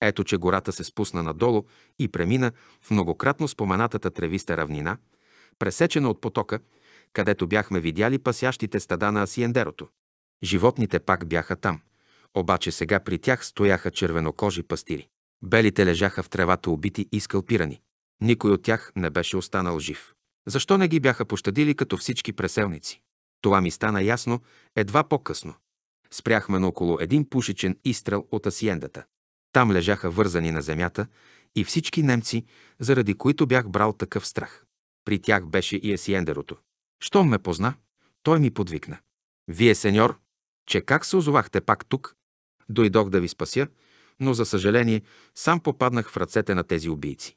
Ето, че гората се спусна надолу и премина в многократно споменатата тревиста равнина, пресечена от потока, където бяхме видяли пасящите стада на асиендерото. Животните пак бяха там, обаче сега при тях стояха червенокожи пастири. Белите лежаха в тревата убити и скалпирани. Никой от тях не беше останал жив. Защо не ги бяха пощадили като всички преселници? Това ми стана ясно едва по-късно. Спряхме на около един пушечен изстрел от асиендата. Там лежаха вързани на земята и всички немци, заради които бях брал такъв страх. При тях беше и Есиендерото. Щом ме позна, той ми подвикна. Вие, сеньор, че как се озовахте пак тук? Дойдох да ви спася, но за съжаление сам попаднах в ръцете на тези убийци.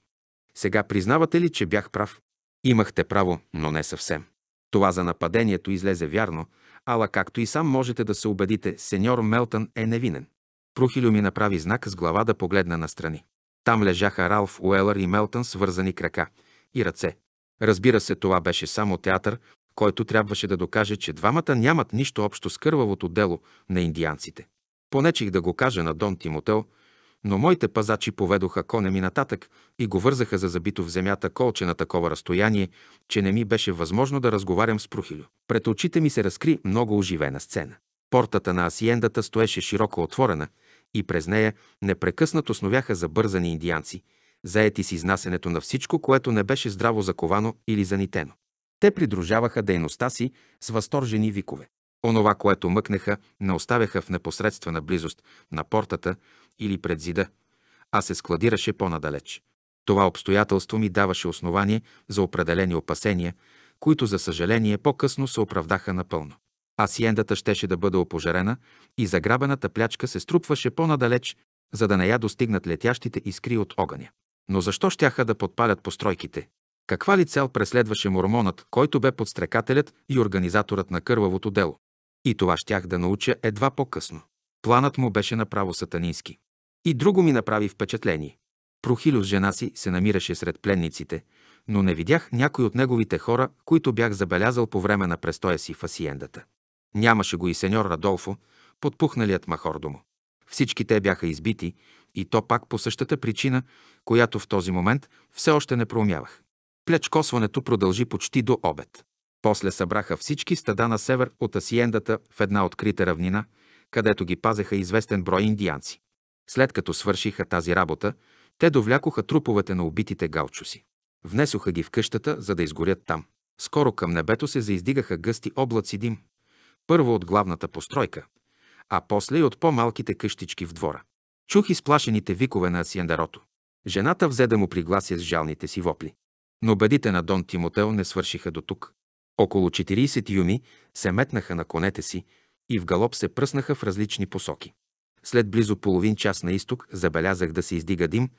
Сега признавате ли, че бях прав? Имахте право, но не съвсем. Това за нападението излезе вярно, ала както и сам можете да се убедите, сеньор Мелтън е невинен. Прухилю ми направи знак с глава да погледна настрани. Там лежаха Ралф Уелър и Мелтън с вързани крака и ръце. Разбира се, това беше само театър, който трябваше да докаже, че двамата нямат нищо общо с кървавото дело на индианците. Понечих да го кажа на Дон Тимотел, но моите пазачи поведоха коня ми нататък и го вързаха за забито в земята колче на такова разстояние, че не ми беше възможно да разговарям с Прухилю. Пред очите ми се разкри много оживена сцена. Портата на асиендата стоеше широко отворена и през нея непрекъснато сновяха забързани индианци, заети с изнасенето на всичко, което не беше здраво заковано или занитено. Те придружаваха дейността си с възторжени викове. Онова, което мъкнеха, не оставяха в непосредствена близост на портата или пред зида, а се складираше по-надалеч. Това обстоятелство ми даваше основание за определени опасения, които, за съжаление, по-късно се оправдаха напълно. Асиендата щеше да бъде опожарена и заграбената плячка се струпваше по-надалеч, за да не я достигнат летящите искри от огъня. Но защо щяха да подпалят постройките? Каква ли цел преследваше мормонът, който бе подстрекателят и организаторът на кървавото дело? И това щях да науча едва по-късно. Планът му беше направо сатанински. И друго ми направи впечатление. Прохилю с жена си се намираше сред пленниците, но не видях някой от неговите хора, които бях забелязал по време на престоя си в Асиендата. Нямаше го и сеньор Радолфо, подпухналият махордо му. Всички те бяха избити и то пак по същата причина, която в този момент все още не проумявах. Плечкосването продължи почти до обед. После събраха всички стада на север от асиендата в една открита равнина, където ги пазеха известен брой индианци. След като свършиха тази работа, те довлякоха труповете на убитите галчуси. Внесоха ги в къщата, за да изгорят там. Скоро към небето се заиздигаха гъсти облаци дим. Първо от главната постройка, а после и от по-малките къщички в двора. Чух изплашените викове на Асиендарото. Жената взе да му пригласи с жалните си вопли. Но бедите на Дон Тимотео не свършиха до тук. Около 40 юми се метнаха на конете си и в галоп се пръснаха в различни посоки. След близо половин час на изток забелязах да се издига дим,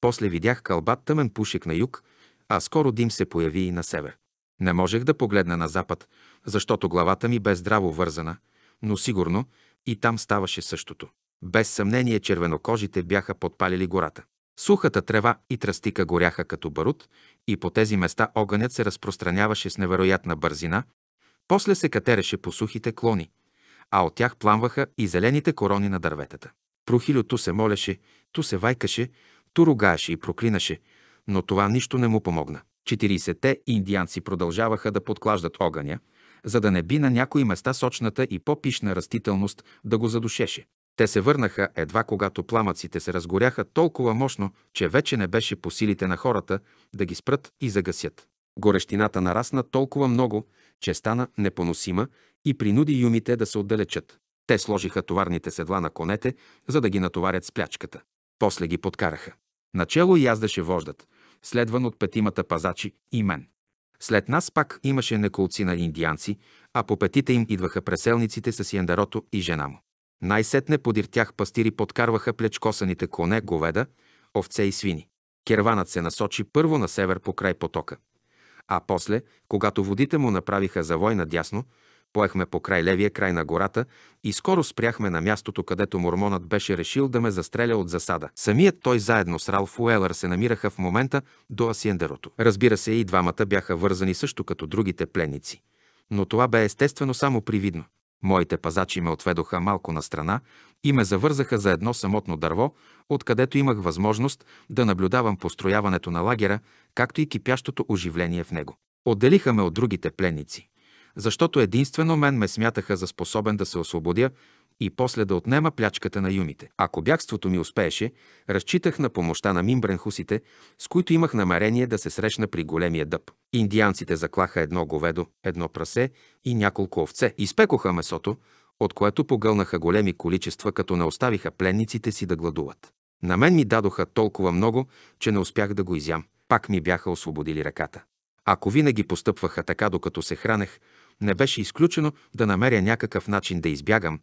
после видях кълбат тъмен пушек на юг, а скоро дим се появи и на север. Не можех да погледна на запад, защото главата ми бе здраво вързана, но сигурно и там ставаше същото. Без съмнение червенокожите бяха подпалили гората. Сухата трева и тръстика горяха като барут и по тези места огънят се разпространяваше с невероятна бързина, после се катереше по сухите клони, а от тях пламваха и зелените корони на дърветата. Прохилю ту се молеше, ту се вайкаше, ту ругаеше и проклинаше, но това нищо не му помогна. Четирисете индианци продължаваха да подклаждат огъня – за да не би на някои места сочната и по-пишна растителност да го задушеше. Те се върнаха едва когато пламъците се разгоряха толкова мощно, че вече не беше по силите на хората да ги спрат и загасят. Горещината нарасна толкова много, че стана непоносима и принуди юмите да се отдалечат. Те сложиха товарните седла на конете, за да ги натоварят с плячката. После ги подкараха. Начело яздаше вождат, следван от петимата пазачи и мен. След нас пак имаше неколци на индианци, а по петите им идваха преселниците с яндарото и жена му. Най-сетне подир тях пастири подкарваха плечкосаните коне, говеда, овце и свини. Керванът се насочи първо на север по край потока, а после, когато водите му направиха завой надясно, Поехме по край левия край на гората и скоро спряхме на мястото, където мормонът беше решил да ме застреля от засада. Самият той заедно с Ралф Уелър се намираха в момента до Асиендерото. Разбира се, и двамата бяха вързани също като другите пленници. Но това бе естествено само привидно. Моите пазачи ме отведоха малко на страна и ме завързаха за едно самотно дърво, откъдето имах възможност да наблюдавам построяването на лагера, както и кипящото оживление в него. Отделиха ме от другите пленници защото единствено мен ме смятаха за способен да се освободя и после да отнема плячката на юмите. Ако бягството ми успееше, разчитах на помощта на мимбренхусите, с които имах намерение да се срещна при големия дъб. Индианците заклаха едно говедо, едно прасе и няколко овце. Изпекоха месото, от което погълнаха големи количества, като не оставиха пленниците си да гладуват. На мен ми дадоха толкова много, че не успях да го изям. Пак ми бяха освободили ръката. Ако винаги постъпваха така, докато се хранех, не беше изключено да намеря някакъв начин да избягам,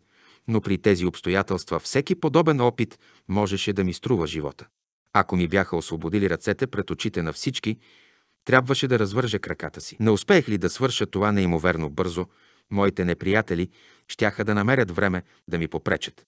но при тези обстоятелства всеки подобен опит можеше да ми струва живота. Ако ми бяха освободили ръцете пред очите на всички, трябваше да развържа краката си. Не успеех ли да свърша това неимоверно бързо, моите неприятели щяха да намерят време да ми попречат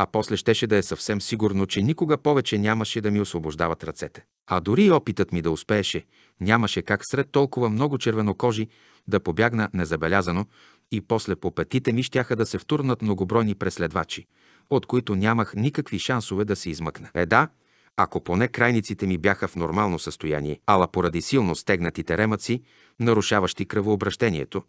а после щеше да е съвсем сигурно, че никога повече нямаше да ми освобождават ръцете. А дори и опитът ми да успееше, нямаше как сред толкова много червенокожи да побягна незабелязано и после по петите ми щяха да се втурнат многобройни преследвачи, от които нямах никакви шансове да се измъкна. Е да, ако поне крайниците ми бяха в нормално състояние, ала поради силно стегнатите ремъци, нарушаващи кръвообращението,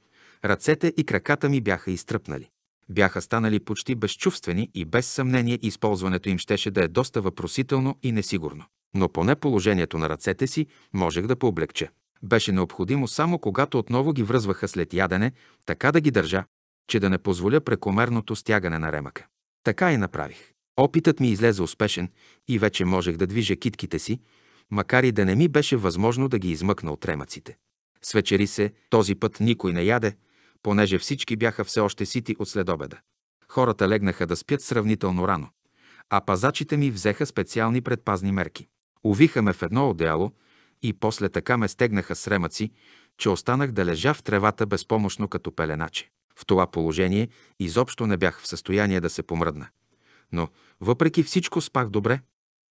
ръцете и краката ми бяха изтръпнали бяха станали почти безчувствени и без съмнение използването им щеше да е доста въпросително и несигурно. Но поне положението на ръцете си можех да пооблегча. Беше необходимо само когато отново ги връзваха след ядене, така да ги държа, че да не позволя прекомерното стягане на ремъка. Така и направих. Опитът ми излезе успешен и вече можех да движа китките си, макар и да не ми беше възможно да ги измъкна от ремъците. Свечери се, този път никой не яде – понеже всички бяха все още сити от следобеда. Хората легнаха да спят сравнително рано, а пазачите ми взеха специални предпазни мерки. Увиха ме в едно одеяло и после така ме стегнаха с ремъци, че останах да лежа в тревата безпомощно като пеленаче. В това положение изобщо не бях в състояние да се помръдна. Но, въпреки всичко, спах добре.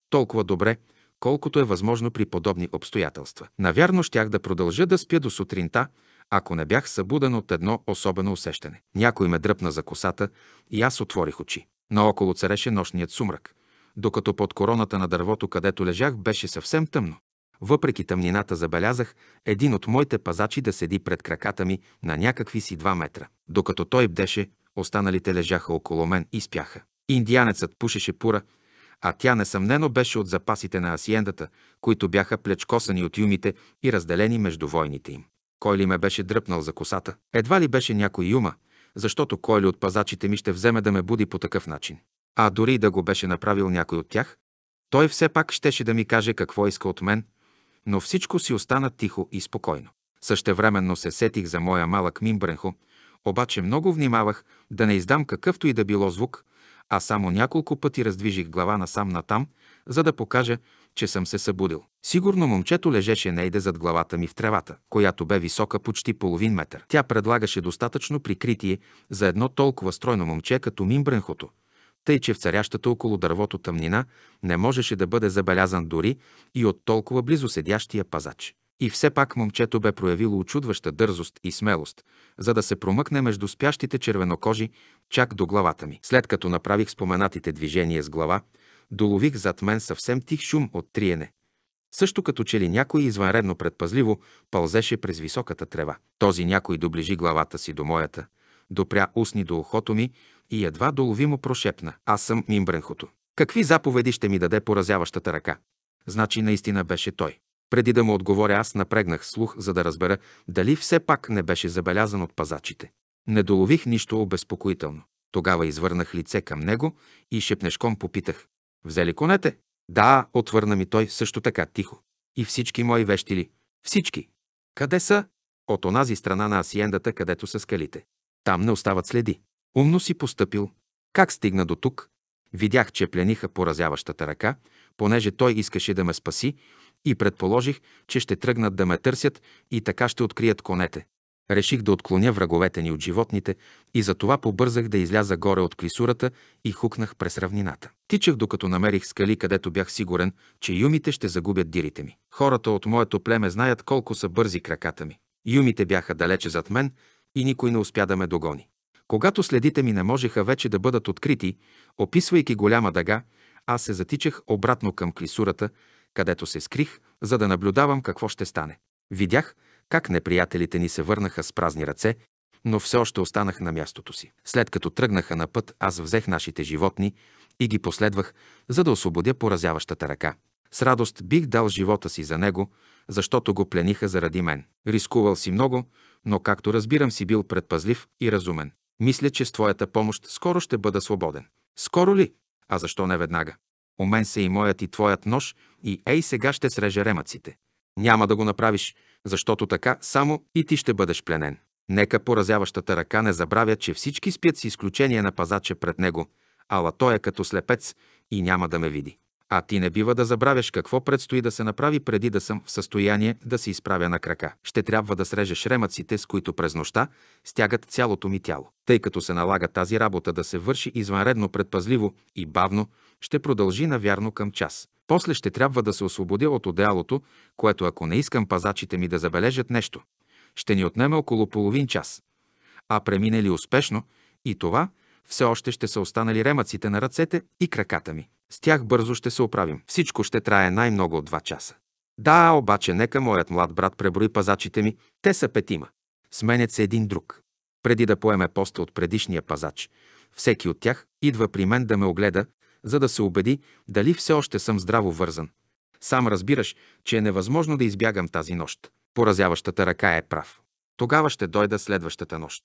Толкова добре, колкото е възможно при подобни обстоятелства. Навярно щях да продължа да спя до сутринта, ако не бях събуден от едно особено усещане. Някой ме дръпна за косата и аз отворих очи. Наоколо цареше нощният сумрак, докато под короната на дървото, където лежах, беше съвсем тъмно. Въпреки тъмнината забелязах един от моите пазачи да седи пред краката ми на някакви си два метра. Докато той бдеше, останалите лежаха около мен и спяха. Индианецът пушеше пура, а тя несъмнено беше от запасите на асиендата, които бяха плечкосани от юмите и разделени между войните им. Кой ли ме беше дръпнал за косата? Едва ли беше някой юма, защото кой ли от пазачите ми ще вземе да ме буди по такъв начин? А дори да го беше направил някой от тях, той все пак щеше да ми каже какво иска от мен, но всичко си остана тихо и спокойно. Същевременно се сетих за моя малък мимбренхо, обаче много внимавах да не издам какъвто и да било звук, а само няколко пъти раздвижих глава насам-натам, за да покажа, че съм се събудил. Сигурно момчето лежеше нейде зад главата ми в тревата, която бе висока почти половин метър. Тя предлагаше достатъчно прикритие за едно толкова стройно момче като Мимбренхото, тъй че в царящата около дървото тъмнина не можеше да бъде забелязан дори и от толкова близо седящия пазач. И все пак момчето бе проявило очудваща дързост и смелост, за да се промъкне между спящите червенокожи чак до главата ми. След като направих споменатите движения с глава, долових зад мен съвсем тих шум от триене. Също като че ли някой извънредно предпазливо пълзеше през високата трева. Този някой доближи главата си до моята, допря устни до ухото ми и едва доловимо прошепна. Аз съм Мимбренхото. Какви заповеди ще ми даде поразяващата ръка? Значи наистина беше той. Преди да му отговоря, аз напрегнах слух, за да разбера дали все пак не беше забелязан от пазачите. Не долових нищо обезпокоително. Тогава извърнах лице към него и шепнешком попитах. Взели конете? Да, отвърна ми той също така тихо. И всички мои вещи ли? Всички. Къде са? От онази страна на асиендата, където са скалите. Там не остават следи. Умно си постъпил. Как стигна до тук? Видях, че плениха поразяващата ръка, понеже той искаше да ме спаси и предположих, че ще тръгнат да ме търсят и така ще открият конете. Реших да отклоня враговете ни от животните и затова побързах да изляза горе от клисурата и хукнах през равнината. Тичах докато намерих скали, където бях сигурен, че юмите ще загубят дирите ми. Хората от моето племе знаят колко са бързи краката ми. Юмите бяха далече зад мен и никой не успя да ме догони. Когато следите ми не можеха вече да бъдат открити, описвайки голяма дъга, аз се затичах обратно към клисурата, където се скрих, за да наблюдавам какво ще стане. Видях, как неприятелите ни се върнаха с празни ръце, но все още останах на мястото си. След като тръгнаха на път, аз взех нашите животни и ги последвах, за да освободя поразяващата ръка. С радост бих дал живота си за него, защото го плениха заради мен. Рискувал си много, но както разбирам си бил предпазлив и разумен. Мисля, че с твоята помощ скоро ще бъда свободен. Скоро ли? А защо не веднага? У мен се и моят и твоят нож, и ей сега ще срежа ремъците. Няма да го направиш, защото така само и ти ще бъдеш пленен. Нека поразяващата ръка не забравя, че всички спят с изключение на пазача пред него, ала той е като слепец и няма да ме види. А ти не бива да забравяш какво предстои да се направи преди да съм в състояние да се изправя на крака. Ще трябва да срежеш ремъците, с които през нощта стягат цялото ми тяло. Тъй като се налага тази работа да се върши извънредно предпазливо и бавно, ще продължи навярно към час. После ще трябва да се освободя от одеалото, което ако не искам пазачите ми да забележат нещо, ще ни отнеме около половин час. А преминали ли успешно и това – все още ще са останали ремъците на ръцете и краката ми. С тях бързо ще се оправим. Всичко ще трае най-много от два часа. Да, обаче нека моят млад брат преброи пазачите ми. Те са петима. Сменят се един друг. Преди да поеме поста от предишния пазач, всеки от тях идва при мен да ме огледа, за да се убеди дали все още съм здраво вързан. Сам разбираш, че е невъзможно да избягам тази нощ. Поразяващата ръка е прав. Тогава ще дойда следващата нощ.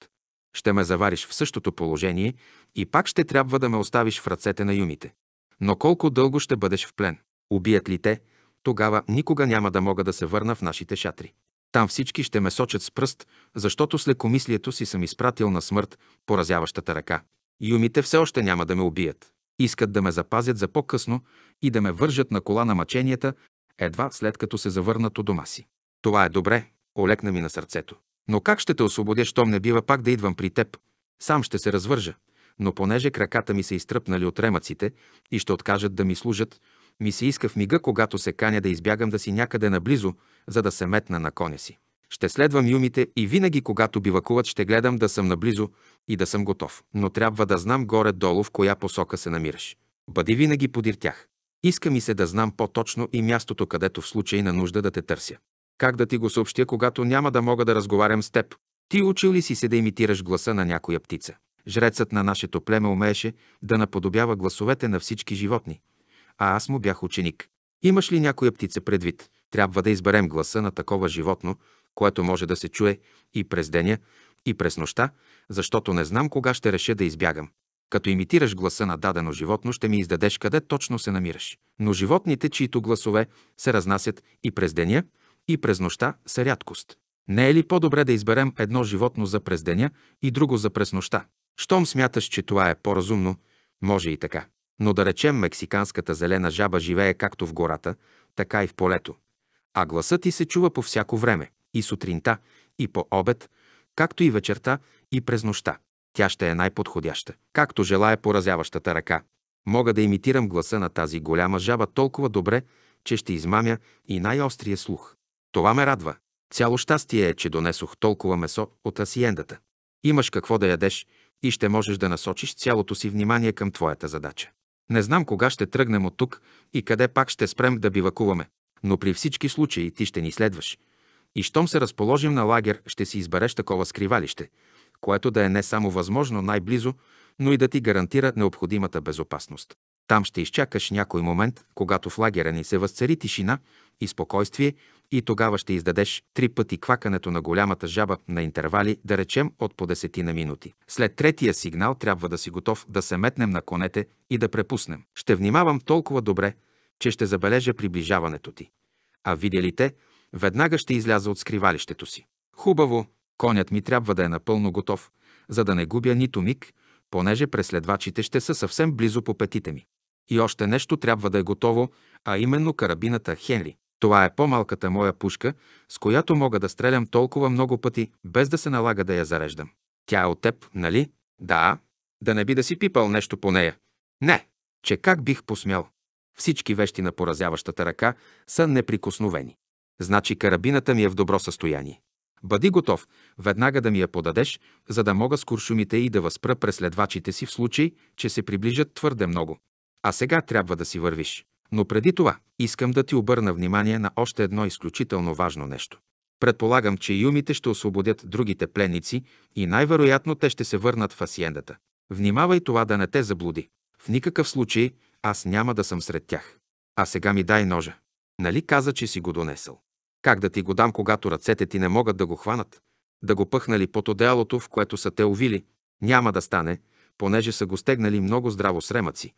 Ще ме завариш в същото положение и пак ще трябва да ме оставиш в ръцете на юмите. Но колко дълго ще бъдеш в плен? Убият ли те, тогава никога няма да мога да се върна в нашите шатри. Там всички ще ме сочат с пръст, защото с лекомислието си съм изпратил на смърт поразяващата ръка. Юмите все още няма да ме убият. Искат да ме запазят за по-късно и да ме вържат на кола на мъченията, едва след като се завърнат у дома си. Това е добре, олекна ми на сърцето. Но как ще те освободя, щом не бива пак да идвам при теб? Сам ще се развържа. Но понеже краката ми са изтръпнали от ремъците и ще откажат да ми служат, ми се иска в мига, когато се каня да избягам да си някъде наблизо, за да се метна на коня си. Ще следвам юмите и винаги, когато бивакуват, ще гледам да съм наблизо и да съм готов. Но трябва да знам горе-долу в коя посока се намираш. Бъди винаги подир тях. Иска ми се да знам по-точно и мястото, където в случай на нужда да те търся. Как да ти го съобщя, когато няма да мога да разговарям с теб? Ти учил ли си се да имитираш гласа на някоя птица? Жрецът на нашето племе умееше да наподобява гласовете на всички животни, а аз му бях ученик. Имаш ли някоя птица предвид? Трябва да изберем гласа на такова животно, което може да се чуе и през деня, и през нощта, защото не знам кога ще реша да избягам. Като имитираш гласа на дадено животно, ще ми издадеш къде точно се намираш. Но животните, чието гласове се разнасят и през деня, и през нощта са рядкост. Не е ли по-добре да изберем едно животно за през деня и друго за през нощта? Щом смяташ, че това е по-разумно, може и така. Но да речем, мексиканската зелена жаба живее както в гората, така и в полето. А гласът ти се чува по всяко време, и сутринта, и по обед, както и вечерта, и през нощта. Тя ще е най-подходяща, както желая поразяващата ръка. Мога да имитирам гласа на тази голяма жаба толкова добре, че ще измамя и най-острия слух. Това ме радва. Цяло щастие е, че донесох толкова месо от асиендата. Имаш какво да ядеш и ще можеш да насочиш цялото си внимание към твоята задача. Не знам кога ще тръгнем от тук и къде пак ще спрем да бивакуваме, но при всички случаи ти ще ни следваш. И щом се разположим на лагер, ще си избереш такова скривалище, което да е не само възможно най-близо, но и да ти гарантира необходимата безопасност. Там ще изчакаш някой момент, когато в лагера ни се възцари тишина и спокойствие и тогава ще издадеш три пъти квакането на голямата жаба на интервали, да речем от по десетина минути. След третия сигнал трябва да си готов да се метнем на конете и да препуснем. Ще внимавам толкова добре, че ще забележа приближаването ти. А видя ли те, веднага ще изляза от скривалището си. Хубаво, конят ми трябва да е напълно готов, за да не губя нито миг, понеже преследвачите ще са съвсем близо по петите ми. И още нещо трябва да е готово, а именно карабината Хенри. Това е по-малката моя пушка, с която мога да стрелям толкова много пъти, без да се налага да я зареждам. Тя е от теб, нали? Да. Да не би да си пипал нещо по нея. Не. Че как бих посмял? Всички вещи на поразяващата ръка са неприкосновени. Значи карабината ми е в добро състояние. Бъди готов, веднага да ми я подадеш, за да мога с куршумите и да възпра преследвачите си в случай, че се приближат твърде много. А сега трябва да си вървиш. Но преди това искам да ти обърна внимание на още едно изключително важно нещо. Предполагам, че юмите ще освободят другите пленници и най-вероятно те ще се върнат в асиендата. Внимавай това да не те заблуди. В никакъв случай аз няма да съм сред тях. А сега ми дай ножа. Нали каза, че си го донесъл? Как да ти го дам, когато ръцете ти не могат да го хванат? Да го пъхнали под одеялото, в което са те увили? Няма да стане, понеже са го стегнали много здраво с ремъци,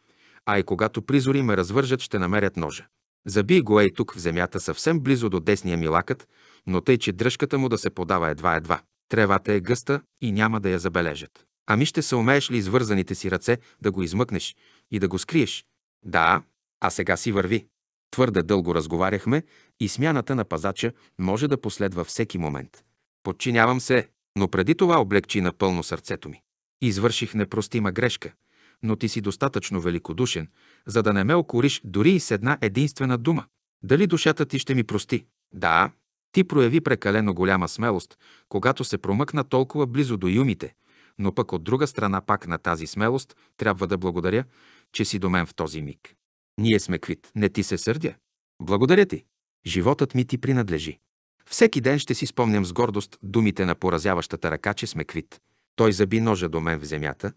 а и когато призори ме развържат, ще намерят ножа. Забий го ей тук в земята, съвсем близо до десния ми лакът, но тъй, че дръжката му да се подава едва-едва. Тревата е гъста и няма да я забележат. Ами ще се умееш ли извързаните си ръце да го измъкнеш и да го скриеш? Да, а сега си върви. Твърде дълго разговаряхме и смяната на пазача може да последва всеки момент. Подчинявам се, но преди това облегчи напълно сърцето ми. Извърших непростима грешка – но ти си достатъчно великодушен, за да не ме окориш дори и с една единствена дума. Дали душата ти ще ми прости? Да, ти прояви прекалено голяма смелост, когато се промъкна толкова близо до юмите, но пък от друга страна пак на тази смелост трябва да благодаря, че си до мен в този миг. Ние сме квит, не ти се сърдя. Благодаря ти. Животът ми ти принадлежи. Всеки ден ще си спомням с гордост думите на поразяващата ръка, че сме квит. Той заби ножа до мен в земята,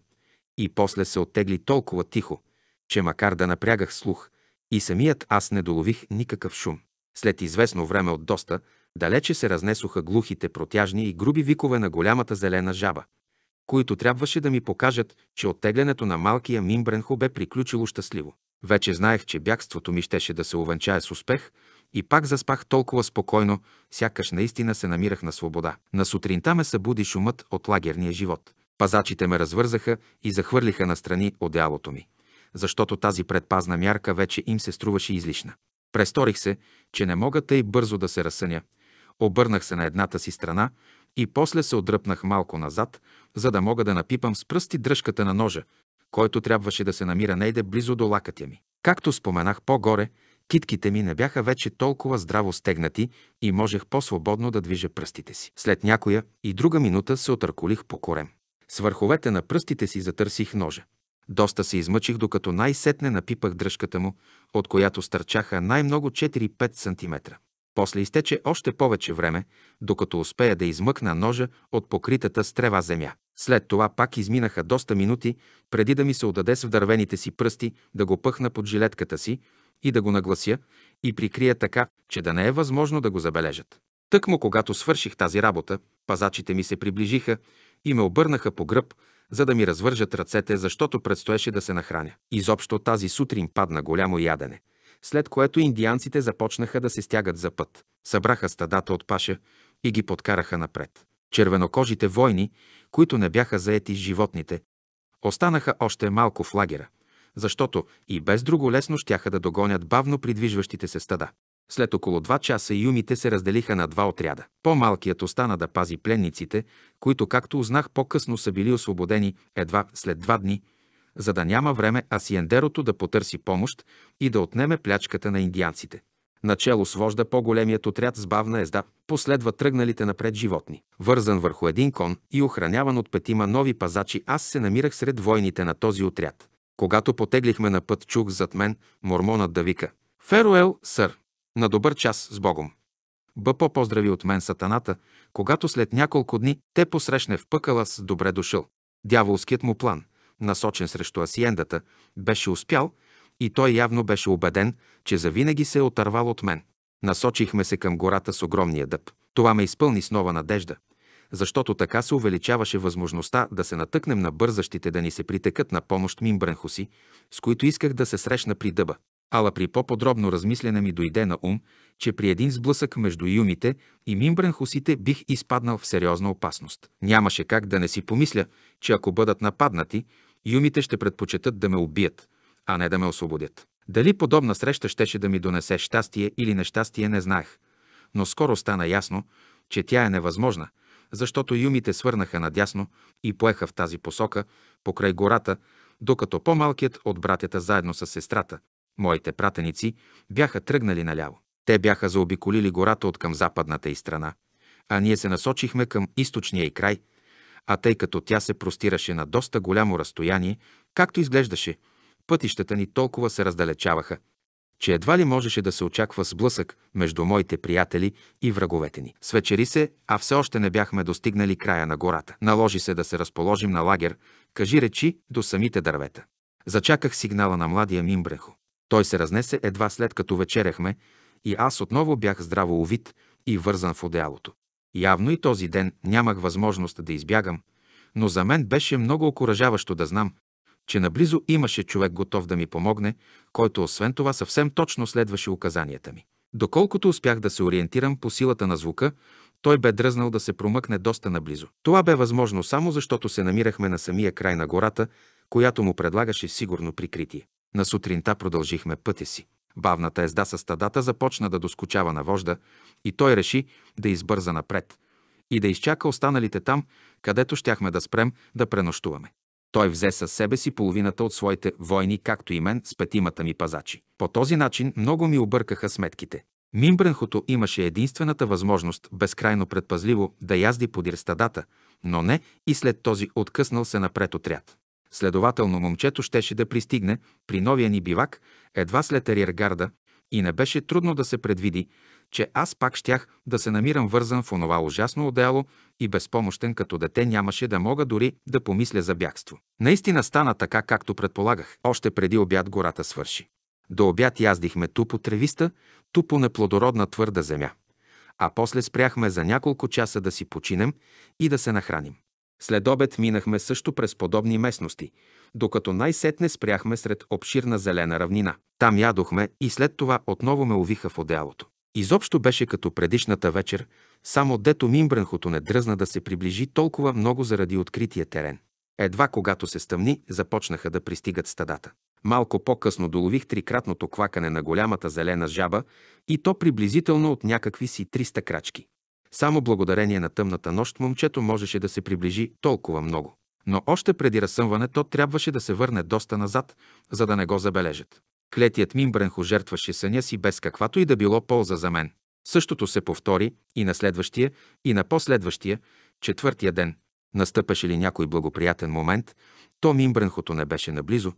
и после се оттегли толкова тихо, че макар да напрягах слух, и самият аз не долових никакъв шум. След известно време от доста, далече се разнесоха глухите, протяжни и груби викове на голямата зелена жаба, които трябваше да ми покажат, че оттеглянето на малкия Мимбренхо бе приключило щастливо. Вече знаех, че бягството ми щеше да се увенчае с успех и пак заспах толкова спокойно, сякаш наистина се намирах на свобода. На сутринта ме събуди шумът от лагерния живот. Пазачите ме развързаха и захвърлиха настрани одялото ми, защото тази предпазна мярка вече им се струваше излишна. Престорих се, че не мога тъй бързо да се разсъня. Обърнах се на едната си страна и после се отдръпнах малко назад, за да мога да напипам с пръсти дръжката на ножа, който трябваше да се намира нейде близо до лакътя ми. Както споменах по-горе, китките ми не бяха вече толкова здраво стегнати и можех по-свободно да движа пръстите си. След някоя и друга минута се отърколих по корем. С върховете на пръстите си затърсих ножа. Доста се измъчих, докато най-сетне напипах дръжката му, от която стърчаха най-много 4-5 см. После изтече още повече време, докато успея да измъкна ножа от покритата с трева земя. След това пак изминаха доста минути, преди да ми се отдаде с вдървените си пръсти, да го пъхна под жилетката си и да го наглася и прикрия така, че да не е възможно да го забележат. Тъкмо когато свърших тази работа, пазачите ми се приближиха и ме обърнаха по гръб, за да ми развържат ръцете, защото предстоеше да се нахраня. Изобщо тази сутрин падна голямо ядене, след което индианците започнаха да се стягат за път. Събраха стадата от паша и ги подкараха напред. Червенокожите войни, които не бяха заети с животните, останаха още малко в лагера, защото и без друго лесно щяха да догонят бавно придвижващите се стада. След около два часа юмите се разделиха на два отряда. По-малкият остана да пази пленниците, които, както узнах по-късно, са били освободени едва след два дни, за да няма време Асиендерото да потърси помощ и да отнеме плячката на индианците. Начело с вожда по-големият отряд с бавна езда последва тръгналите напред животни. Вързан върху един кон и охраняван от петима нови пазачи, аз се намирах сред войните на този отряд. Когато потеглихме на път, чух зад мен мормонът да вика – Феруел, сър! На добър час с Богом! Бъпо поздрави от мен сатаната, когато след няколко дни те посрещне в пъкала с добре дошъл. Дяволският му план, насочен срещу асиендата, беше успял и той явно беше убеден, че завинаги се е отървал от мен. Насочихме се към гората с огромния дъб. Това ме изпълни с нова надежда, защото така се увеличаваше възможността да се натъкнем на бързащите да ни се притекат на помощ мимбренхуси, с които исках да се срещна при дъба. Ала при по-подробно размислене ми дойде на ум, че при един сблъсък между юмите и мимбренхусите бих изпаднал в сериозна опасност. Нямаше как да не си помисля, че ако бъдат нападнати, юмите ще предпочитат да ме убият, а не да ме освободят. Дали подобна среща щеше да ми донесе щастие или нещастие, не знаех. Но скоро стана ясно, че тя е невъзможна, защото юмите свърнаха надясно и поеха в тази посока, покрай гората, докато по-малкият от братята заедно с сестрата, Моите пратеници бяха тръгнали наляво. Те бяха заобиколили гората от към западната и страна, а ние се насочихме към източния и край, а тъй като тя се простираше на доста голямо разстояние, както изглеждаше, пътищата ни толкова се раздалечаваха, че едва ли можеше да се очаква сблъсък между моите приятели и враговете ни. Свечери се, а все още не бяхме достигнали края на гората. Наложи се да се разположим на лагер, кажи речи до самите дървета. Зачаках сигнала на младия Мимбрехо. Той се разнесе едва след като вечеряхме и аз отново бях здраво увит и вързан в одеялото. Явно и този ден нямах възможност да избягам, но за мен беше много окоръжаващо да знам, че наблизо имаше човек готов да ми помогне, който освен това съвсем точно следваше указанията ми. Доколкото успях да се ориентирам по силата на звука, той бе дръзнал да се промъкне доста наблизо. Това бе възможно само защото се намирахме на самия край на гората, която му предлагаше сигурно прикритие. На сутринта продължихме пътя си. Бавната езда със стадата започна да доскочава на вожда и той реши да избърза напред и да изчака останалите там, където щяхме да спрем да пренощуваме. Той взе със себе си половината от своите войни, както и мен, с петимата ми пазачи. По този начин много ми объркаха сметките. Мимбренхото имаше единствената възможност безкрайно предпазливо да язди подир стадата, но не и след този откъснал се напред отряд. Следователно момчето щеше да пристигне при новия ни бивак едва след ариергарда и не беше трудно да се предвиди, че аз пак щях да се намирам вързан в онова ужасно одеяло и безпомощен като дете нямаше да мога дори да помисля за бягство. Наистина стана така, както предполагах. Още преди обяд гората свърши. До обяд яздихме ту по тревиста, ту по неплодородна твърда земя. А после спряхме за няколко часа да си починем и да се нахраним. След обед минахме също през подобни местности, докато най-сетне спряхме сред обширна зелена равнина. Там ядохме и след това отново ме увиха в одеялото. Изобщо беше като предишната вечер, само дето мимбранхото не дръзна да се приближи толкова много заради открития терен. Едва когато се стъмни, започнаха да пристигат стадата. Малко по-късно долових трикратното квакане на голямата зелена жаба и то приблизително от някакви си 300 крачки. Само благодарение на тъмната нощ момчето можеше да се приближи толкова много. Но още преди разсъмване то трябваше да се върне доста назад, за да не го забележат. Клетият Мимбренхо жертваше съня си без каквато и да било полза за мен. Същото се повтори и на следващия, и на последващия, четвъртия ден. Настъпеше ли някой благоприятен момент, то Мимбренхото не беше наблизо,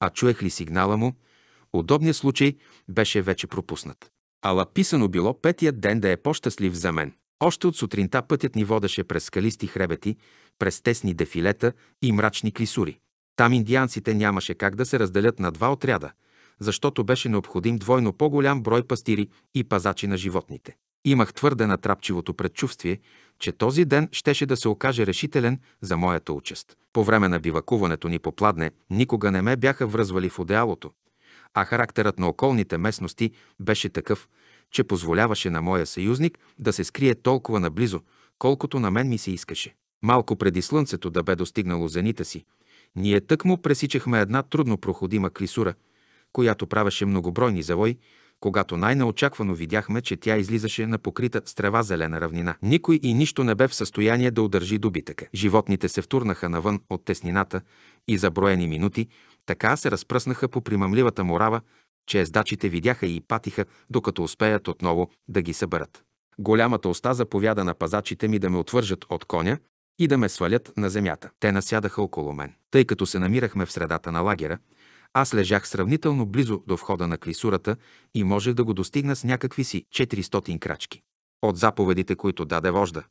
а чуех ли сигнала му, удобният случай беше вече пропуснат. Ала писано било петият ден да е по-щастлив за мен. Още от сутринта пътят ни водеше през скалисти хребети, през тесни дефилета и мрачни клисури. Там индианците нямаше как да се разделят на два отряда, защото беше необходим двойно по-голям брой пастири и пазачи на животните. Имах твърде натрапчивото предчувствие, че този ден щеше да се окаже решителен за моята участ. По време на бивакуването ни по пладне никога не ме бяха връзвали в одеялото а характерът на околните местности беше такъв, че позволяваше на моя съюзник да се скрие толкова наблизо, колкото на мен ми се искаше. Малко преди слънцето да бе достигнало зенита си, ние му пресичахме една трудно проходима клисура, която правеше многобройни завой, когато най-неочаквано видяхме, че тя излизаше на покрита с трева зелена равнина. Никой и нищо не бе в състояние да удържи добитъка. Животните се втурнаха навън от теснината и за броени минути така се разпръснаха по примамливата морава, че ездачите видяха и патиха, докато успеят отново да ги съберат. Голямата уста заповяда на пазачите ми да ме отвържат от коня и да ме свалят на земята. Те насядаха около мен. Тъй като се намирахме в средата на лагера, аз лежах сравнително близо до входа на клисурата и можех да го достигна с някакви си 400 крачки. От заповедите, които даде вожда,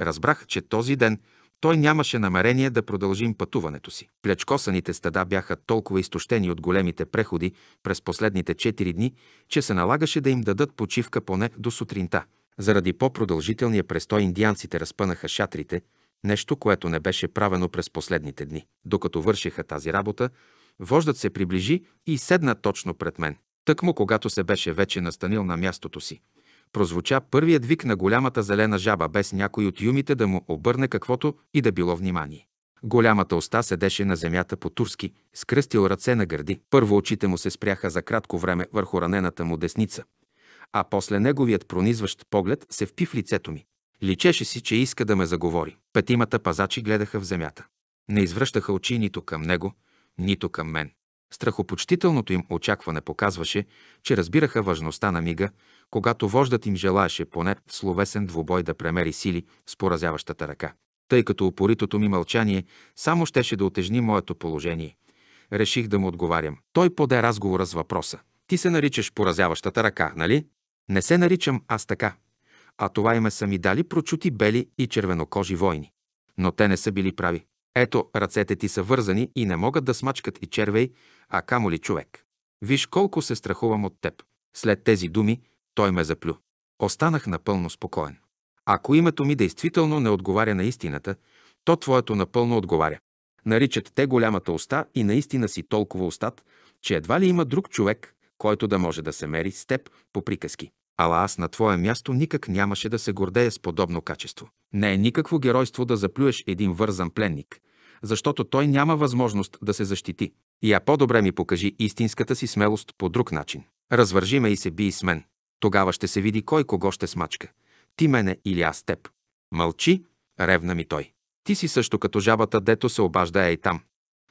разбрах, че този ден той нямаше намерение да продължим пътуването си. Плечкосаните стада бяха толкова изтощени от големите преходи през последните 4 дни, че се налагаше да им дадат почивка поне до сутринта. Заради по-продължителния престой индианците разпънаха шатрите, нещо, което не беше правено през последните дни. Докато вършиха тази работа, вождат се приближи и седна точно пред мен. Тъкмо когато се беше вече настанил на мястото си, прозвуча първият вик на голямата зелена жаба, без някой от юмите да му обърне каквото и да било внимание. Голямата уста седеше на земята по-турски, скръстил ръце на гърди. Първо очите му се спряха за кратко време върху ранената му десница, а после неговият пронизващ поглед се впи в лицето ми. Личеше си, че иска да ме заговори. Петимата пазачи гледаха в земята. Не извръщаха очи нито към него, нито към мен. Страхопочтителното им очакване показваше, че разбираха важността на мига, когато вождат им желаеше поне в словесен двубой да премери сили с поразяващата ръка. Тъй като упоритото ми мълчание само щеше да отежни моето положение. Реших да му отговарям. Той поде разговора с въпроса. Ти се наричаш поразяващата ръка, нали? Не се наричам аз така. А това име са ми дали прочути бели и червенокожи войни. Но те не са били прави. Ето, ръцете ти са вързани и не могат да смачкат и червей, а камо ли човек. Виж колко се страхувам от теб. След тези думи той ме заплю. Останах напълно спокоен. Ако името ми действително не отговаря на истината, то твоето напълно отговаря. Наричат те голямата уста и наистина си толкова устат, че едва ли има друг човек, който да може да се мери с теб по приказки. Ала аз на твое място никак нямаше да се гордея с подобно качество. Не е никакво геройство да заплюеш един вързан пленник, защото той няма възможност да се защити. Я по-добре ми покажи истинската си смелост по друг начин. Развържи ме и се бий с мен. Тогава ще се види кой кого ще смачка. Ти мене или аз теб. Мълчи, ревна ми той. Ти си също като жабата, дето се обажда и там.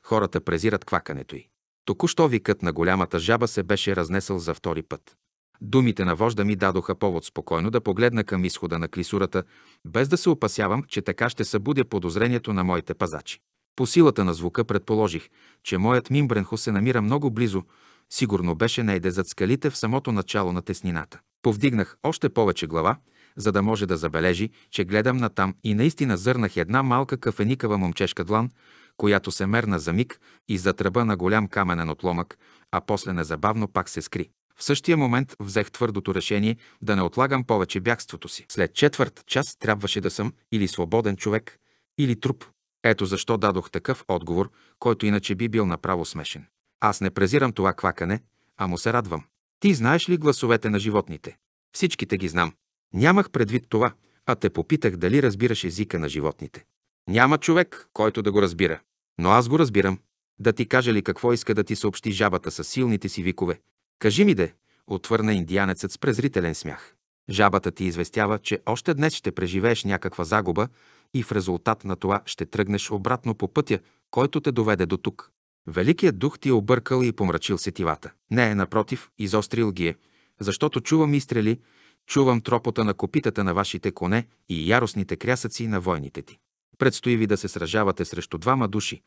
Хората презират квакането й. Току-що викът на голямата жаба се беше разнесъл за втори път. Думите на вожда ми дадоха повод спокойно да погледна към изхода на клисурата, без да се опасявам, че така ще събудя подозрението на моите пазачи. По силата на звука предположих, че моят Мимбренхо се намира много близо, сигурно беше найде зад скалите в самото начало на теснината. Повдигнах още повече глава, за да може да забележи, че гледам натам и наистина зърнах една малка кафеникава момчешка длан, която се мерна за миг и за тръба на голям каменен отломък, а после незабавно пак се скри. В същия момент взех твърдото решение да не отлагам повече бягството си. След четвърт час трябваше да съм или свободен човек, или труп. Ето защо дадох такъв отговор, който иначе би бил направо смешен. Аз не презирам това квакане, а му се радвам. Ти знаеш ли гласовете на животните? Всичките ги знам. Нямах предвид това, а те попитах дали разбираш езика на животните. Няма човек, който да го разбира. Но аз го разбирам. Да ти кажа ли какво иска да ти съобщи жабата с силните си викове? Кажи ми де, отвърна индианецът с презрителен смях. Жабата ти известява, че още днес ще преживееш някаква загуба, и в резултат на това ще тръгнеш обратно по пътя, който те доведе до тук. Великият дух ти е объркал и помрачил сетивата. Не е напротив, изострил ги е, защото чувам изстрели, чувам тропота на копитата на вашите коне и яростните крясъци на войните ти. Предстои ви да се сражавате срещу двама души,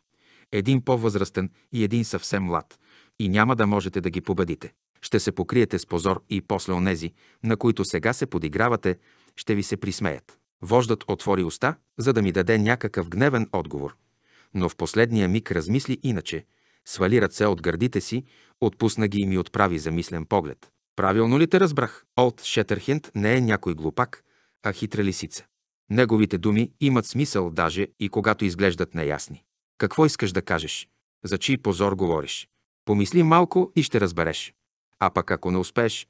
един по-възрастен и един съвсем млад, и няма да можете да ги победите. Ще се покриете с позор и после онези, на които сега се подигравате, ще ви се присмеят. Вождат отвори уста, за да ми даде някакъв гневен отговор. Но в последния миг размисли иначе, свали ръце от гърдите си, отпусна ги и ми отправи замислен поглед. Правилно ли те разбрах? Олд Шетърхенд не е някой глупак, а хитра лисица. Неговите думи имат смисъл даже и когато изглеждат неясни. Какво искаш да кажеш? За чий позор говориш? Помисли малко и ще разбереш. А пък ако не успееш,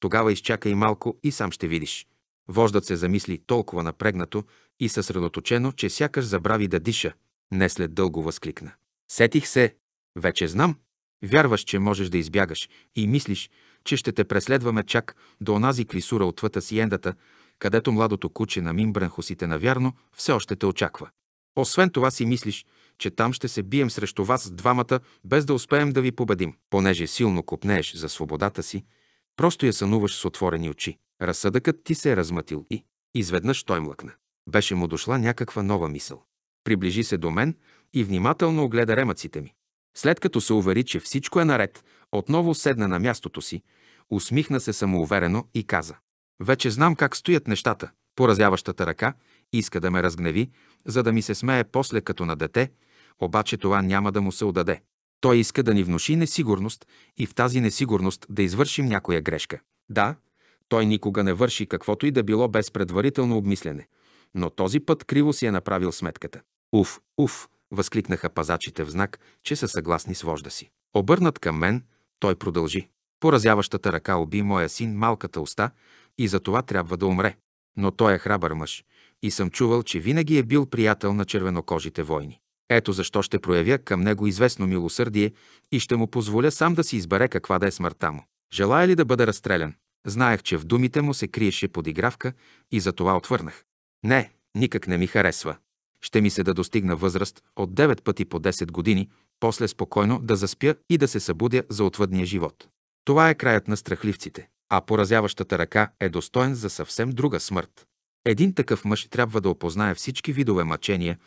тогава изчакай малко и сам ще видиш. Вождат се замисли толкова напрегнато и съсредоточено, че сякаш забрави да диша. Не след дълго възкликна. Сетих се. Вече знам. Вярваш, че можеш да избягаш и мислиш, че ще те преследваме чак до онази клисура отвъта си ендата, където младото куче на мимбранхосите навярно все още те очаква. Освен това си мислиш, че там ще се бием срещу вас двамата, без да успеем да ви победим. Понеже силно копнееш за свободата си, просто я сънуваш с отворени очи. Разсъдъкът ти се е размътил и изведнъж той млъкна. Беше му дошла някаква нова мисъл. Приближи се до мен и внимателно огледа ремъците ми. След като се увери, че всичко е наред, отново седна на мястото си, усмихна се самоуверено и каза. Вече знам как стоят нещата. Поразяващата ръка иска да ме разгневи, за да ми се смее после като на дете, обаче това няма да му се отдаде. Той иска да ни внуши несигурност и в тази несигурност да извършим някоя грешка. Да, той никога не върши каквото и да било без предварително обмислене. Но този път криво си е направил сметката. Уф, уф, възкликнаха пазачите в знак, че са съгласни с вожда си. Обърнат към мен, той продължи. Поразяващата ръка уби моя син малката уста и за това трябва да умре. Но той е храбър мъж и съм чувал, че винаги е бил приятел на червенокожите войни. Ето защо ще проявя към него известно милосърдие и ще му позволя сам да си избере каква да е смъртта му. Желая ли да бъде разстрелян? Знаех, че в думите му се криеше подигравка и затова отвърнах. Не, никак не ми харесва. Ще ми се да достигна възраст от 9 пъти по 10 години, после спокойно да заспя и да се събудя за отвъдния живот. Това е краят на страхливците, а поразяващата ръка е достоен за съвсем друга смърт. Един такъв мъж трябва да опознае всички видове мъчения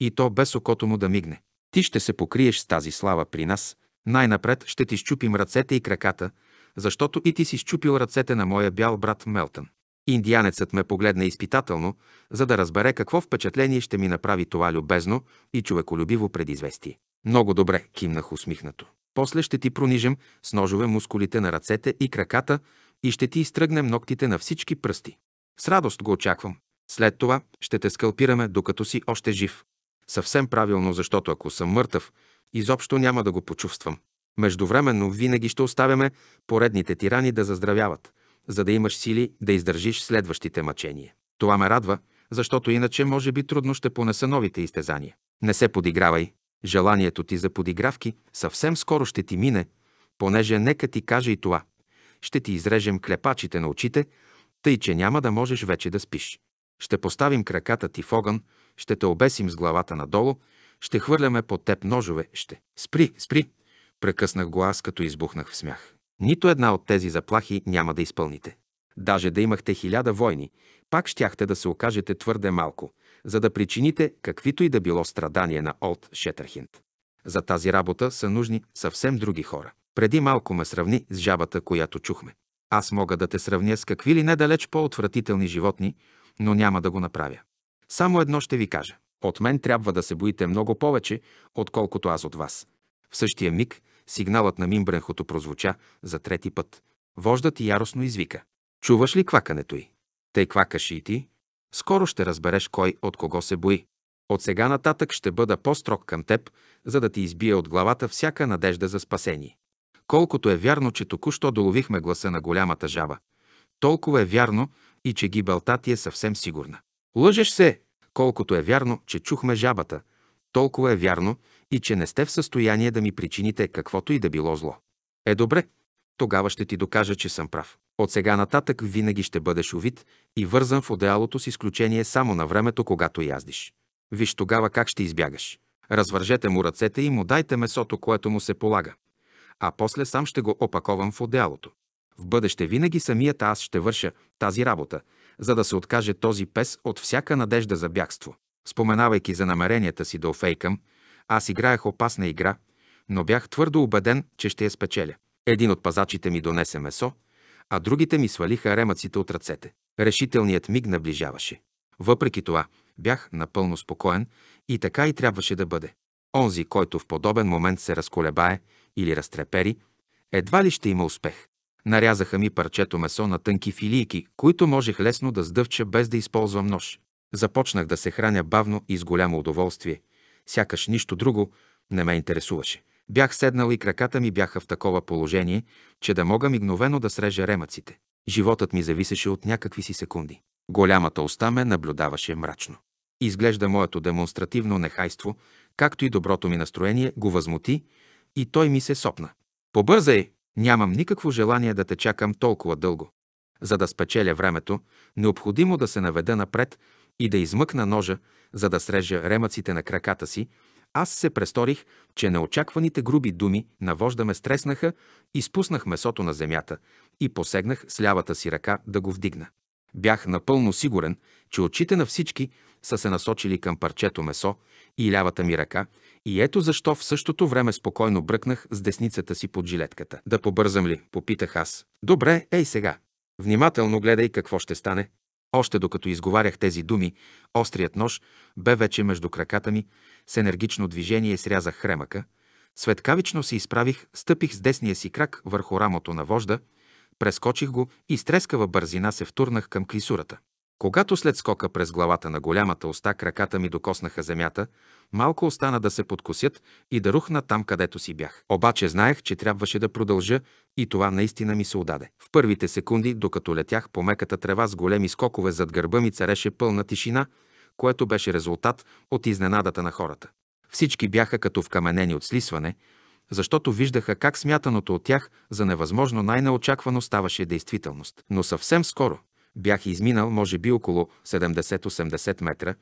и то без окото му да мигне. Ти ще се покриеш с тази слава при нас, най-напред ще ти щупим ръцете и краката, защото и ти си щупил ръцете на моя бял брат Мелтън. Индианецът ме погледна изпитателно, за да разбере какво впечатление ще ми направи това любезно и човеколюбиво предизвестие. Много добре, кимнах усмихнато. После ще ти пронижем с ножове мускулите на ръцете и краката и ще ти изтръгнем ногтите на всички пръсти. С радост го очаквам. След това ще те скалпираме, докато си още жив. Съвсем правилно, защото ако съм мъртъв, изобщо няма да го почувствам. Междувременно винаги ще оставяме поредните тирани да заздравяват, за да имаш сили да издържиш следващите мъчения. Това ме радва, защото иначе може би трудно ще понеса новите изтезания. Не се подигравай. Желанието ти за подигравки съвсем скоро ще ти мине, понеже нека ти каже и това. Ще ти изрежем клепачите на очите, тъй че няма да можеш вече да спиш. Ще поставим краката ти в огън, ще те обесим с главата надолу, ще хвърляме под теб ножове, ще. Спри, спри, Прекъснах го аз, като избухнах в смях. Нито една от тези заплахи няма да изпълните. Даже да имахте хиляда войни, пак щяхте да се окажете твърде малко, за да причините каквито и да било страдание на Олд Шетърхинд. За тази работа са нужни съвсем други хора. Преди малко ме сравни с жабата, която чухме. Аз мога да те сравня с какви ли недалеч по-отвратителни животни, но няма да го направя. Само едно ще ви кажа. От мен трябва да се боите много повече, отколкото аз от вас. В същия миг Сигналът на мимбренхото прозвуча за трети път. Вождат яростно извика. Чуваш ли квакането й? Тъй квакаш и ти. Скоро ще разбереш кой от кого се бои. От сега нататък ще бъда по-строг към теб, за да ти избия от главата всяка надежда за спасение. Колкото е вярно, че току-що доловихме гласа на голямата жаба, толкова е вярно и че гибелта ти е съвсем сигурна. Лъжеш се! Колкото е вярно, че чухме жабата, толкова е вярно, и че не сте в състояние да ми причините каквото и да било зло. Е добре, тогава ще ти докажа, че съм прав. От сега нататък винаги ще бъдеш увит и вързан в одеалото с изключение само на времето, когато яздиш. Виж тогава как ще избягаш. Развържете му ръцете и му дайте месото, което му се полага. А после сам ще го опаковам в одеалото. В бъдеще винаги самият аз ще върша тази работа, за да се откаже този пес от всяка надежда за бягство. Споменавайки за намеренията си да офейкам, аз играех опасна игра, но бях твърдо убеден, че ще я спечеля. Един от пазачите ми донесе месо, а другите ми свалиха ремъците от ръцете. Решителният миг наближаваше. Въпреки това, бях напълно спокоен и така и трябваше да бъде. Онзи, който в подобен момент се разколебае или разтрепери, едва ли ще има успех. Нарязаха ми парчето месо на тънки филийки, които можех лесно да сдъвча без да използвам нож. Започнах да се храня бавно и с голямо удоволствие – сякаш нищо друго не ме интересуваше. Бях седнал и краката ми бяха в такова положение, че да мога мигновено да срежа ремъците. Животът ми зависеше от някакви си секунди. Голямата уста ме наблюдаваше мрачно. Изглежда моето демонстративно нехайство, както и доброто ми настроение, го възмути и той ми се сопна. Побързай! Нямам никакво желание да те чакам толкова дълго. За да спечеля времето, необходимо да се наведа напред и да измъкна ножа, за да срежа ремъците на краката си, аз се престорих, че неочакваните груби думи на вожда ме стреснаха и спуснах месото на земята и посегнах с лявата си ръка да го вдигна. Бях напълно сигурен, че очите на всички са се насочили към парчето месо и лявата ми ръка, и ето защо в същото време спокойно бръкнах с десницата си под жилетката. Да побързам ли? Попитах аз. Добре, ей сега. Внимателно гледай какво ще стане. Още докато изговарях тези думи, острият нож бе вече между краката ми, с енергично движение срязах хремъка, светкавично се изправих, стъпих с десния си крак върху рамото на вожда, прескочих го и с трескава бързина се втурнах към клисурата. Когато след скока през главата на голямата уста краката ми докоснаха земята, малко остана да се подкосят и да рухна там, където си бях. Обаче знаех, че трябваше да продължа и това наистина ми се отдаде. В първите секунди, докато летях по меката трева с големи скокове зад гърба ми, цареше пълна тишина, което беше резултат от изненадата на хората. Всички бяха като вкаменени от слисване, защото виждаха как смятаното от тях за невъзможно най-неочаквано ставаше действителност. Но съвсем скоро Бях изминал, може би, около 70-80 метра.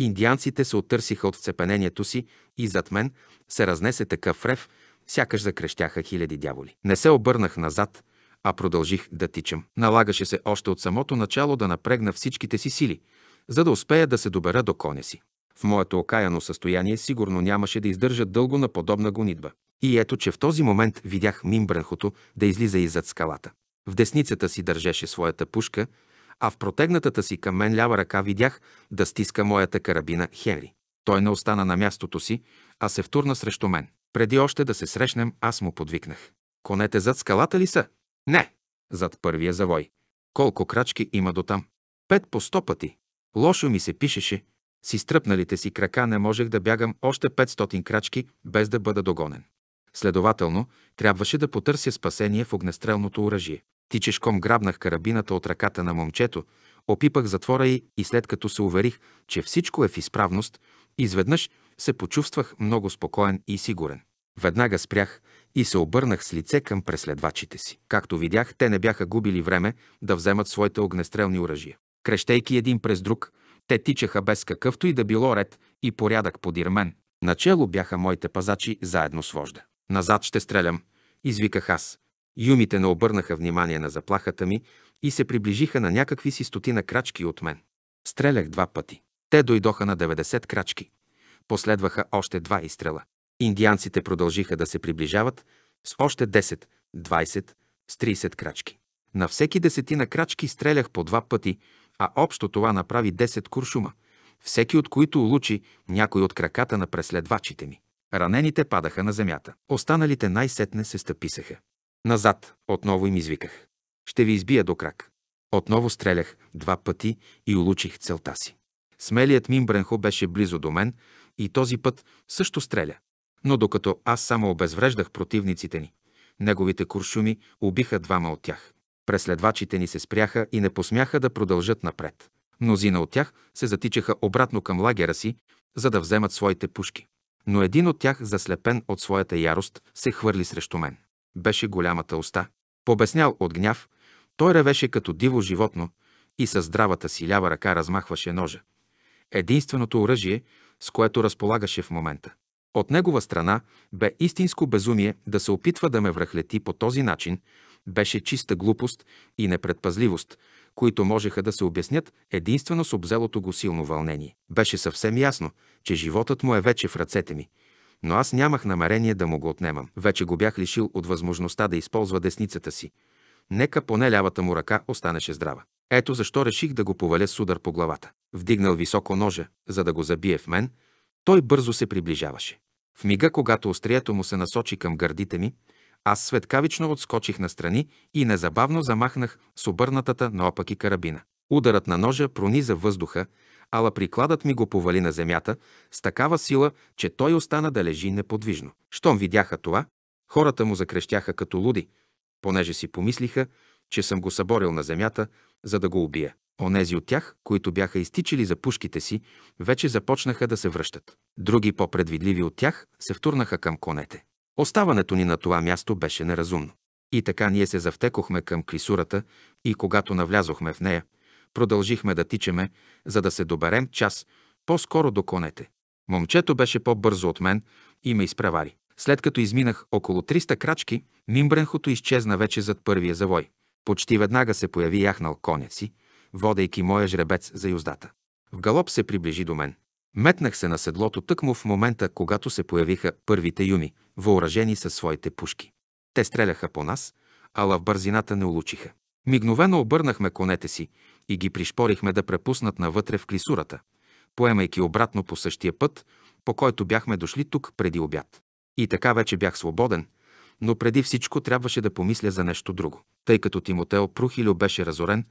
Индианците се оттърсиха от вцепенението си и зад мен се разнесе такъв рев, сякаш закрещяха хиляди дяволи. Не се обърнах назад, а продължих да тичам. Налагаше се още от самото начало да напрегна всичките си сили, за да успея да се добера до коня си. В моето окаяно състояние сигурно нямаше да издържа дълго на подобна гонитба. И ето, че в този момент видях Мимбренхото да излиза иззад скалата. В десницата си държеше своята пушка а в протегнатата си към мен лява ръка видях да стиска моята карабина Хенри. Той не остана на мястото си, а се втурна срещу мен. Преди още да се срещнем, аз му подвикнах. Конете зад скалата ли са? Не! Зад първия завой. Колко крачки има до там? Пет по сто пъти. Лошо ми се пишеше. С изтръпналите си крака не можех да бягам още 500 крачки, без да бъда догонен. Следователно, трябваше да потърся спасение в огнестрелното оръжие. Тичешком грабнах карабината от ръката на момчето, опипах затвора й и след като се уверих, че всичко е в изправност, изведнъж се почувствах много спокоен и сигурен. Веднага спрях и се обърнах с лице към преследвачите си. Както видях, те не бяха губили време да вземат своите огнестрелни оръжия. Крещейки един през друг, те тичаха без какъвто и да било ред и порядък подир мен. Начело бяха моите пазачи заедно с вожда. Назад ще стрелям, извиках аз. Юмите не обърнаха внимание на заплахата ми и се приближиха на някакви си стотина крачки от мен. Стрелях два пъти. Те дойдоха на 90 крачки. Последваха още два изстрела. Индианците продължиха да се приближават с още 10, 20, с 30 крачки. На всеки десетина крачки стрелях по два пъти, а общо това направи 10 куршума, всеки от които улучи някой от краката на преследвачите ми. Ранените падаха на земята. Останалите най-сетне се стъписаха. Назад отново им извиках. Ще ви избия до крак. Отново стрелях два пъти и улучих целта си. Смелият Мимбренхо беше близо до мен и този път също стреля. Но докато аз само обезвреждах противниците ни, неговите куршуми убиха двама от тях. Преследвачите ни се спряха и не посмяха да продължат напред. Мнозина от тях се затичаха обратно към лагера си, за да вземат своите пушки. Но един от тях, заслепен от своята ярост, се хвърли срещу мен беше голямата уста. Побеснял от гняв, той ревеше като диво животно и със здравата си лява ръка размахваше ножа. Единственото оръжие, с което разполагаше в момента. От негова страна бе истинско безумие да се опитва да ме връхлети по този начин, беше чиста глупост и непредпазливост, които можеха да се обяснят единствено с обзелото го силно вълнение. Беше съвсем ясно, че животът му е вече в ръцете ми – но аз нямах намерение да му го отнемам. Вече го бях лишил от възможността да използва десницата си. Нека поне лявата му ръка останеше здрава. Ето защо реших да го поваля с удар по главата. Вдигнал високо ножа, за да го забие в мен, той бързо се приближаваше. В мига, когато острието му се насочи към гърдите ми, аз светкавично отскочих настрани и незабавно замахнах с обърнатата наопаки карабина. Ударът на ножа прониза въздуха, ала прикладът ми го повали на земята с такава сила, че той остана да лежи неподвижно. Щом видяха това, хората му закрещяха като луди, понеже си помислиха, че съм го съборил на земята, за да го убия. Онези от тях, които бяха изтичали за пушките си, вече започнаха да се връщат. Други по-предвидливи от тях се втурнаха към конете. Оставането ни на това място беше неразумно. И така ние се завтекохме към клисурата и когато навлязохме в нея – Продължихме да тичаме, за да се доберем час по-скоро до конете. Момчето беше по-бързо от мен и ме изпревари. След като изминах около 300 крачки, мимбренхото изчезна вече зад първия завой. Почти веднага се появи яхнал коня си, водейки моя жребец за юздата. В галоп се приближи до мен. Метнах се на седлото тъкмо в момента, когато се появиха първите юми, въоръжени със своите пушки. Те стреляха по нас, ала в бързината не улучиха. Мигновено обърнахме конете си и ги пришпорихме да препуснат навътре в клисурата, поемайки обратно по същия път, по който бяхме дошли тук преди обяд. И така вече бях свободен, но преди всичко трябваше да помисля за нещо друго. Тъй като Тимотео Прухилю беше разорен,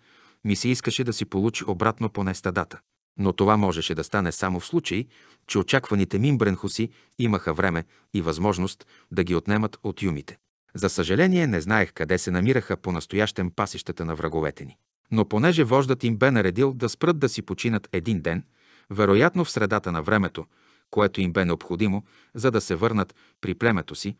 ми се искаше да си получи обратно поне стадата. Но това можеше да стане само в случай, че очакваните мимбренхуси имаха време и възможност да ги отнемат от юмите. За съжаление, не знаех къде се намираха по-настоящем пасищата на враговете ни. Но понеже вождът им бе наредил да спрат да си починат един ден, вероятно в средата на времето, което им бе необходимо, за да се върнат при племето си,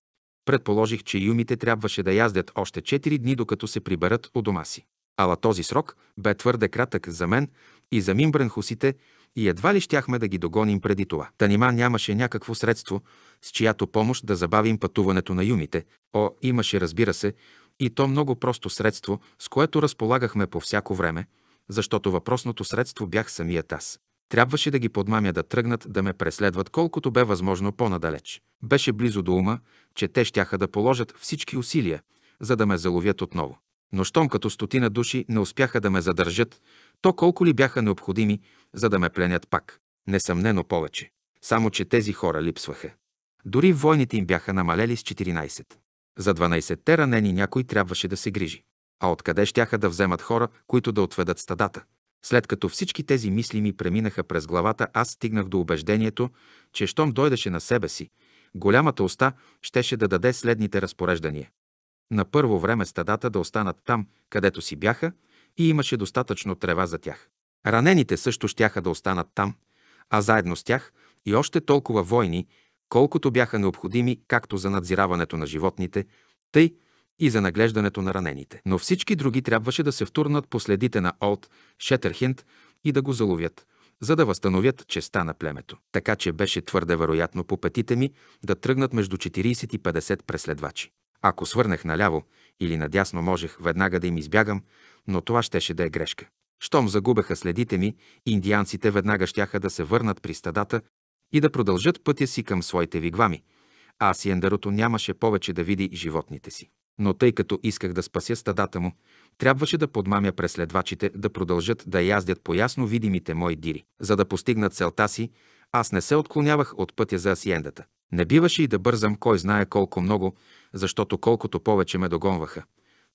предположих, че юмите трябваше да яздят още 4 дни, докато се приберат у дома си. Ала този срок бе твърде кратък за мен и за мимбренхусите и едва ли щяхме да ги догоним преди това. Танима нямаше някакво средство, с чиято помощ да забавим пътуването на юмите. О, имаше, разбира се, и то много просто средство, с което разполагахме по всяко време, защото въпросното средство бях самият аз. Трябваше да ги подмамя да тръгнат да ме преследват колкото бе възможно по-надалеч. Беше близо до ума, че те щяха да положат всички усилия, за да ме заловят отново. Но щом като стотина души не успяха да ме задържат, то колко ли бяха необходими, за да ме пленят пак? Несъмнено повече. Само, че тези хора липсваха. Дори войните им бяха намалели с 14. За 12-те ранени някой трябваше да се грижи. А откъде щяха да вземат хора, които да отведат стадата? След като всички тези мисли ми преминаха през главата, аз стигнах до убеждението, че щом дойдеше на себе си, голямата уста щеше да даде следните разпореждания. На първо време стадата да останат там, където си бяха, и имаше достатъчно трева за тях. Ранените също щяха да останат там, а заедно с тях и още толкова войни, колкото бяха необходими както за надзираването на животните, тъй и за наглеждането на ранените. Но всички други трябваше да се втурнат по следите на Олд Шетърхинд и да го заловят, за да възстановят честа на племето. Така че беше твърде вероятно по петите ми да тръгнат между 40 и 50 преследвачи. Ако свърнах наляво или надясно, можех веднага да им избягам, но това щеше да е грешка. Щом загубеха следите ми, индианците веднага щяха да се върнат при стадата и да продължат пътя си към своите вигвами, а Асиендерото нямаше повече да види животните си. Но тъй като исках да спася стадата му, трябваше да подмамя преследвачите да продължат да яздят по ясно видимите мои дири. За да постигнат целта си, аз не се отклонявах от пътя за асиендата. Не биваше и да бързам кой знае колко много, защото колкото повече ме догонваха,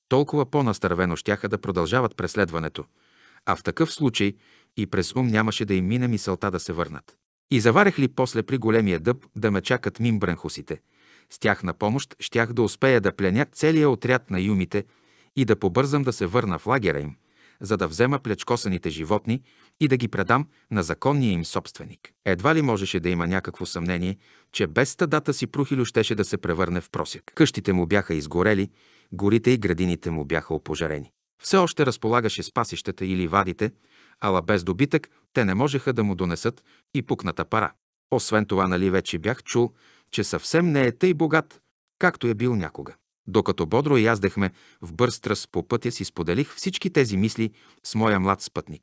толкова по-настървено щяха да продължават преследването, а в такъв случай и през ум нямаше да им мине мисълта да се върнат. И заварях ли после при големия дъб да ме чакат мимбренхусите? С тях на помощ щях да успея да пленя целия отряд на юмите и да побързам да се върна в лагера им, за да взема плечкосаните животни и да ги предам на законния им собственик. Едва ли можеше да има някакво съмнение, че без стадата си Прухилю щеше да се превърне в просяк. Къщите му бяха изгорели, горите и градините му бяха опожарени. Все още разполагаше с пасищата вадите, ала без добитък те не можеха да му донесат и пукната пара. Освен това, нали вече бях чул, че съвсем не е тъй богат, както е бил някога. Докато бодро яздехме в бърз тръс по пътя си споделих всички тези мисли с моя млад спътник.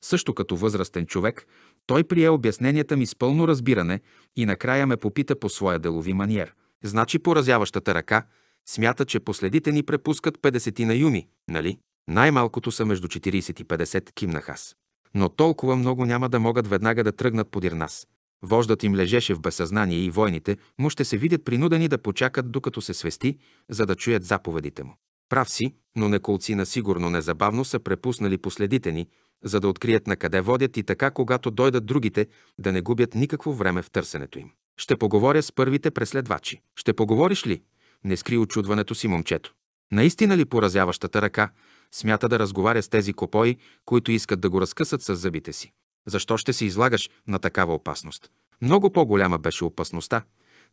Също като възрастен човек, той прие обясненията ми с пълно разбиране и накрая ме попита по своя делови маниер. Значи поразяващата ръка смята, че последите ни препускат 50 на юми, нали? Най-малкото са между 40 и 50, кимнах аз. Но толкова много няма да могат веднага да тръгнат подир нас. Вождат им лежеше в безсъзнание и войните му ще се видят принудени да почакат докато се свести, за да чуят заповедите му. Прав си, но неколци на сигурно незабавно са препуснали последите ни, за да открият на къде водят и така, когато дойдат другите, да не губят никакво време в търсенето им. Ще поговоря с първите преследвачи. Ще поговориш ли? Не скри очудването си момчето. Наистина ли поразяващата ръка, Смята да разговаря с тези копои, които искат да го разкъсат с зъбите си. Защо ще се излагаш на такава опасност? Много по-голяма беше опасността,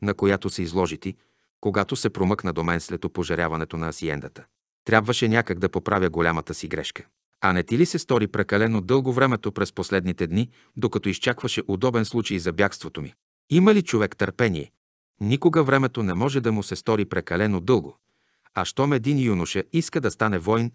на която се изложи ти, когато се промъкна до мен след опожаряването на асиендата. Трябваше някак да поправя голямата си грешка. А не ти ли се стори прекалено дълго времето през последните дни, докато изчакваше удобен случай за бягството ми? Има ли човек търпение? Никога времето не може да му се стори прекалено дълго. А щом един юноша иска да стане войн,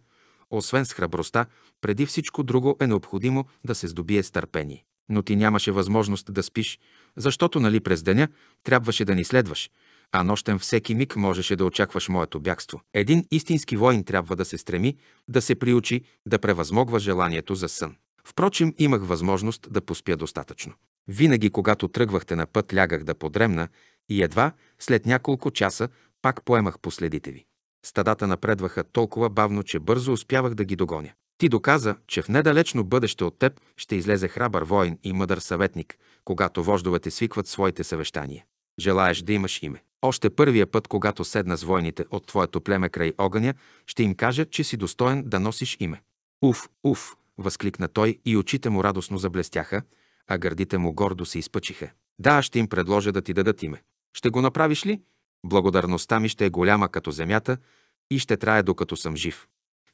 освен с храбростта, преди всичко друго е необходимо да се здобие с търпение. Но ти нямаше възможност да спиш, защото нали през деня трябваше да ни следваш, а нощен всеки миг можеше да очакваш моето бягство. Един истински воин трябва да се стреми, да се приучи, да превъзмогва желанието за сън. Впрочем, имах възможност да поспя достатъчно. Винаги, когато тръгвахте на път, лягах да подремна и едва след няколко часа пак поемах последите ви. Стадата напредваха толкова бавно, че бързо успявах да ги догоня. Ти доказа, че в недалечно бъдеще от теб ще излезе храбър воин и мъдър съветник, когато вождовете свикват своите съвещания. Желаеш да имаш име. Още първия път, когато седна с войните от твоето племе край огъня, ще им кажа, че си достоен да носиш име. Уф, уф, възкликна той и очите му радостно заблестяха, а гърдите му гордо се изпъчиха. Да, ще им предложа да ти дадат име. Ще го направиш ли? Благодарността ми ще е голяма като земята и ще трае докато съм жив.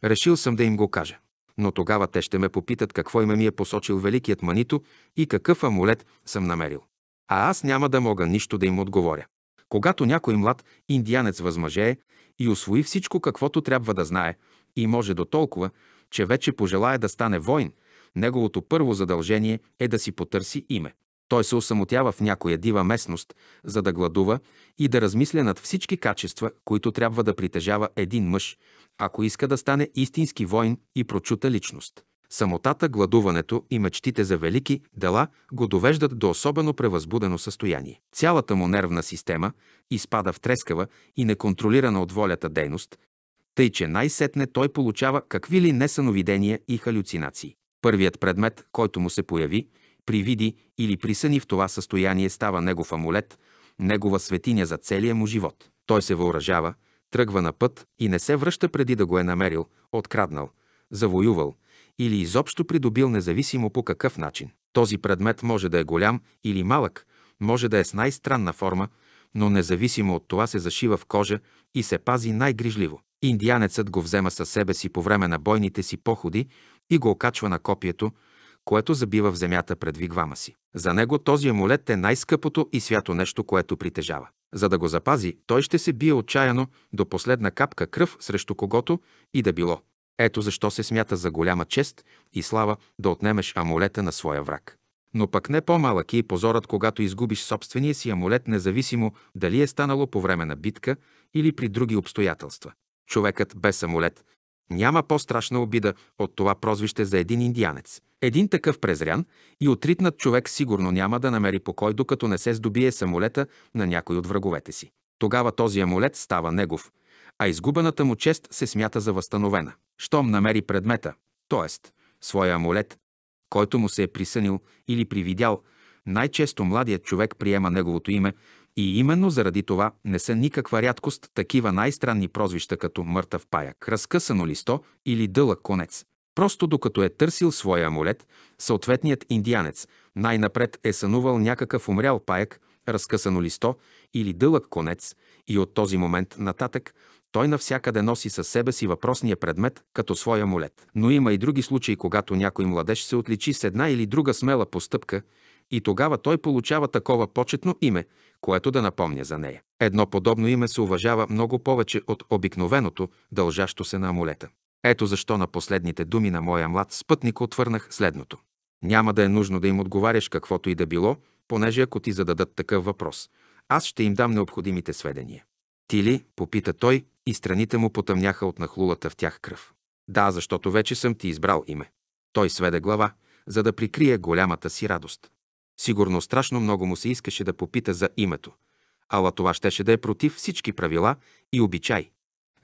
Решил съм да им го кажа. Но тогава те ще ме попитат какво име ми е посочил великият манито и какъв амулет съм намерил. А аз няма да мога нищо да им отговоря. Когато някой млад индианец възмъжее и освои всичко каквото трябва да знае и може до толкова, че вече пожелая да стане войн, неговото първо задължение е да си потърси име. Той се осамотява в някоя дива местност, за да гладува и да размисля над всички качества, които трябва да притежава един мъж, ако иска да стане истински войн и прочута личност. Самотата, гладуването и мечтите за велики дела го довеждат до особено превъзбудено състояние. Цялата му нервна система изпада в трескава и неконтролирана от волята дейност, тъй че най-сетне той получава какви ли несъновидения и халюцинации. Първият предмет, който му се появи – при види или при съни в това състояние става негов амулет, негова светиня за целия му живот. Той се въоръжава, тръгва на път и не се връща преди да го е намерил, откраднал, завоювал или изобщо придобил независимо по какъв начин. Този предмет може да е голям или малък, може да е с най-странна форма, но независимо от това се зашива в кожа и се пази най-грижливо. Индианецът го взема със себе си по време на бойните си походи и го окачва на копието, което забива в земята пред вигвама си. За него този амулет е най-скъпото и свято нещо, което притежава. За да го запази, той ще се бие отчаяно до последна капка кръв срещу когото и да било. Ето защо се смята за голяма чест и слава да отнемеш амулета на своя враг. Но пък не по-малък е и позорът, когато изгубиш собствения си амулет, независимо дали е станало по време на битка или при други обстоятелства. Човекът без амулет няма по-страшна обида от това прозвище за един индианец. Един такъв презрян и отритнат човек сигурно няма да намери покой, докато не се здобие самолета на някой от враговете си. Тогава този амулет става негов, а изгубената му чест се смята за възстановена. Щом намери предмета, т.е. своя амулет, който му се е присънил или привидял, най-често младият човек приема неговото име и именно заради това не са никаква рядкост такива най-странни прозвища като мъртъв паяк, разкъсано листо или дълъг конец. Просто докато е търсил своя амулет, съответният индианец най-напред е сънувал някакъв умрял паяк, разкъсано листо или дълъг конец и от този момент нататък той навсякъде носи със себе си въпросния предмет като своя амулет. Но има и други случаи, когато някой младеж се отличи с една или друга смела постъпка и тогава той получава такова почетно име, което да напомня за нея. Едно подобно име се уважава много повече от обикновеното, дължащо се на амулета. Ето защо на последните думи на моя млад спътник отвърнах следното. Няма да е нужно да им отговаряш каквото и да било, понеже ако ти зададат такъв въпрос, аз ще им дам необходимите сведения. Ти ли? попита той и страните му потъмняха от нахлулата в тях кръв. Да, защото вече съм ти избрал име. Той сведе глава, за да прикрие голямата си радост. Сигурно страшно много му се искаше да попита за името, ала това щеше да е против всички правила и обичай.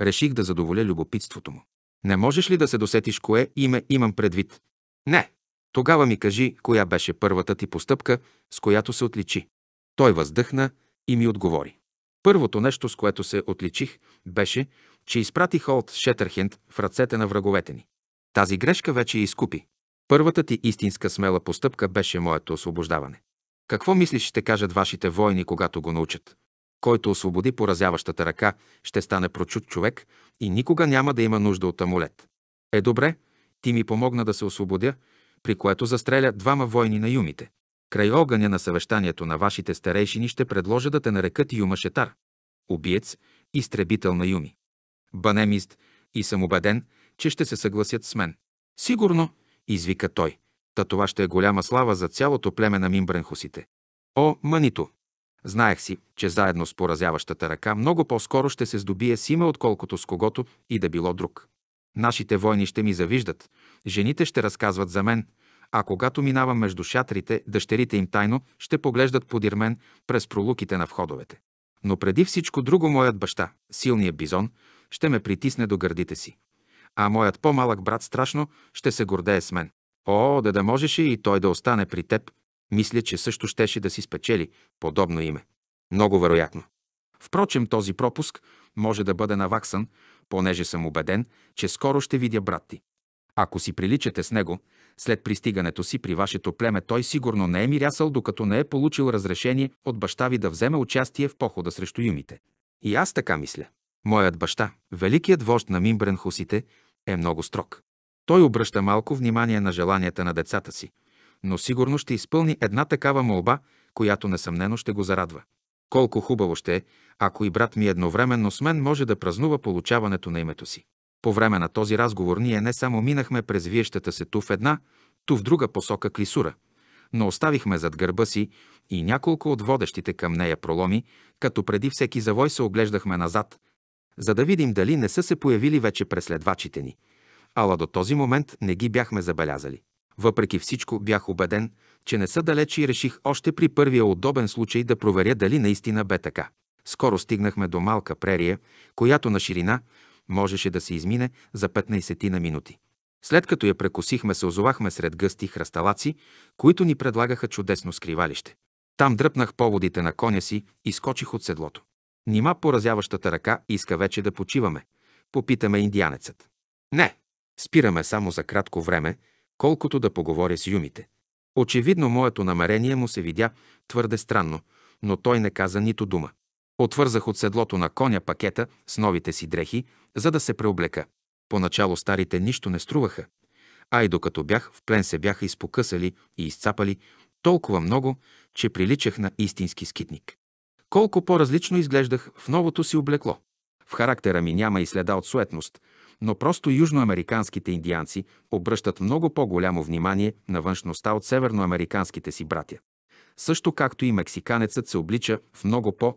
Реших да задоволя любопитството му. Не можеш ли да се досетиш кое име имам предвид? Не. Тогава ми кажи, коя беше първата ти постъпка, с която се отличи. Той въздъхна и ми отговори. Първото нещо, с което се отличих, беше, че изпратих от Шетърхенд в ръцете на враговете ни. Тази грешка вече изкупи. изкупи. Първата ти истинска смела постъпка беше моето освобождаване. Какво мислиш ще кажат вашите войни, когато го научат? Който освободи поразяващата ръка, ще стане прочут човек и никога няма да има нужда от амулет. Е добре, ти ми помогна да се освободя, при което застреля двама войни на юмите. Край огъня на съвещанието на вашите старейшини ще предложа да те нарекат Юма Шетар, убиец, изтребител на юми. Банемист и съм убеден, че ще се съгласят с мен. Сигурно, извика той. Та това ще е голяма слава за цялото племе на мимбренхусите. О, мънито! Знаех си, че заедно с поразяващата ръка много по-скоро ще се здобие с име, отколкото с когото и да било друг. Нашите войни ще ми завиждат, жените ще разказват за мен, а когато минавам между шатрите, дъщерите им тайно ще поглеждат подир мен през пролуките на входовете. Но преди всичко друго моят баща, силният бизон, ще ме притисне до гърдите си а моят по-малък брат страшно ще се гордее с мен. О, да да можеше и той да остане при теб. Мисля, че също щеше да си спечели подобно име. Много вероятно. Впрочем, този пропуск може да бъде наваксан, понеже съм убеден, че скоро ще видя брат ти. Ако си приличате с него, след пристигането си при вашето племе той сигурно не е мирясал, докато не е получил разрешение от баща ви да вземе участие в похода срещу юмите. И аз така мисля. Моят баща, великият вожд на Мимбренхусите, е много строг. Той обръща малко внимание на желанията на децата си, но сигурно ще изпълни една такава молба, която несъмнено ще го зарадва. Колко хубаво ще е, ако и брат ми едновременно с мен може да празнува получаването на името си. По време на този разговор ние не само минахме през виещата се ту в една, ту в друга посока клисура, но оставихме зад гърба си и няколко от водещите към нея проломи, като преди всеки завой се оглеждахме назад, за да видим дали не са се появили вече преследвачите ни, ала до този момент не ги бяхме забелязали. Въпреки всичко бях убеден, че не са далеч и реших още при първия удобен случай да проверя дали наистина бе така. Скоро стигнахме до малка прерия, която на ширина можеше да се измине за 15 на минути. След като я прекосихме, се озовахме сред гъсти храсталаци, които ни предлагаха чудесно скривалище. Там дръпнах поводите на коня си и скочих от седлото. Нима поразяващата ръка иска вече да почиваме. Попитаме индианецът. Не, спираме само за кратко време, колкото да поговоря с юмите. Очевидно моето намерение му се видя твърде странно, но той не каза нито дума. Отвързах от седлото на коня пакета с новите си дрехи, за да се преоблека. Поначало старите нищо не струваха, а и докато бях в плен се бяха изпокъсали и изцапали толкова много, че приличах на истински скитник. Колко по-различно изглеждах в новото си облекло. В характера ми няма и следа от суетност, но просто южноамериканските индианци обръщат много по-голямо внимание на външността от северноамериканските си братя. Също както и мексиканецът се облича в много по-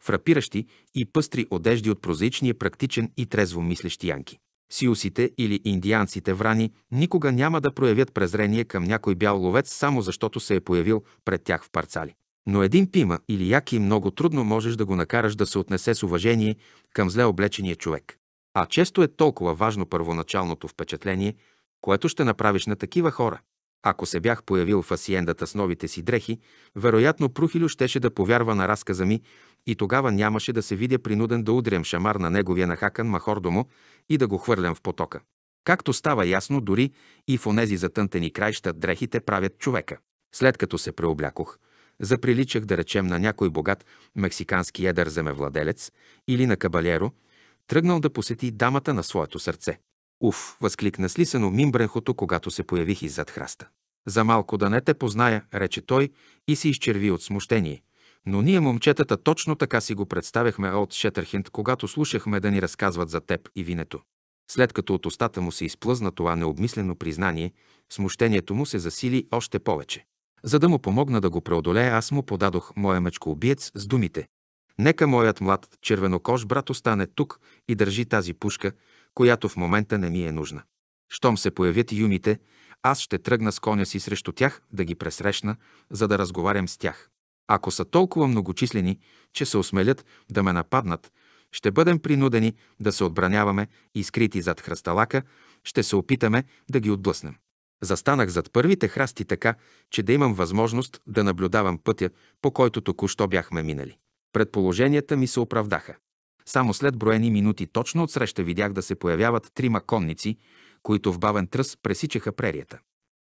фрапиращи и пъстри одежди от прозаичния практичен и трезво мислещи янки. Сиусите или индианците врани никога няма да проявят презрение към някой бял ловец само защото се е появил пред тях в парцали. Но един пима или яки много трудно можеш да го накараш да се отнесе с уважение към зле облечения човек. А често е толкова важно първоначалното впечатление, което ще направиш на такива хора. Ако се бях появил в асиендата с новите си дрехи, вероятно Прухилю щеше да повярва на разказа ми и тогава нямаше да се видя принуден да удрям шамар на неговия нахакан махордомо и да го хвърлям в потока. Както става ясно, дори и в онези затънтени краища дрехите правят човека. След като се преоблякох, заприличах да речем на някой богат мексикански едър земевладелец или на кабалеро, тръгнал да посети дамата на своето сърце. Уф, възкликна слисано мимбренхото, когато се появих иззад храста. За малко да не те позная, рече той и се изчерви от смущение. Но ние, момчетата, точно така си го представяхме от Шетърхинд, когато слушахме да ни разказват за теб и винето. След като от устата му се изплъзна това необмислено признание, смущението му се засили още повече. За да му помогна да го преодолее, аз му подадох моя мечкоубиец с думите. Нека моят млад червенокож брат остане тук и държи тази пушка, която в момента не ми е нужна. Щом се появят юмите, аз ще тръгна с коня си срещу тях да ги пресрещна, за да разговарям с тях. Ако са толкова многочислени, че се осмелят да ме нападнат, ще бъдем принудени да се отбраняваме и скрити зад хръсталака, ще се опитаме да ги отблъснем. Застанах зад първите храсти така, че да имам възможност да наблюдавам пътя, по който току-що бяхме минали. Предположенията ми се оправдаха. Само след броени минути точно отсреща видях да се появяват трима конници, които в бавен тръс пресичаха прерията.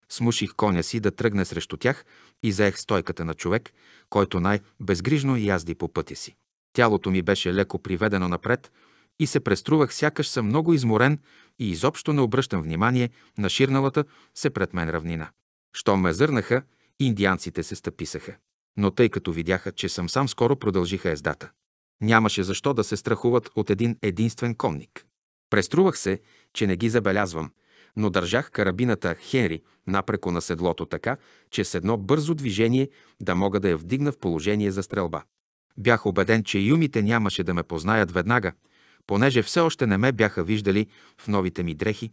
Смуших коня си да тръгне срещу тях и заех стойката на човек, който най-безгрижно язди по пътя си. Тялото ми беше леко приведено напред и се преструвах, сякаш съм много изморен и изобщо не обръщам внимание на ширналата се пред мен равнина. Щом ме зърнаха, индианците се стъписаха. Но тъй като видяха, че съм сам, скоро продължиха ездата. Нямаше защо да се страхуват от един единствен конник. Преструвах се, че не ги забелязвам, но държах карабината Хенри напреко на седлото така, че с едно бързо движение да мога да я вдигна в положение за стрелба. Бях убеден, че юмите нямаше да ме познаят веднага, понеже все още не ме бяха виждали в новите ми дрехи,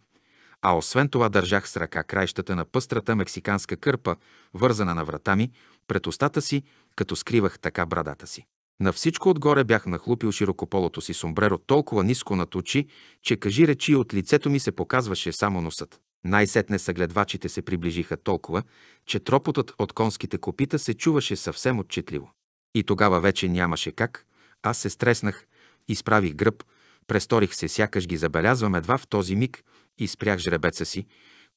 а освен това държах с ръка краищата на пъстрата мексиканска кърпа, вързана на врата ми, пред устата си, като скривах така брадата си. На всичко отгоре бях нахлупил широкополото си сомбреро толкова ниско над очи, че кажи речи от лицето ми се показваше само носът. Най-сетне съгледвачите се приближиха толкова, че тропотът от конските копита се чуваше съвсем отчетливо. И тогава вече нямаше как. Аз се стреснах, изправих гръб, Престорих се, сякаш ги забелязвам едва в този миг и спрях жребеца си,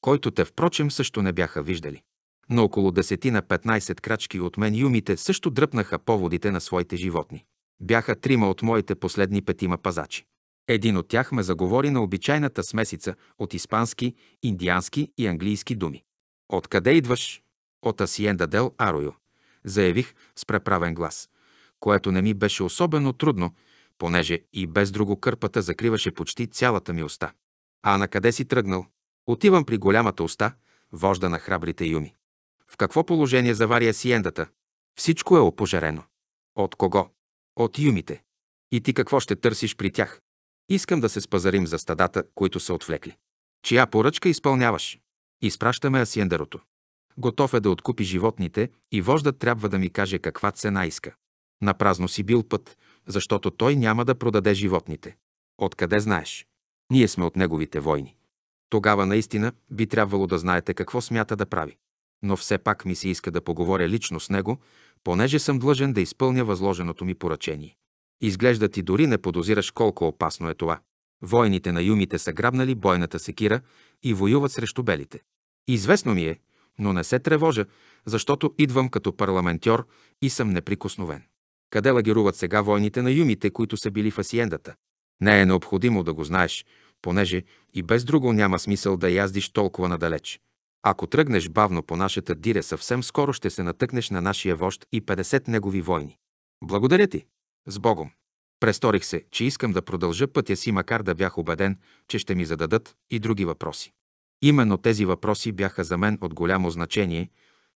който те, впрочем, също не бяха виждали. Но около десетина 15 крачки от мен юмите също дръпнаха поводите на своите животни. Бяха трима от моите последни петима пазачи. Един от тях ме заговори на обичайната смесица от испански, индиански и английски думи. «Откъде идваш?» «От Асиенда дел Аройо», заявих с преправен глас, което не ми беше особено трудно, понеже и без друго кърпата закриваше почти цялата ми уста. А на къде си тръгнал? Отивам при голямата уста, вожда на храбрите юми. В какво положение заваря ендата? Всичко е опожарено. От кого? От юмите. И ти какво ще търсиш при тях? Искам да се спазарим за стадата, които са отвлекли. Чия поръчка изпълняваш? Изпращаме асиендерото. Готов е да откупи животните и вождат трябва да ми каже каква цена иска. На празно си бил път, защото той няма да продаде животните. Откъде знаеш? Ние сме от неговите войни. Тогава наистина би трябвало да знаете какво смята да прави. Но все пак ми се иска да поговоря лично с него, понеже съм длъжен да изпълня възложеното ми поръчение. Изглежда ти дори не подозираш колко опасно е това. Войните на юмите са грабнали бойната секира и воюват срещу белите. Известно ми е, но не се тревожа, защото идвам като парламентьор и съм неприкосновен къде лагеруват сега войните на юмите, които са били в асиендата. Не е необходимо да го знаеш, понеже и без друго няма смисъл да яздиш толкова надалеч. Ако тръгнеш бавно по нашата дире, съвсем скоро ще се натъкнеш на нашия вожд и 50 негови войни. Благодаря ти! С Богом! Престорих се, че искам да продължа пътя си, макар да бях убеден, че ще ми зададат и други въпроси. Именно тези въпроси бяха за мен от голямо значение,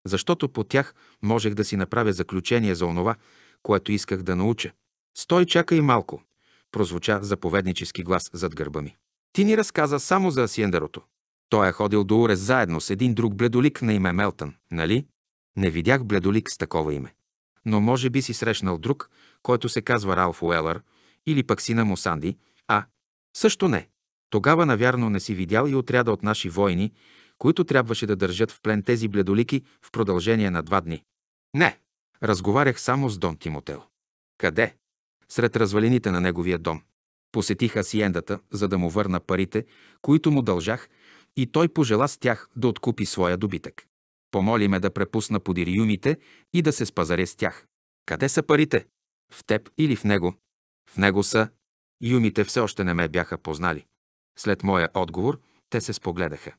защото по тях можех да си направя заключение за онова, което исках да науча. Стой, чакай малко, прозвуча заповеднически глас зад гърба ми. Ти ни разказа само за Асиендерото. Той е ходил до Урес заедно с един друг бледолик на име Мелтън, нали? Не видях бледолик с такова име. Но може би си срещнал друг, който се казва Ралф Уелър или пък сина му Санди, а също не. Тогава, навярно, не си видял и отряда от наши войни, които трябваше да държат в плен тези бледолики в продължение на два дни. Не, Разговарях само с Дон Тимотел. Къде? Сред развалините на неговия дом. Посетих асиендата, за да му върна парите, които му дължах, и той пожела с тях да откупи своя добитък. Помоли ме да препусна подириумите и да се спазаря с тях. Къде са парите? В теб или в него? В него са. Юмите все още не ме бяха познали. След моя отговор, те се спогледаха.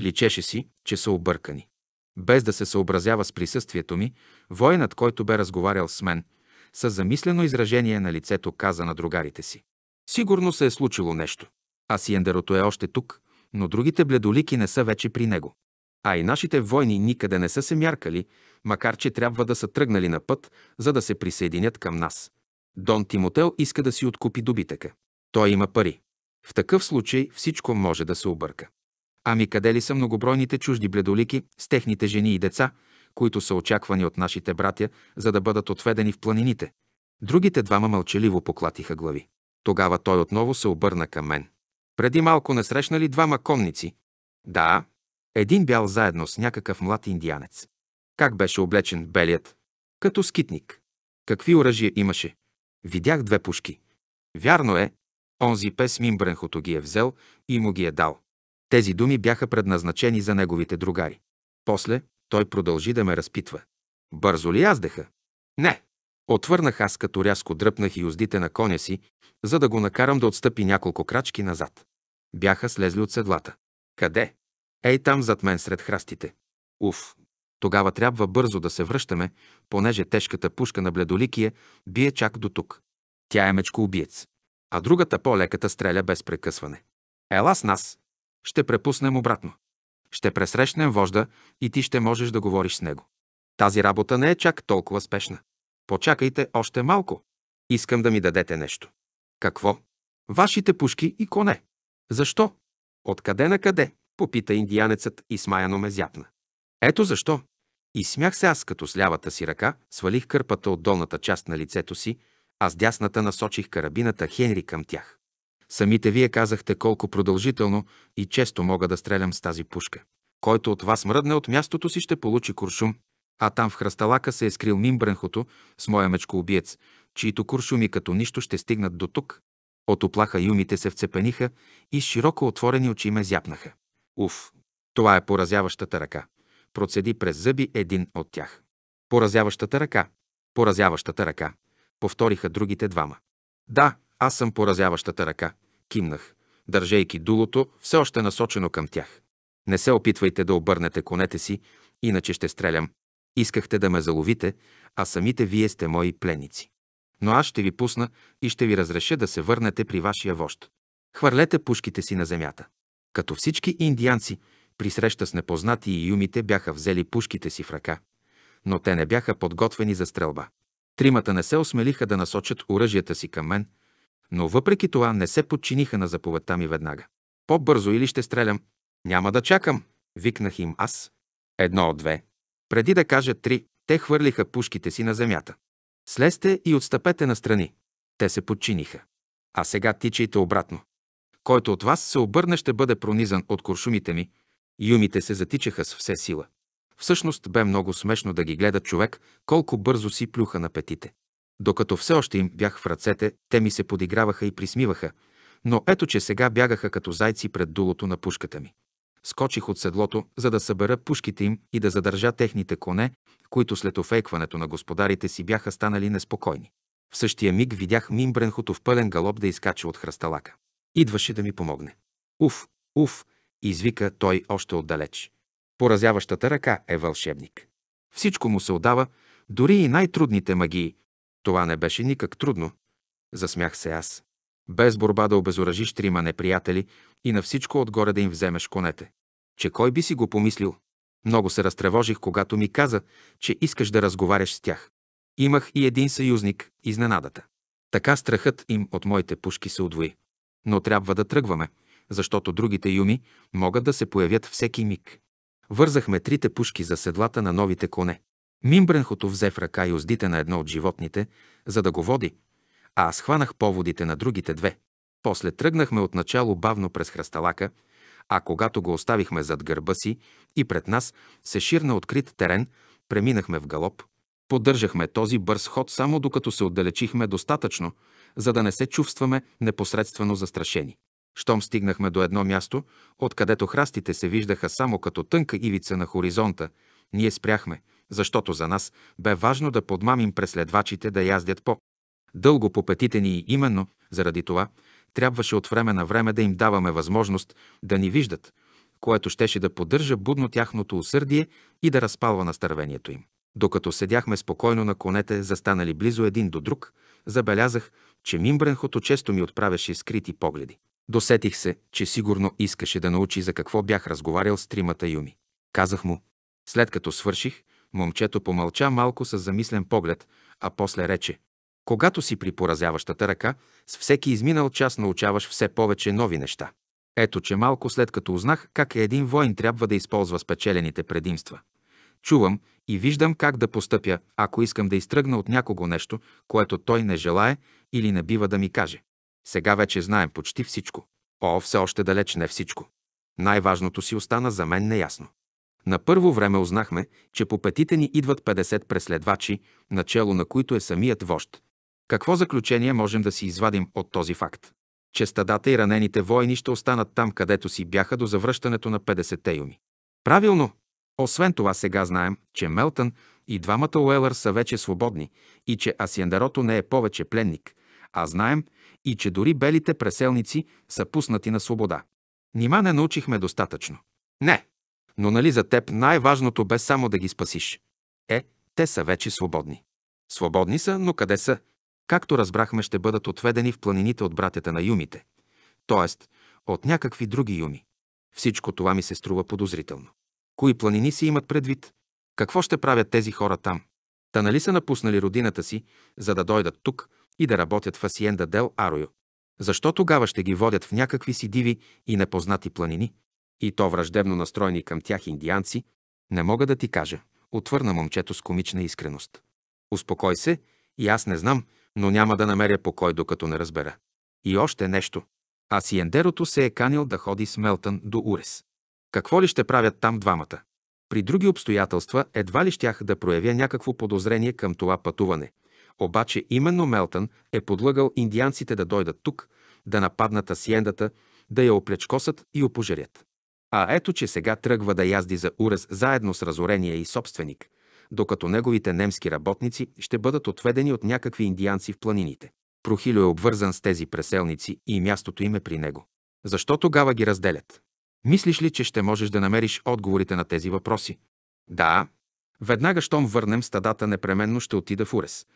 Личеше си, че са объркани. Без да се съобразява с присъствието ми, военът, който бе разговарял с мен, с замислено изражение на лицето каза на другарите си. Сигурно се е случило нещо. А Сиендерото е още тук, но другите бледолики не са вече при него. А и нашите войни никъде не са се мяркали, макар че трябва да са тръгнали на път, за да се присъединят към нас. Дон Тимотел иска да си откупи добитъка. Той има пари. В такъв случай всичко може да се обърка. Ами къде ли са многобройните чужди бледолики с техните жени и деца, които са очаквани от нашите братя, за да бъдат отведени в планините? Другите двама мълчаливо поклатиха глави. Тогава той отново се обърна към мен. Преди малко не ли двама конници? Да. Един бял заедно с някакъв млад индианец. Как беше облечен белият? Като скитник. Какви оръжия имаше? Видях две пушки. Вярно е, онзи пес Мимбренхото ги е взел и му ги е дал. Тези думи бяха предназначени за неговите другари. После той продължи да ме разпитва. Бързо ли яздеха? Не. Отвърнах аз, като рязко дръпнах и юздите на коня си, за да го накарам да отстъпи няколко крачки назад. Бяха слезли от седлата. Къде? Ей там зад мен сред храстите. Уф, тогава трябва бързо да се връщаме, понеже тежката пушка на бледоликия бие чак до тук. Тя е мечко убиец, а другата по-леката стреля без прекъсване. Ела с нас, ще препуснем обратно. Ще пресрещнем вожда и ти ще можеш да говориш с него. Тази работа не е чак толкова спешна. Почакайте още малко. Искам да ми дадете нещо. Какво? Вашите пушки и коне. Защо? Откъде на къде? Попита индиянецът и смаяно ме зяпна. Ето защо. И смях се аз, като с лявата си ръка свалих кърпата от долната част на лицето си, а с дясната насочих карабината Хенри към тях. Самите вие казахте колко продължително и често мога да стрелям с тази пушка. Който от вас мръдне от мястото си ще получи куршум. А там в хръсталака се е скрил Мимбренхото с моя мечкоубиец, чието куршуми като нищо ще стигнат до тук. От оплаха юмите се вцепениха и с широко отворени очи ме зяпнаха. Уф, това е поразяващата ръка. Процеди през зъби един от тях. Поразяващата ръка. Поразяващата ръка. Повториха другите двама. Да, аз съм поразяващата ръка. Кимнах, държейки дулото, все още насочено към тях. Не се опитвайте да обърнете конете си, иначе ще стрелям. Искахте да ме заловите, а самите вие сте мои пленници. Но аз ще ви пусна и ще ви разреша да се върнете при вашия вожд. Хвърлете пушките си на земята. Като всички индианци, при среща с непознати и юмите бяха взели пушките си в ръка, но те не бяха подготвени за стрелба. Тримата не се осмелиха да насочат оръжията си към мен, но въпреки това не се подчиниха на заповедта ми веднага. По-бързо или ще стрелям. Няма да чакам, викнах им аз. Едно от две. Преди да кажа три, те хвърлиха пушките си на земята. Слезте и отстъпете настрани. Те се подчиниха. А сега тичайте обратно. Който от вас се обърне, ще бъде пронизан от куршумите ми. Юмите се затичаха с все сила. Всъщност бе много смешно да ги гледа човек, колко бързо си плюха на петите. Докато все още им бях в ръцете, те ми се подиграваха и присмиваха, но ето че сега бягаха като зайци пред дулото на пушката ми. Скочих от седлото, за да събера пушките им и да задържа техните коне, които след офейкването на господарите си бяха станали неспокойни. В същия миг видях Мимбренхото в пълен галоп да изкача от хръсталака. Идваше да ми помогне. Уф, уф, извика той още отдалеч. Поразяващата ръка е вълшебник. Всичко му се отдава, дори и най-трудните магии, това не беше никак трудно. Засмях се аз. Без борба да обезоръжиш трима неприятели и на всичко отгоре да им вземеш конете. Че кой би си го помислил? Много се разтревожих, когато ми каза, че искаш да разговаряш с тях. Имах и един съюзник, изненадата. Така страхът им от моите пушки се удвои. Но трябва да тръгваме, защото другите юми могат да се появят всеки миг. Вързахме трите пушки за седлата на новите коне. Мимбренхото взе в ръка и уздите на едно от животните, за да го води, а аз хванах поводите на другите две. После тръгнахме отначало бавно през хръсталака, а когато го оставихме зад гърба си и пред нас се ширна открит терен, преминахме в галоп. Поддържахме този бърз ход само докато се отдалечихме достатъчно, за да не се чувстваме непосредствено застрашени. Щом стигнахме до едно място, откъдето храстите се виждаха само като тънка ивица на хоризонта, ние спряхме – защото за нас бе важно да подмамим преследвачите да яздят по дълго по петите ни и именно заради това трябваше от време на време да им даваме възможност да ни виждат, което щеше да поддържа будно тяхното усърдие и да разпалва настървението им. Докато седяхме спокойно на конете, застанали близо един до друг, забелязах, че Мимбренхото често ми отправяше скрити погледи. Досетих се, че сигурно искаше да научи за какво бях разговарял с тримата юми. Казах му, след като свърших, Момчето помълча малко с замислен поглед, а после рече. Когато си при поразяващата ръка, с всеки изминал час научаваш все повече нови неща. Ето, че малко след като узнах как е един воин трябва да използва спечелените предимства. Чувам и виждам как да постъпя, ако искам да изтръгна от някого нещо, което той не желае или не бива да ми каже. Сега вече знаем почти всичко. О, все още далеч не всичко. Най-важното си остана за мен неясно. На първо време узнахме, че по петите ни идват 50 преследвачи, начало на които е самият вожд. Какво заключение можем да си извадим от този факт? Че стадата и ранените войни ще останат там, където си бяха до завръщането на 50-те юми. Правилно! Освен това сега знаем, че Мелтън и двамата Уелър са вече свободни и че Асиендерото не е повече пленник, а знаем и че дори белите преселници са пуснати на свобода. Нима не научихме достатъчно. Не, но нали за теб най-важното бе само да ги спасиш? Е, те са вече свободни. Свободни са, но къде са? Както разбрахме, ще бъдат отведени в планините от братята на юмите, Тоест, от някакви други юми. Всичко това ми се струва подозрително. Кои планини си имат предвид? Какво ще правят тези хора там? Та нали са напуснали родината си, за да дойдат тук и да работят в Асиенда Дел Арою? Защо тогава ще ги водят в някакви си диви и непознати планини? и то враждебно настроени към тях индианци, не мога да ти кажа, отвърна момчето с комична искреност. Успокой се, и аз не знам, но няма да намеря покой, докато не разбера. И още нещо. А Сиендерото се е канил да ходи с Мелтън до Урес. Какво ли ще правят там двамата? При други обстоятелства едва ли щях да проявя някакво подозрение към това пътуване. Обаче именно Мелтън е подлъгал индианците да дойдат тук, да нападнат асиендата, да я оплечкосат и опожарят. А ето, че сега тръгва да язди за уръз заедно с разорения и собственик, докато неговите немски работници ще бъдат отведени от някакви индианци в планините. Прохилю е обвързан с тези преселници и мястото им е при него. Защо тогава ги разделят? Мислиш ли, че ще можеш да намериш отговорите на тези въпроси? Да. Веднага, щом върнем стадата, непременно ще отида в Урес.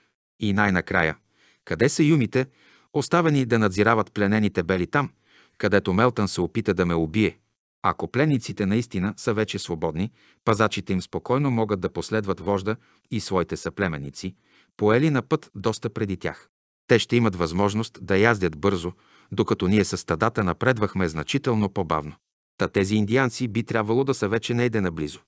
И най-накрая. Къде са юмите, оставени да надзирават пленените бели там, където Мелтън се опита да ме убие? Ако пленниците наистина са вече свободни, пазачите им спокойно могат да последват вожда и своите съплеменици, поели на път доста преди тях. Те ще имат възможност да яздят бързо, докато ние със стадата напредвахме значително по-бавно. Та тези индианци би трябвало да са вече не наблизо.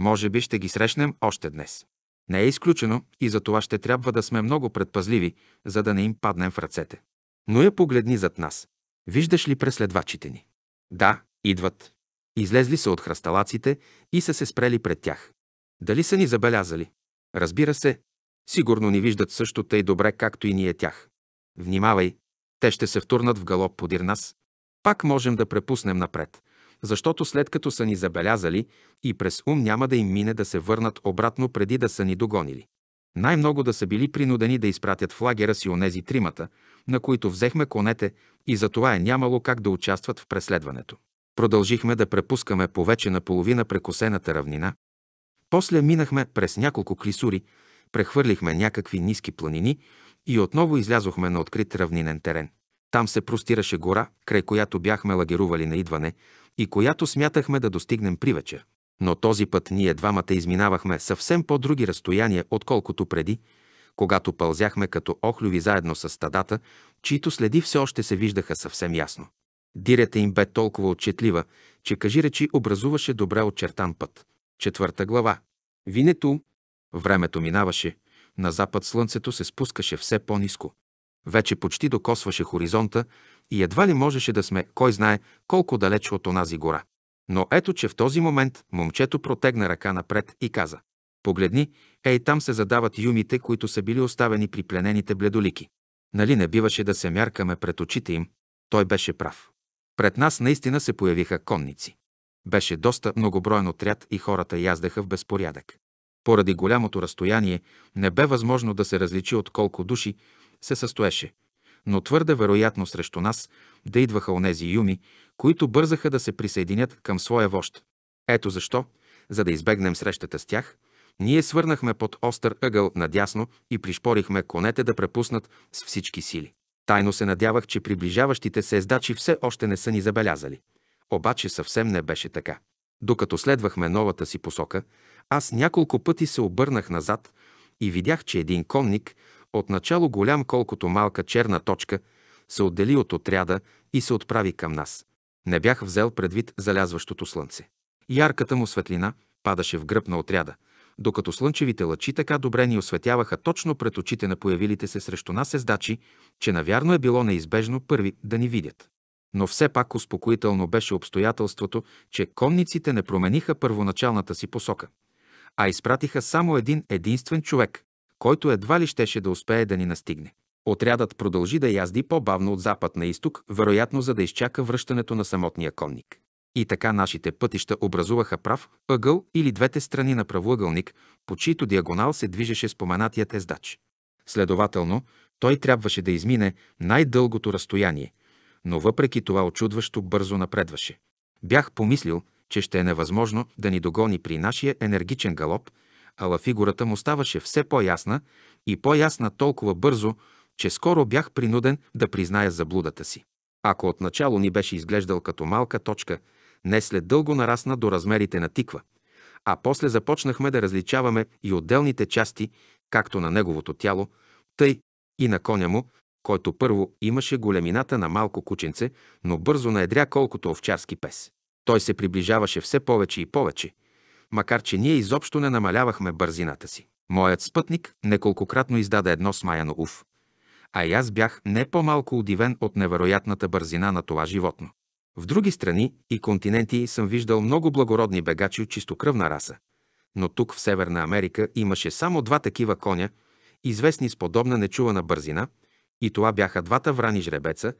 Може би ще ги срещнем още днес. Не е изключено и за това ще трябва да сме много предпазливи, за да не им паднем в ръцете. Но я погледни зад нас. Виждаш ли преследвачите ни? Да, идват. Излезли са от хръсталаците и са се спрели пред тях. Дали са ни забелязали? Разбира се, сигурно ни виждат също тъй добре, както и ние тях. Внимавай, те ще се втурнат в галоп подир нас. Пак можем да препуснем напред, защото след като са ни забелязали и през ум няма да им мине да се върнат обратно преди да са ни догонили. Най-много да са били принудени да изпратят в лагера си онези тримата, на които взехме конете и за това е нямало как да участват в преследването. Продължихме да препускаме по вече наполовина прекосената равнина. После минахме през няколко клисури, прехвърлихме някакви ниски планини и отново излязохме на открит равнинен терен. Там се простираше гора, край която бяхме лагерували на идване и която смятахме да достигнем при вечер. Но този път ние двамата изминавахме съвсем по-други разстояния, отколкото преди, когато пълзяхме като охлюви заедно с стадата, чието следи все още се виждаха съвсем ясно. Дирята им бе толкова отчетлива, че кажи речи образуваше добре очертан път. Четвърта глава. Винето, времето минаваше, на запад слънцето се спускаше все по низко Вече почти докосваше хоризонта и едва ли можеше да сме, кой знае, колко далеч от онази гора. Но ето, че в този момент момчето протегна ръка напред и каза «Погледни, ей там се задават юмите, които са били оставени при пленените бледолики. Нали не биваше да се мяркаме пред очите им?» Той беше прав. Пред нас наистина се появиха конници. Беше доста многоброен отряд и хората яздаха в безпорядък. Поради голямото разстояние не бе възможно да се различи от колко души се състоеше, но твърде вероятно срещу нас да идваха онези юми, които бързаха да се присъединят към своя вожд. Ето защо, за да избегнем срещата с тях, ние свърнахме под остър ъгъл надясно и пришпорихме конете да препуснат с всички сили. Тайно се надявах, че приближаващите се ездачи все още не са ни забелязали. Обаче съвсем не беше така. Докато следвахме новата си посока, аз няколко пъти се обърнах назад и видях, че един конник, отначало голям колкото малка черна точка, се отдели от отряда и се отправи към нас. Не бях взел предвид залязващото слънце. Ярката му светлина падаше в гръб на отряда – докато слънчевите лъчи така добре ни осветяваха точно пред очите на появилите се срещу нас ездачи, че навярно е било неизбежно първи да ни видят. Но все пак успокоително беше обстоятелството, че конниците не промениха първоначалната си посока, а изпратиха само един единствен човек, който едва ли щеше да успее да ни настигне. Отрядът продължи да язди по-бавно от запад на изток, вероятно за да изчака връщането на самотния конник. И така нашите пътища образуваха прав ъгъл или двете страни на правоъгълник, по чието диагонал се движеше споменатият ездач. Следователно, той трябваше да измине най-дългото разстояние, но въпреки това очудващо бързо напредваше. Бях помислил, че ще е невъзможно да ни догони при нашия енергичен галоп, ала фигурата му ставаше все по-ясна и по-ясна толкова бързо, че скоро бях принуден да призная заблудата си. Ако отначало ни беше изглеждал като малка точка, не след дълго нарасна до размерите на тиква, а после започнахме да различаваме и отделните части, както на неговото тяло, тъй и на коня му, който първо имаше големината на малко кученце, но бързо наедря колкото овчарски пес. Той се приближаваше все повече и повече, макар че ние изобщо не намалявахме бързината си. Моят спътник неколкократно издаде едно смаяно уф, а и аз бях не по-малко удивен от невероятната бързина на това животно. В други страни и континенти съм виждал много благородни бегачи от чистокръвна раса, но тук в Северна Америка имаше само два такива коня, известни с подобна нечувана бързина, и това бяха двата врани жребеца,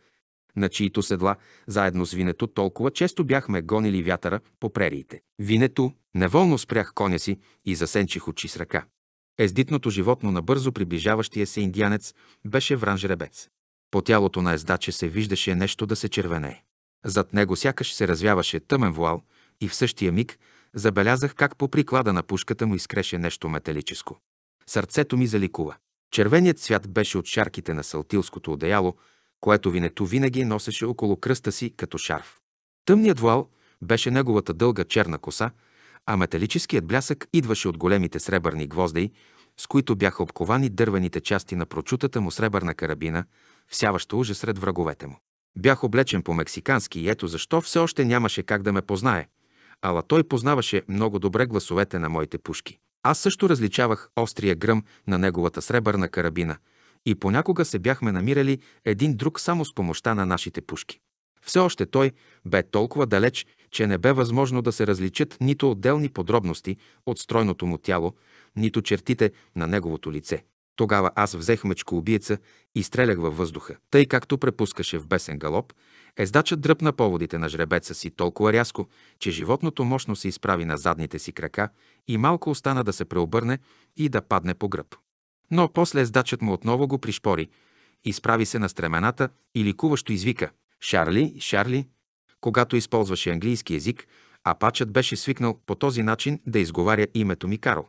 на чието седла, заедно с винето, толкова често бяхме гонили вятъра по прериите. Винето, неволно спрях коня си и засенчих очи с ръка. Ездитното животно на бързо приближаващия се индианец беше вран жребец. По тялото на ездаче се виждаше нещо да се червенее. Зад него сякаш се развяваше тъмен вуал и в същия миг забелязах как по приклада на пушката му изкреше нещо металическо. Сърцето ми заликува. Червеният цвят беше от шарките на салтилското одеяло, което винето винаги носеше около кръста си като шарф. Тъмният вуал беше неговата дълга черна коса, а металическият блясък идваше от големите сребърни гвозди, с които бяха обковани дървените части на прочутата му сребърна карабина, всяваща ужас сред враговете му. Бях облечен по-мексикански и ето защо все още нямаше как да ме познае, ала той познаваше много добре гласовете на моите пушки. Аз също различавах острия гръм на неговата сребърна карабина и понякога се бяхме намирали един друг само с помощта на нашите пушки. Все още той бе толкова далеч, че не бе възможно да се различат нито отделни подробности от стройното му тяло, нито чертите на неговото лице. Тогава аз взех убийца и стрелях във въздуха. Тъй както препускаше в бесен галоп, ездачът дръпна поводите на жребеца си толкова рязко, че животното мощно се изправи на задните си крака и малко остана да се преобърне и да падне по гръб. Но после ездачът му отново го пришпори, изправи се на стремената и ликуващо извика «Шарли, Шарли!» Когато използваше английски язик, апачът беше свикнал по този начин да изговаря името ми Карл.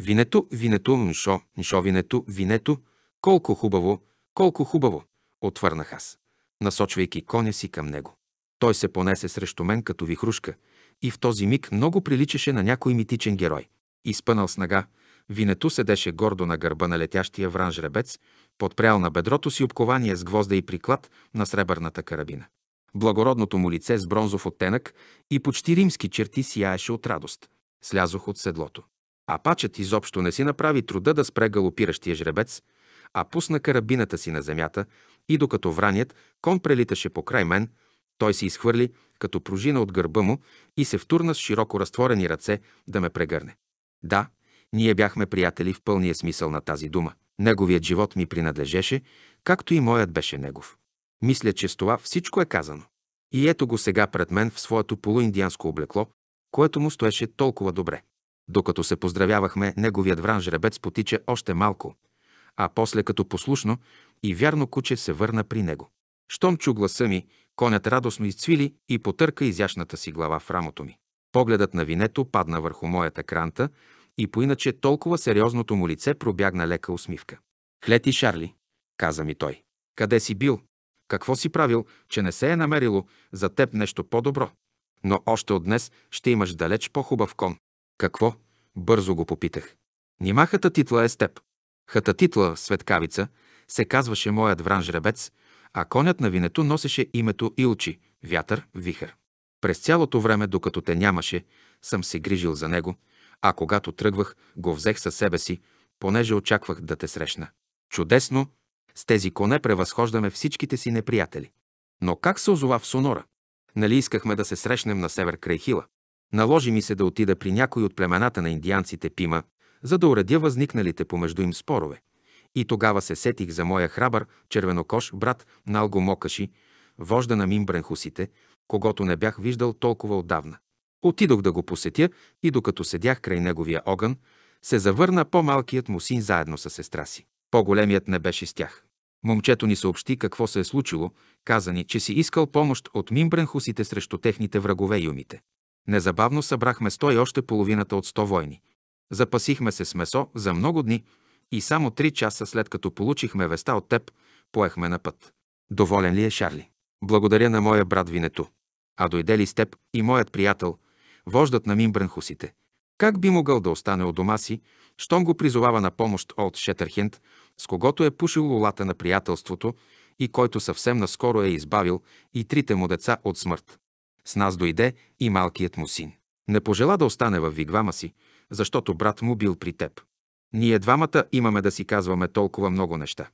Винето, винето, мишо, мишо винето, винето, колко хубаво, колко хубаво, отвърнах аз, насочвайки коня си към него. Той се понесе срещу мен като вихрушка и в този миг много приличаше на някой митичен герой. Изпънал с винето седеше гордо на гърба на летящия вран жребец, подпрял на бедрото си обкование с гвозда и приклад на сребърната карабина. Благородното му лице с бронзов оттенък и почти римски черти сияеше от радост. Слязох от седлото. А пачът изобщо не си направи труда да спре галопиращия жребец, а пусна карабината си на земята и докато враният кон прелиташе покрай мен, той се изхвърли като пружина от гърба му и се втурна с широко разтворени ръце да ме прегърне. Да, ние бяхме приятели в пълния смисъл на тази дума. Неговият живот ми принадлежеше, както и моят беше негов. Мисля, че с това всичко е казано. И ето го сега пред мен в своето полуиндианско облекло, което му стоеше толкова добре. Докато се поздравявахме, неговият вран жребец потича още малко, а после като послушно и вярно куче се върна при него. Щом чу гласа ми, конят радостно изцвили и потърка изящната си глава в рамото ми. Погледът на винето падна върху моята кранта и поиначе толкова сериозното му лице пробягна лека усмивка. «Хлети, Шарли!» каза ми той. «Къде си бил? Какво си правил, че не се е намерило за теб нещо по-добро? Но още от днес ще имаш далеч по-хубав кон. Какво? Бързо го попитах. Нима Хататитла е Степ? Хата Хататитла, светкавица, се казваше моят вран жребец, а конят на винето носеше името Илчи, вятър, вихър. През цялото време, докато те нямаше, съм се грижил за него, а когато тръгвах, го взех със себе си, понеже очаквах да те срещна. Чудесно, с тези коне превъзхождаме всичките си неприятели. Но как се озова в Сонора? Нали искахме да се срещнем на север край Хила? Наложи ми се да отида при някой от племената на индианците Пима, за да уредя възникналите помежду им спорове. И тогава се сетих за моя храбър червенокош брат Налго Мокаши, вожда на мимбренхусите, когато не бях виждал толкова отдавна. Отидох да го посетя и докато седях край неговия огън, се завърна по-малкият му син заедно с сестра си. По-големият не беше с тях. Момчето ни съобщи какво се е случило, каза ни, че си искал помощ от мимбренхусите срещу техните врагове и юмите. Незабавно събрахме сто и още половината от сто войни. Запасихме се с месо за много дни и само три часа след като получихме веста от теб, поехме на път. Доволен ли е Шарли? Благодаря на моя брат Винето. А дойде ли с теб и моят приятел, вождат на Мимбранхусите? Как би могъл да остане у дома си, щом го призовава на помощ от Шетерхенд, с когото е пушил лулата на приятелството и който съвсем наскоро е избавил и трите му деца от смърт. С нас дойде и малкият му син. Не пожела да остане в вигвама си, защото брат му бил при теб. Ние двамата имаме да си казваме толкова много неща.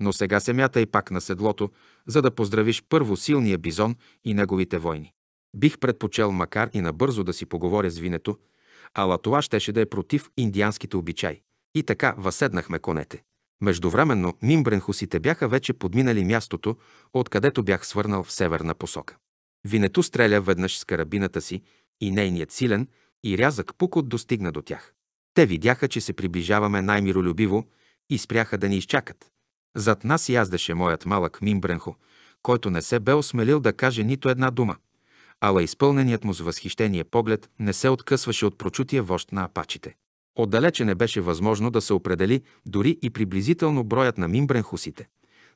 Но сега се мятай пак на седлото, за да поздравиш първо силния бизон и неговите войни. Бих предпочел макар и набързо да си поговоря с винето, ала това щеше да е против индианските обичай. И така въседнахме конете. Междувременно мимбренхусите бяха вече подминали мястото, откъдето бях свърнал в северна посока. Винето стреля веднъж с карабината си и нейният силен и рязък пукот достигна до тях. Те видяха, че се приближаваме най-миролюбиво и спряха да ни изчакат. Зад нас яздаше моят малък Мимбренхо, който не се бе осмелил да каже нито една дума, ала изпълненият му с възхищение поглед не се откъсваше от прочутия вожд на апачите. Отдалече не беше възможно да се определи дори и приблизително броят на мимбренхусите,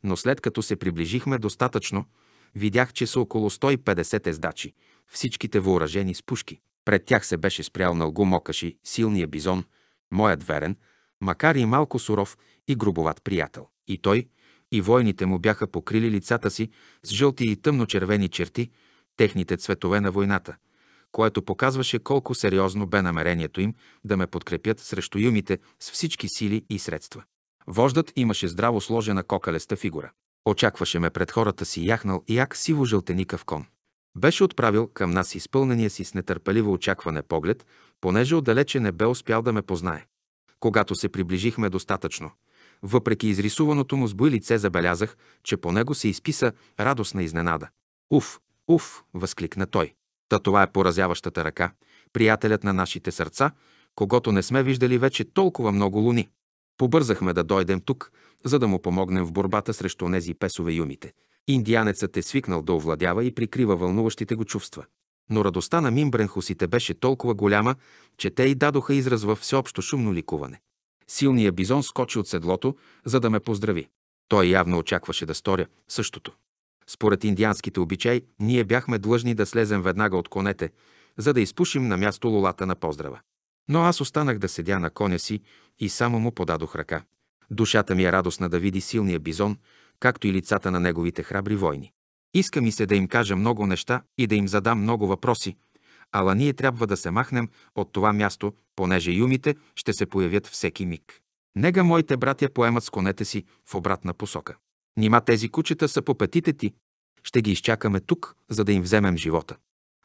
но след като се приближихме достатъчно, Видях, че са около 150 ездачи, всичките въоръжени с пушки. Пред тях се беше спрял на Мокаши, силния бизон, моят верен, макар и малко суров и грубоват приятел. И той, и войните му бяха покрили лицата си с жълти и тъмно-червени черти, техните цветове на войната, което показваше колко сериозно бе намерението им да ме подкрепят срещу юмите с всички сили и средства. Вождът имаше здраво сложена кокалеста фигура. Очакваше ме пред хората си яхнал и як сиво-жълтеникав кон. Беше отправил към нас изпълнения си с нетърпеливо очакване поглед, понеже отдалече не бе успял да ме познае. Когато се приближихме достатъчно, въпреки изрисуваното му с бой лице забелязах, че по него се изписа радостна изненада. «Уф, уф!» – възкликна той. Та това е поразяващата ръка, приятелят на нашите сърца, когато не сме виждали вече толкова много луни. Побързахме да дойдем тук, за да му помогнем в борбата срещу нези песове юмите. Индианецът е свикнал да овладява и прикрива вълнуващите го чувства. Но радостта на мимбренхусите беше толкова голяма, че те и дадоха израз във всеобщо шумно ликуване. Силният бизон скочи от седлото, за да ме поздрави. Той явно очакваше да сторя същото. Според индианските обичай, ние бяхме длъжни да слезем веднага от конете, за да изпушим на място лолата на поздрава. Но аз останах да седя на коня си и само му подадох ръка. Душата ми е радостна да види силния бизон, както и лицата на неговите храбри войни. Иска ми се да им кажа много неща и да им задам много въпроси, ала ние трябва да се махнем от това място, понеже юмите ще се появят всеки миг. Нега моите братя поемат с конете си в обратна посока. Нима тези кучета са по петите ти. Ще ги изчакаме тук, за да им вземем живота.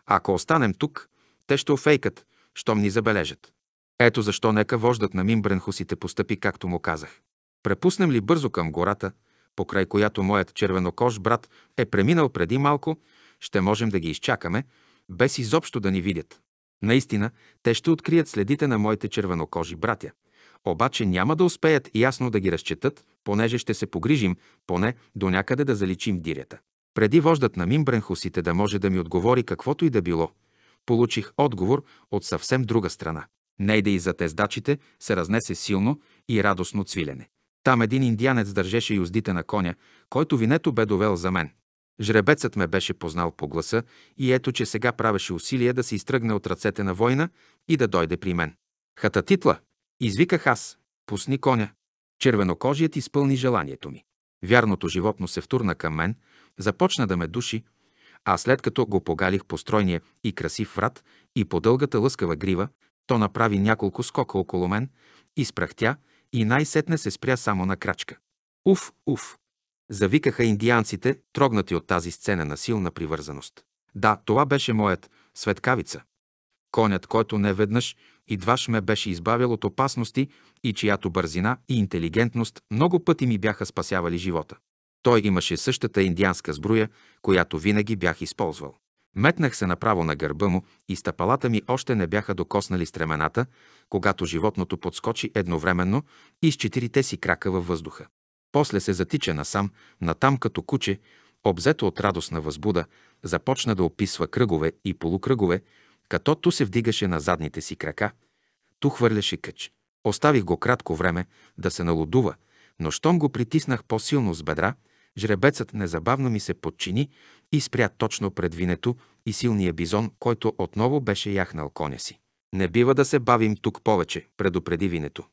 Ако останем тук, те ще офейкат, щом ни забележат. Ето защо нека вождат на мимбренхусите постъпи, както му казах. Препуснем ли бързо към гората, покрай която моят червенокож брат е преминал преди малко, ще можем да ги изчакаме, без изобщо да ни видят. Наистина, те ще открият следите на моите червенокожи братя. Обаче няма да успеят ясно да ги разчетат, понеже ще се погрижим, поне до някъде да заличим дирята. Преди вождат на Мимбренхусите да може да ми отговори каквото и да било – получих отговор от съвсем друга страна. Нейде и за тездачите се разнесе силно и радостно цвилене. Там един индианец държеше юздите на коня, който винето бе довел за мен. Жребецът ме беше познал по гласа и ето, че сега правеше усилие да се изтръгне от ръцете на война и да дойде при мен. Хататитла! Извиках аз. Пусни коня. Червенокожият изпълни желанието ми. Вярното животно се втурна към мен, започна да ме души, а след като го погалих по стройния и красив врат и по дългата лъскава грива, то направи няколко скока около мен, изпрахтя и най-сетне се спря само на крачка. Уф, уф! Завикаха индианците, трогнати от тази сцена на силна привързаност. Да, това беше моят светкавица. Конят, който не веднъж и дваш ме беше избавил от опасности и чиято бързина и интелигентност много пъти ми бяха спасявали живота. Той имаше същата индианска сбруя, която винаги бях използвал. Метнах се направо на гърба му и стъпалата ми още не бяха докоснали стремената, когато животното подскочи едновременно и с четирите си крака във въздуха. После се затича насам, натам като куче, обзето от радостна възбуда, започна да описва кръгове и полукръгове, като ту се вдигаше на задните си крака, ту хвърляше къч. Оставих го кратко време да се налудува, но щом го притиснах по-силно с бедра – Жребецът незабавно ми се подчини и спря точно пред винето и силния бизон, който отново беше яхнал коня си. Не бива да се бавим тук повече, предупреди винето,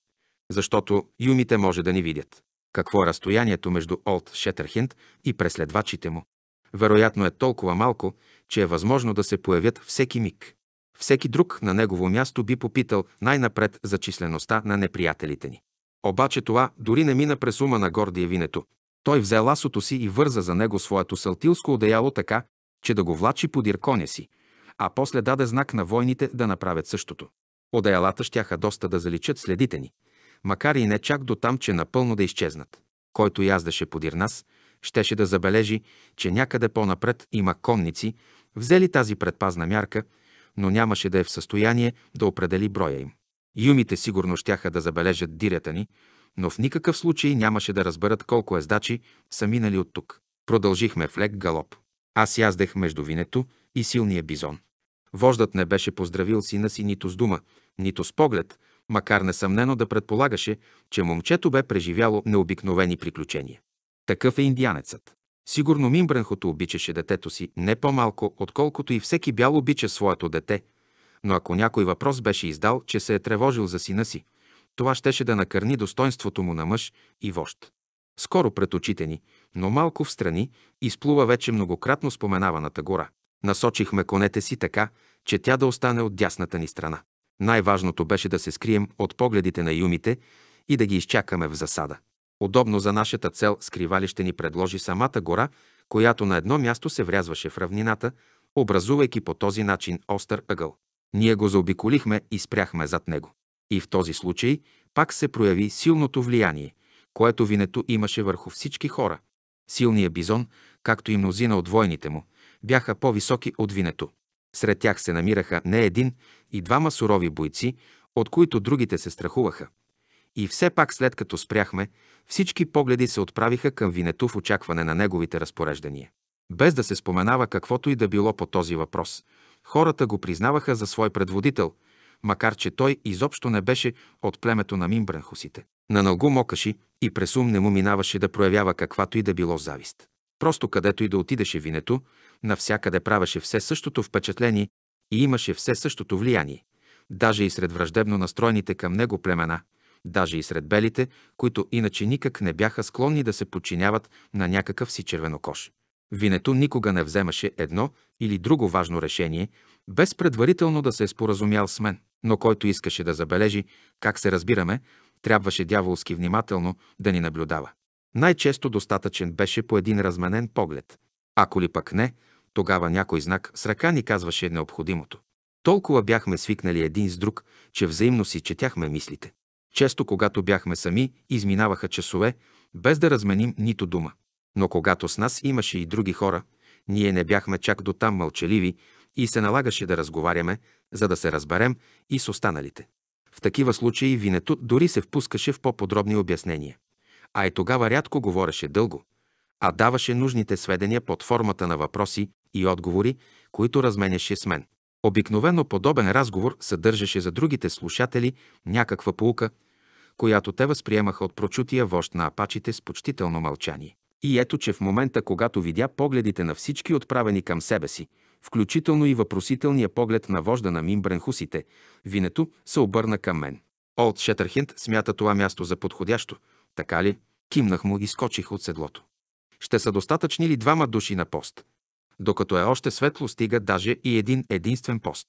защото юмите може да ни видят. Какво е разстоянието между Олд Шетърхенд и преследвачите му? Вероятно е толкова малко, че е възможно да се появят всеки миг. Всеки друг на негово място би попитал най-напред за числеността на неприятелите ни. Обаче това дори не мина през ума на гордия винето, той взе ласото си и върза за него своето сълтилско одеяло така, че да го влачи под ирконя си, а после даде знак на войните да направят същото. Одеялата щяха доста да заличат следите ни, макар и не чак до там, че напълно да изчезнат. Който яздаше подир нас, щеше да забележи, че някъде по-напред има конници, взели тази предпазна мярка, но нямаше да е в състояние да определи броя им. Юмите сигурно щяха да забележат дирята ни, но в никакъв случай нямаше да разберат колко ездачи са минали от тук. Продължихме в лек галоп. Аз яздех между винето и силния бизон. Вождат не беше поздравил сина си нито с дума, нито с поглед, макар несъмнено да предполагаше, че момчето бе преживяло необикновени приключения. Такъв е индианецът. Сигурно Мимбренхото обичаше детето си не по-малко, отколкото и всеки бял обича своето дете, но ако някой въпрос беше издал, че се е тревожил за сина си – това щеше да накърни достоинството му на мъж и вожд. Скоро пред очите ни, но малко в страни, изплува вече многократно споменаваната гора. Насочихме конете си така, че тя да остане от дясната ни страна. Най-важното беше да се скрием от погледите на юмите и да ги изчакаме в засада. Удобно за нашата цел скривалище ни предложи самата гора, която на едно място се врязваше в равнината, образувайки по този начин остър ъгъл. Ние го заобиколихме и спряхме зад него. И в този случай пак се прояви силното влияние, което винето имаше върху всички хора. Силният бизон, както и мнозина от войните му, бяха по-високи от винето. Сред тях се намираха не един и двама сурови бойци, от които другите се страхуваха. И все пак след като спряхме, всички погледи се отправиха към винето в очакване на неговите разпореждания. Без да се споменава каквото и да било по този въпрос, хората го признаваха за свой предводител – макар че той изобщо не беше от племето на мимбранхусите. На ногу Мокаши и през ум не му минаваше да проявява каквато и да било завист. Просто където и да отидеше винето, навсякъде правеше все същото впечатление и имаше все същото влияние. Даже и сред враждебно настроените към него племена, даже и сред белите, които иначе никак не бяха склонни да се подчиняват на някакъв си червенокош. Винето никога не вземаше едно или друго важно решение, без предварително да се е споразумял с мен но който искаше да забележи как се разбираме, трябваше дяволски внимателно да ни наблюдава. Най-често достатъчен беше по един разменен поглед. Ако ли пък не, тогава някой знак с ръка ни казваше необходимото. Толкова бяхме свикнали един с друг, че взаимно си четяхме мислите. Често, когато бяхме сами, изминаваха часове, без да разменим нито дума. Но когато с нас имаше и други хора, ние не бяхме чак до там мълчаливи, и се налагаше да разговаряме, за да се разберем и с останалите. В такива случаи Винету дори се впускаше в по-подробни обяснения. А и тогава рядко говореше дълго, а даваше нужните сведения под формата на въпроси и отговори, които разменяше с мен. Обикновено подобен разговор съдържаше за другите слушатели някаква полука, която те възприемаха от прочутия вожд на апачите с почтително мълчание. И ето, че в момента, когато видя погледите на всички отправени към себе си, включително и въпросителния поглед на вожда на мимбренхусите, винето се обърна към мен. Олд Шетърхенд смята това място за подходящо. Така ли? Кимнах му и скочих от седлото. Ще са достатъчни ли двама души на пост? Докато е още светло, стига даже и един единствен пост.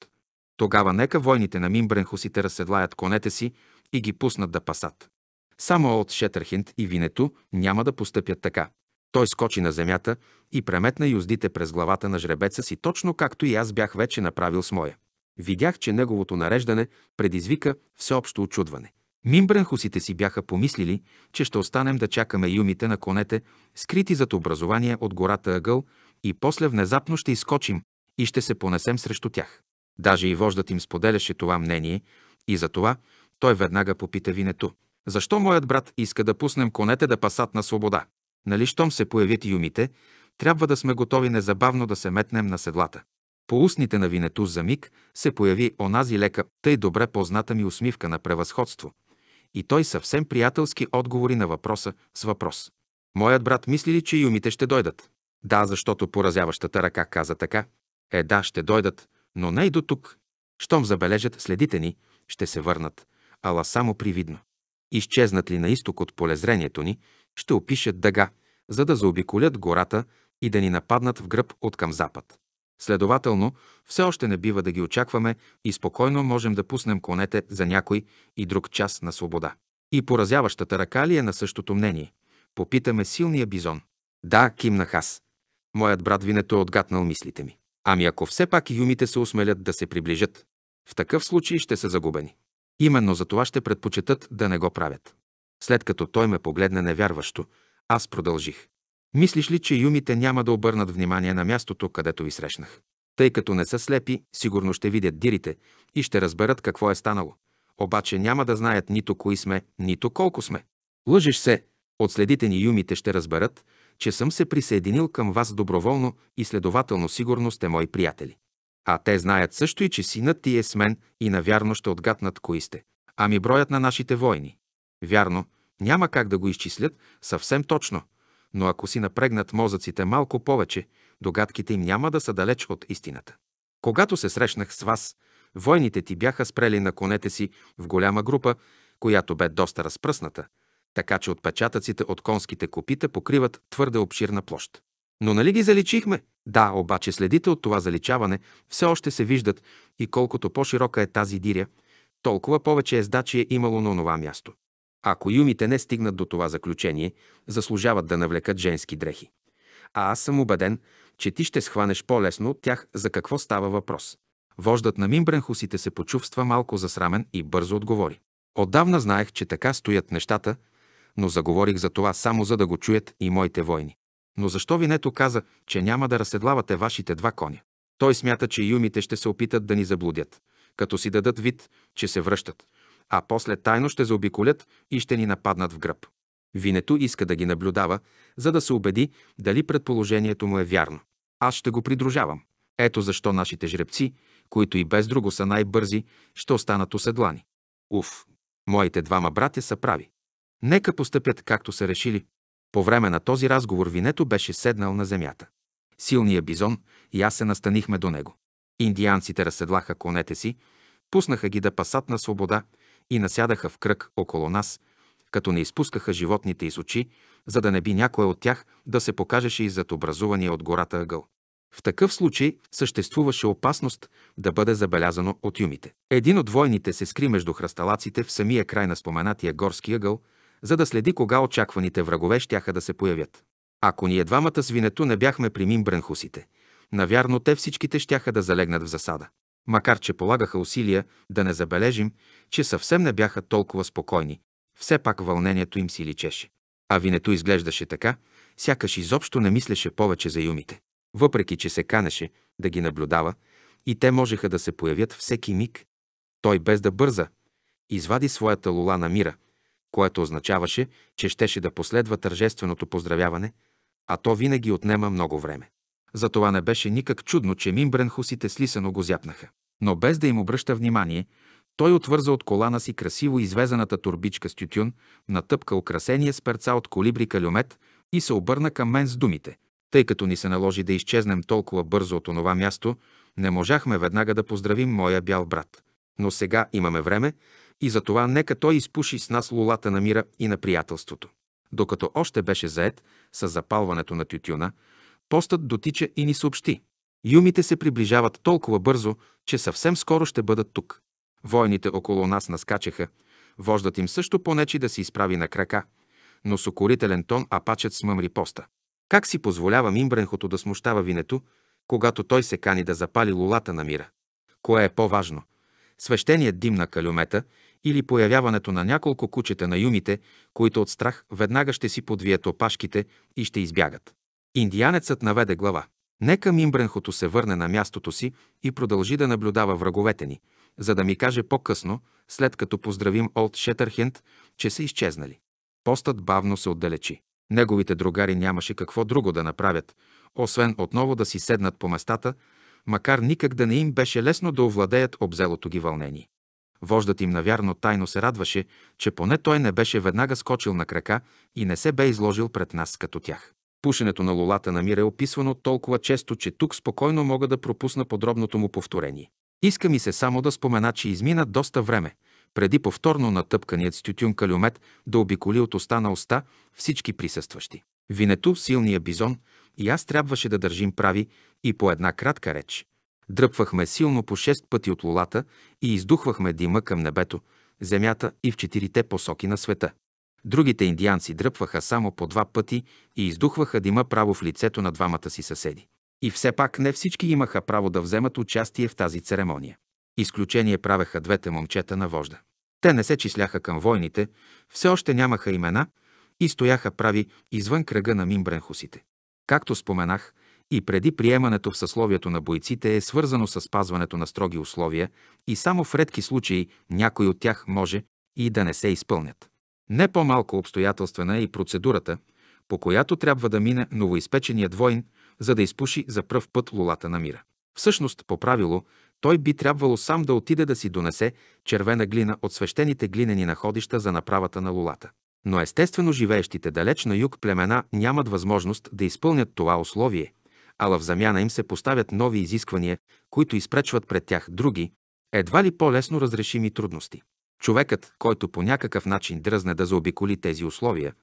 Тогава нека войните на мимбренхусите разседлаят конете си и ги пуснат да пасат. Само от Шетърхенд и Винето няма да постъпят така. Той скочи на земята и преметна юздите през главата на жребеца си, точно както и аз бях вече направил с моя. Видях, че неговото нареждане предизвика всеобщо очудване. Мимбренхусите си бяха помислили, че ще останем да чакаме юмите на конете, скрити зад образование от гората ъгъл, и после внезапно ще изкочим и ще се понесем срещу тях. Даже и вождат им споделяше това мнение и за това той веднага попита винето. Защо моят брат иска да пуснем конете да пасат на свобода? Нали, щом се появят юмите, трябва да сме готови незабавно да се метнем на седлата. По устните на Винету за миг се появи онази лека, тъй добре позната ми усмивка на превъзходство. И той съвсем приятелски отговори на въпроса с въпрос. Моят брат мисли ли, че юмите ще дойдат? Да, защото поразяващата ръка каза така. Е, да, ще дойдат, но не и до тук. Щом забележат следите ни, ще се върнат, ала само привидно. Изчезнат ли на изток от полезрението ни, ще опишат дъга, за да заобиколят гората и да ни нападнат в гръб от към запад. Следователно, все още не бива да ги очакваме и спокойно можем да пуснем конете за някой и друг час на свобода. И поразяващата ръка ли е на същото мнение? Попитаме силния бизон. Да, кимнах аз. Моят брат Винето е отгатнал мислите ми. Ами ако все пак юмите се осмелят да се приближат, в такъв случай ще са загубени. Именно за това ще предпочитат да не го правят. След като той ме погледна невярващо, аз продължих. Мислиш ли, че юмите няма да обърнат внимание на мястото, където ви срещнах? Тъй като не са слепи, сигурно ще видят дирите и ще разберат какво е станало. Обаче няма да знаят нито кои сме, нито колко сме. Лъжиш се, от следите ни юмите ще разберат, че съм се присъединил към вас доброволно и следователно сигурно сте мои приятели. А те знаят също и, че синът ти е с мен и навярно ще отгаднат кои сте. Ами броят на нашите войни. Вярно, няма как да го изчислят съвсем точно, но ако си напрегнат мозъците малко повече, догадките им няма да са далеч от истината. Когато се срещнах с вас, войните ти бяха спрели на конете си в голяма група, която бе доста разпръсната, така че отпечатъците от конските копита покриват твърде обширна площ. Но нали ги заличихме? Да, обаче следите от това заличаване все още се виждат и колкото по-широка е тази диря, толкова повече ездачи е имало на това място. Ако юмите не стигнат до това заключение, заслужават да навлекат женски дрехи. А аз съм убеден, че ти ще схванеш по-лесно от тях за какво става въпрос. Вождат на мимбренхусите се почувства малко засрамен и бързо отговори. Отдавна знаех, че така стоят нещата, но заговорих за това само за да го чуят и моите войни. Но защо Винето каза, че няма да разседлавате вашите два коня? Той смята, че юмите ще се опитат да ни заблудят, като си дадат вид, че се връщат, а после тайно ще заобиколят и ще ни нападнат в гръб. Винето иска да ги наблюдава, за да се убеди дали предположението му е вярно. Аз ще го придружавам. Ето защо нашите жребци, които и без друго са най-бързи, ще останат оседлани. Уф, моите двама братя са прави. Нека постъпят както са решили. По време на този разговор винето беше седнал на земята. Силният бизон и аз се настанихме до него. Индианците разседлаха конете си, пуснаха ги да пасат на свобода и насядаха в кръг около нас, като не изпускаха животните из очи, за да не би някой от тях да се покажеше и зад образувания от гората ъгъл. В такъв случай съществуваше опасност да бъде забелязано от юмите. Един от войните се скри между храсталаците в самия край на споменатия горски ъгъл, за да следи кога очакваните врагове щяха да се появят. Ако ние двамата с винето не бяхме при мимбренхусите, навярно те всичките щяха да залегнат в засада макар че полагаха усилия да не забележим, че съвсем не бяха толкова спокойни. Все пак вълнението им си личеше. А винето изглеждаше така, сякаш изобщо не мислеше повече за юмите. Въпреки, че се канеше да ги наблюдава, и те можеха да се появят всеки миг, той без да бърза, извади своята лула на мира, което означаваше, че щеше да последва тържественото поздравяване, а то винаги отнема много време. Затова не беше никак чудно, че мимбренхусите слисано го зяпнаха но без да им обръща внимание, той отвърза от колана си красиво извезената турбичка с тютюн, натъпка украсения с перца от колибри калюмет и се обърна към мен с думите. Тъй като ни се наложи да изчезнем толкова бързо от онова място, не можахме веднага да поздравим моя бял брат. Но сега имаме време и затова нека той изпуши с нас лулата на мира и на приятелството. Докато още беше заед с запалването на тютюна, постът дотича и ни съобщи. Юмите се приближават толкова бързо, че съвсем скоро ще бъдат тук. Войните около нас наскачаха. Вождат им също понечи да се изправи на крака, но с укорителен тон апачът смъмри поста. Как си позволява Мимбренхото да смущава винето, когато той се кани да запали лулата на мира? Кое е по-важно? Свещеният дим на калюмета или появяването на няколко кучета на юмите, които от страх веднага ще си подвият опашките и ще избягат. Индианецът наведе глава. Нека Мимбренхото се върне на мястото си и продължи да наблюдава враговете ни, за да ми каже по-късно, след като поздравим Олд Шетърхенд, че са изчезнали. Постът бавно се отдалечи. Неговите другари нямаше какво друго да направят, освен отново да си седнат по местата, макар никак да не им беше лесно да овладеят обзелото ги вълнение. Вождат им навярно тайно се радваше, че поне той не беше веднага скочил на крака и не се бе изложил пред нас като тях. Пушенето на лолата на мира е описвано толкова често, че тук спокойно мога да пропусна подробното му повторение. Иска ми се само да спомена, че измина доста време, преди повторно натъпканият с тютюн калюмет да обиколи от уста на уста всички присъстващи. Винето, силния бизон и аз трябваше да държим прави и по една кратка реч. Дръпвахме силно по шест пъти от лолата и издухвахме дима към небето, земята и в четирите посоки на света. Другите индианци дръпваха само по два пъти и издухваха дима право в лицето на двамата си съседи. И все пак не всички имаха право да вземат участие в тази церемония. Изключение правеха двете момчета на вожда. Те не се числяха към войните, все още нямаха имена и стояха прави извън кръга на мимбренхусите. Както споменах, и преди приемането в съсловието на бойците е свързано с спазването на строги условия и само в редки случаи някой от тях може и да не се изпълнят. Не по-малко обстоятелствена е и процедурата, по която трябва да мине новоизпеченият воин, за да изпуши за пръв път лулата на мира. Всъщност, по правило, той би трябвало сам да отиде да си донесе червена глина от свещените глинени находища за направата на лулата. Но естествено живеещите далеч на юг племена нямат възможност да изпълнят това условие, ала в замяна им се поставят нови изисквания, които изпречват пред тях други, едва ли по-лесно разрешими трудности. Човекът, който по някакъв начин дръзне да заобиколи тези условия,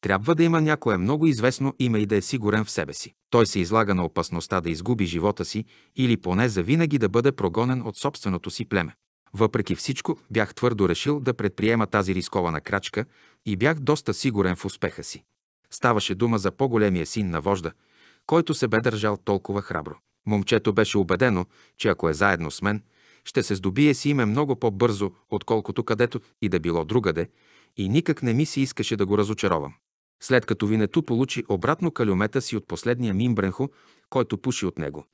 трябва да има някое много известно име и да е сигурен в себе си. Той се излага на опасността да изгуби живота си или поне завинаги да бъде прогонен от собственото си племе. Въпреки всичко, бях твърдо решил да предприема тази рискована крачка и бях доста сигурен в успеха си. Ставаше дума за по-големия син на вожда, който се бе държал толкова храбро. Момчето беше убедено, че ако е заедно с мен, ще се здобие с име много по-бързо, отколкото където и да било другаде, и никак не ми се искаше да го разочаровам. След като винето получи обратно калюмета си от последния мимбренхо, който пуши от него,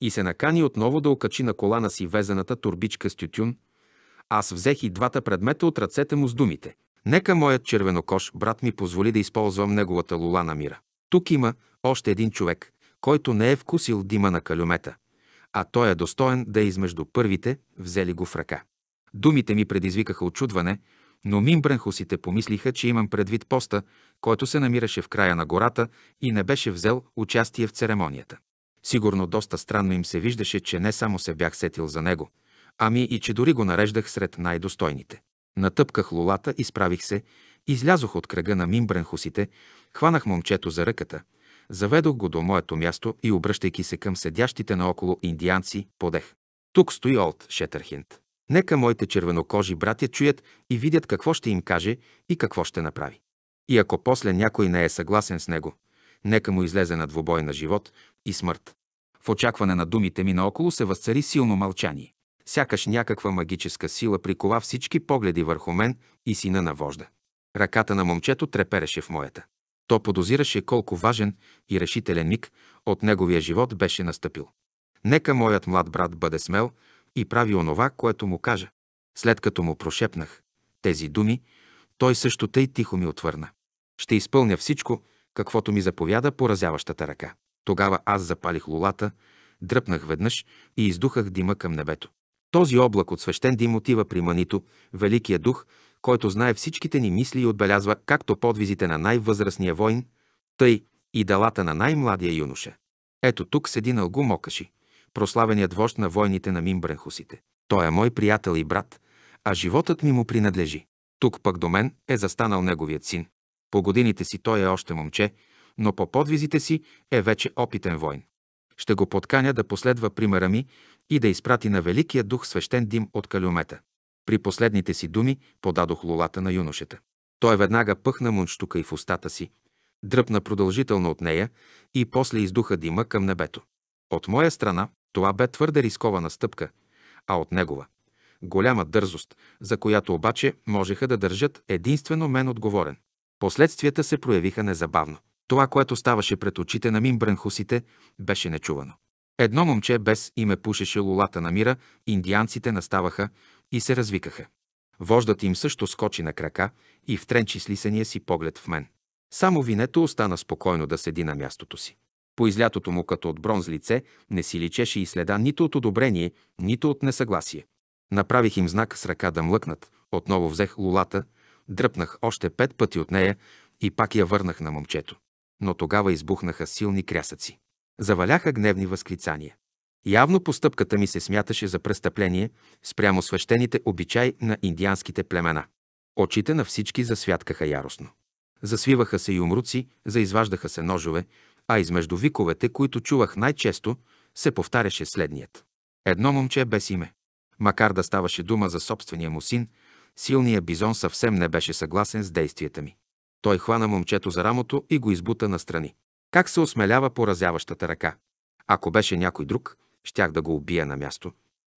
и се накани отново да окачи на колана си везената турбичка с тютюн, аз взех и двата предмета от ръцете му с думите. Нека моят червенокош брат ми позволи да използвам неговата лула на мира. Тук има още един човек, който не е вкусил дима на калюмета – а той е достоен да е измежду първите, взели го в ръка. Думите ми предизвикаха очудване, но мимбренхусите помислиха, че имам предвид поста, който се намираше в края на гората и не беше взел участие в церемонията. Сигурно доста странно им се виждаше, че не само се бях сетил за него, ами и че дори го нареждах сред най-достойните. Натъпках лулата, изправих се, излязох от кръга на мимбренхусите, хванах момчето за ръката – Заведох го до моето място и, обръщайки се към седящите наоколо индианци, подех. Тук стои Олд Шетърхинт. Нека моите червенокожи братя чуят и видят какво ще им каже и какво ще направи. И ако после някой не е съгласен с него, нека му излезе на двубой на живот и смърт. В очакване на думите ми наоколо се възцари силно мълчание. Сякаш някаква магическа сила прикова всички погледи върху мен и сина на вожда. Ръката на момчето трепереше в моята. То подозираше колко важен и решителен миг от неговия живот беше настъпил. Нека моят млад брат бъде смел и прави онова, което му кажа. След като му прошепнах тези думи, той също тъй тихо ми отвърна. Ще изпълня всичко, каквото ми заповяда поразяващата ръка. Тогава аз запалих лулата, дръпнах веднъж и издухах дима към небето. Този облак от свещен дим отива при Манито, Великия дух, който знае всичките ни мисли и отбелязва както подвизите на най-възрастния войн, тъй и делата на най-младия юноша. Ето тук седи на лгу Мокаши, прославеният вожд на войните на Мимбренхусите. Той е мой приятел и брат, а животът ми му принадлежи. Тук пък до мен е застанал неговият син. По годините си той е още момче, но по подвизите си е вече опитен войн. Ще го подканя да последва примера ми и да изпрати на Великия Дух свещен дим от калюмета. При последните си думи подадох лулата на юношата. Той веднага пъхна мунштука и в устата си, дръпна продължително от нея и после издуха дима към небето. От моя страна това бе твърде рискована стъпка, а от негова – голяма дързост, за която обаче можеха да държат единствено мен отговорен. Последствията се проявиха незабавно. Това, което ставаше пред очите на мимбранхусите, беше нечувано. Едно момче без име пушеше лулата на мира, индианците наставаха, и се развикаха. Вождат им също скочи на крака и втренчи с лисения си поглед в мен. Само винето остана спокойно да седи на мястото си. По излятото му като от бронз лице не си личеше и следа нито от одобрение, нито от несъгласие. Направих им знак с ръка да млъкнат, отново взех лулата, дръпнах още пет пъти от нея и пак я върнах на момчето. Но тогава избухнаха силни крясъци. Заваляха гневни възклицания. Явно постъпката ми се смяташе за престъпление спрямо свещените обичай на индианските племена. Очите на всички засвяткаха яростно. Засвиваха се и умруци, заизваждаха се ножове, а измежду виковете, които чувах най-често, се повтаряше следният. Едно момче без име. Макар да ставаше дума за собствения му син, силният бизон съвсем не беше съгласен с действията ми. Той хвана момчето за рамото и го избута настрани. Как се осмелява поразяващата ръка? Ако беше някой друг, щях да го убия на място.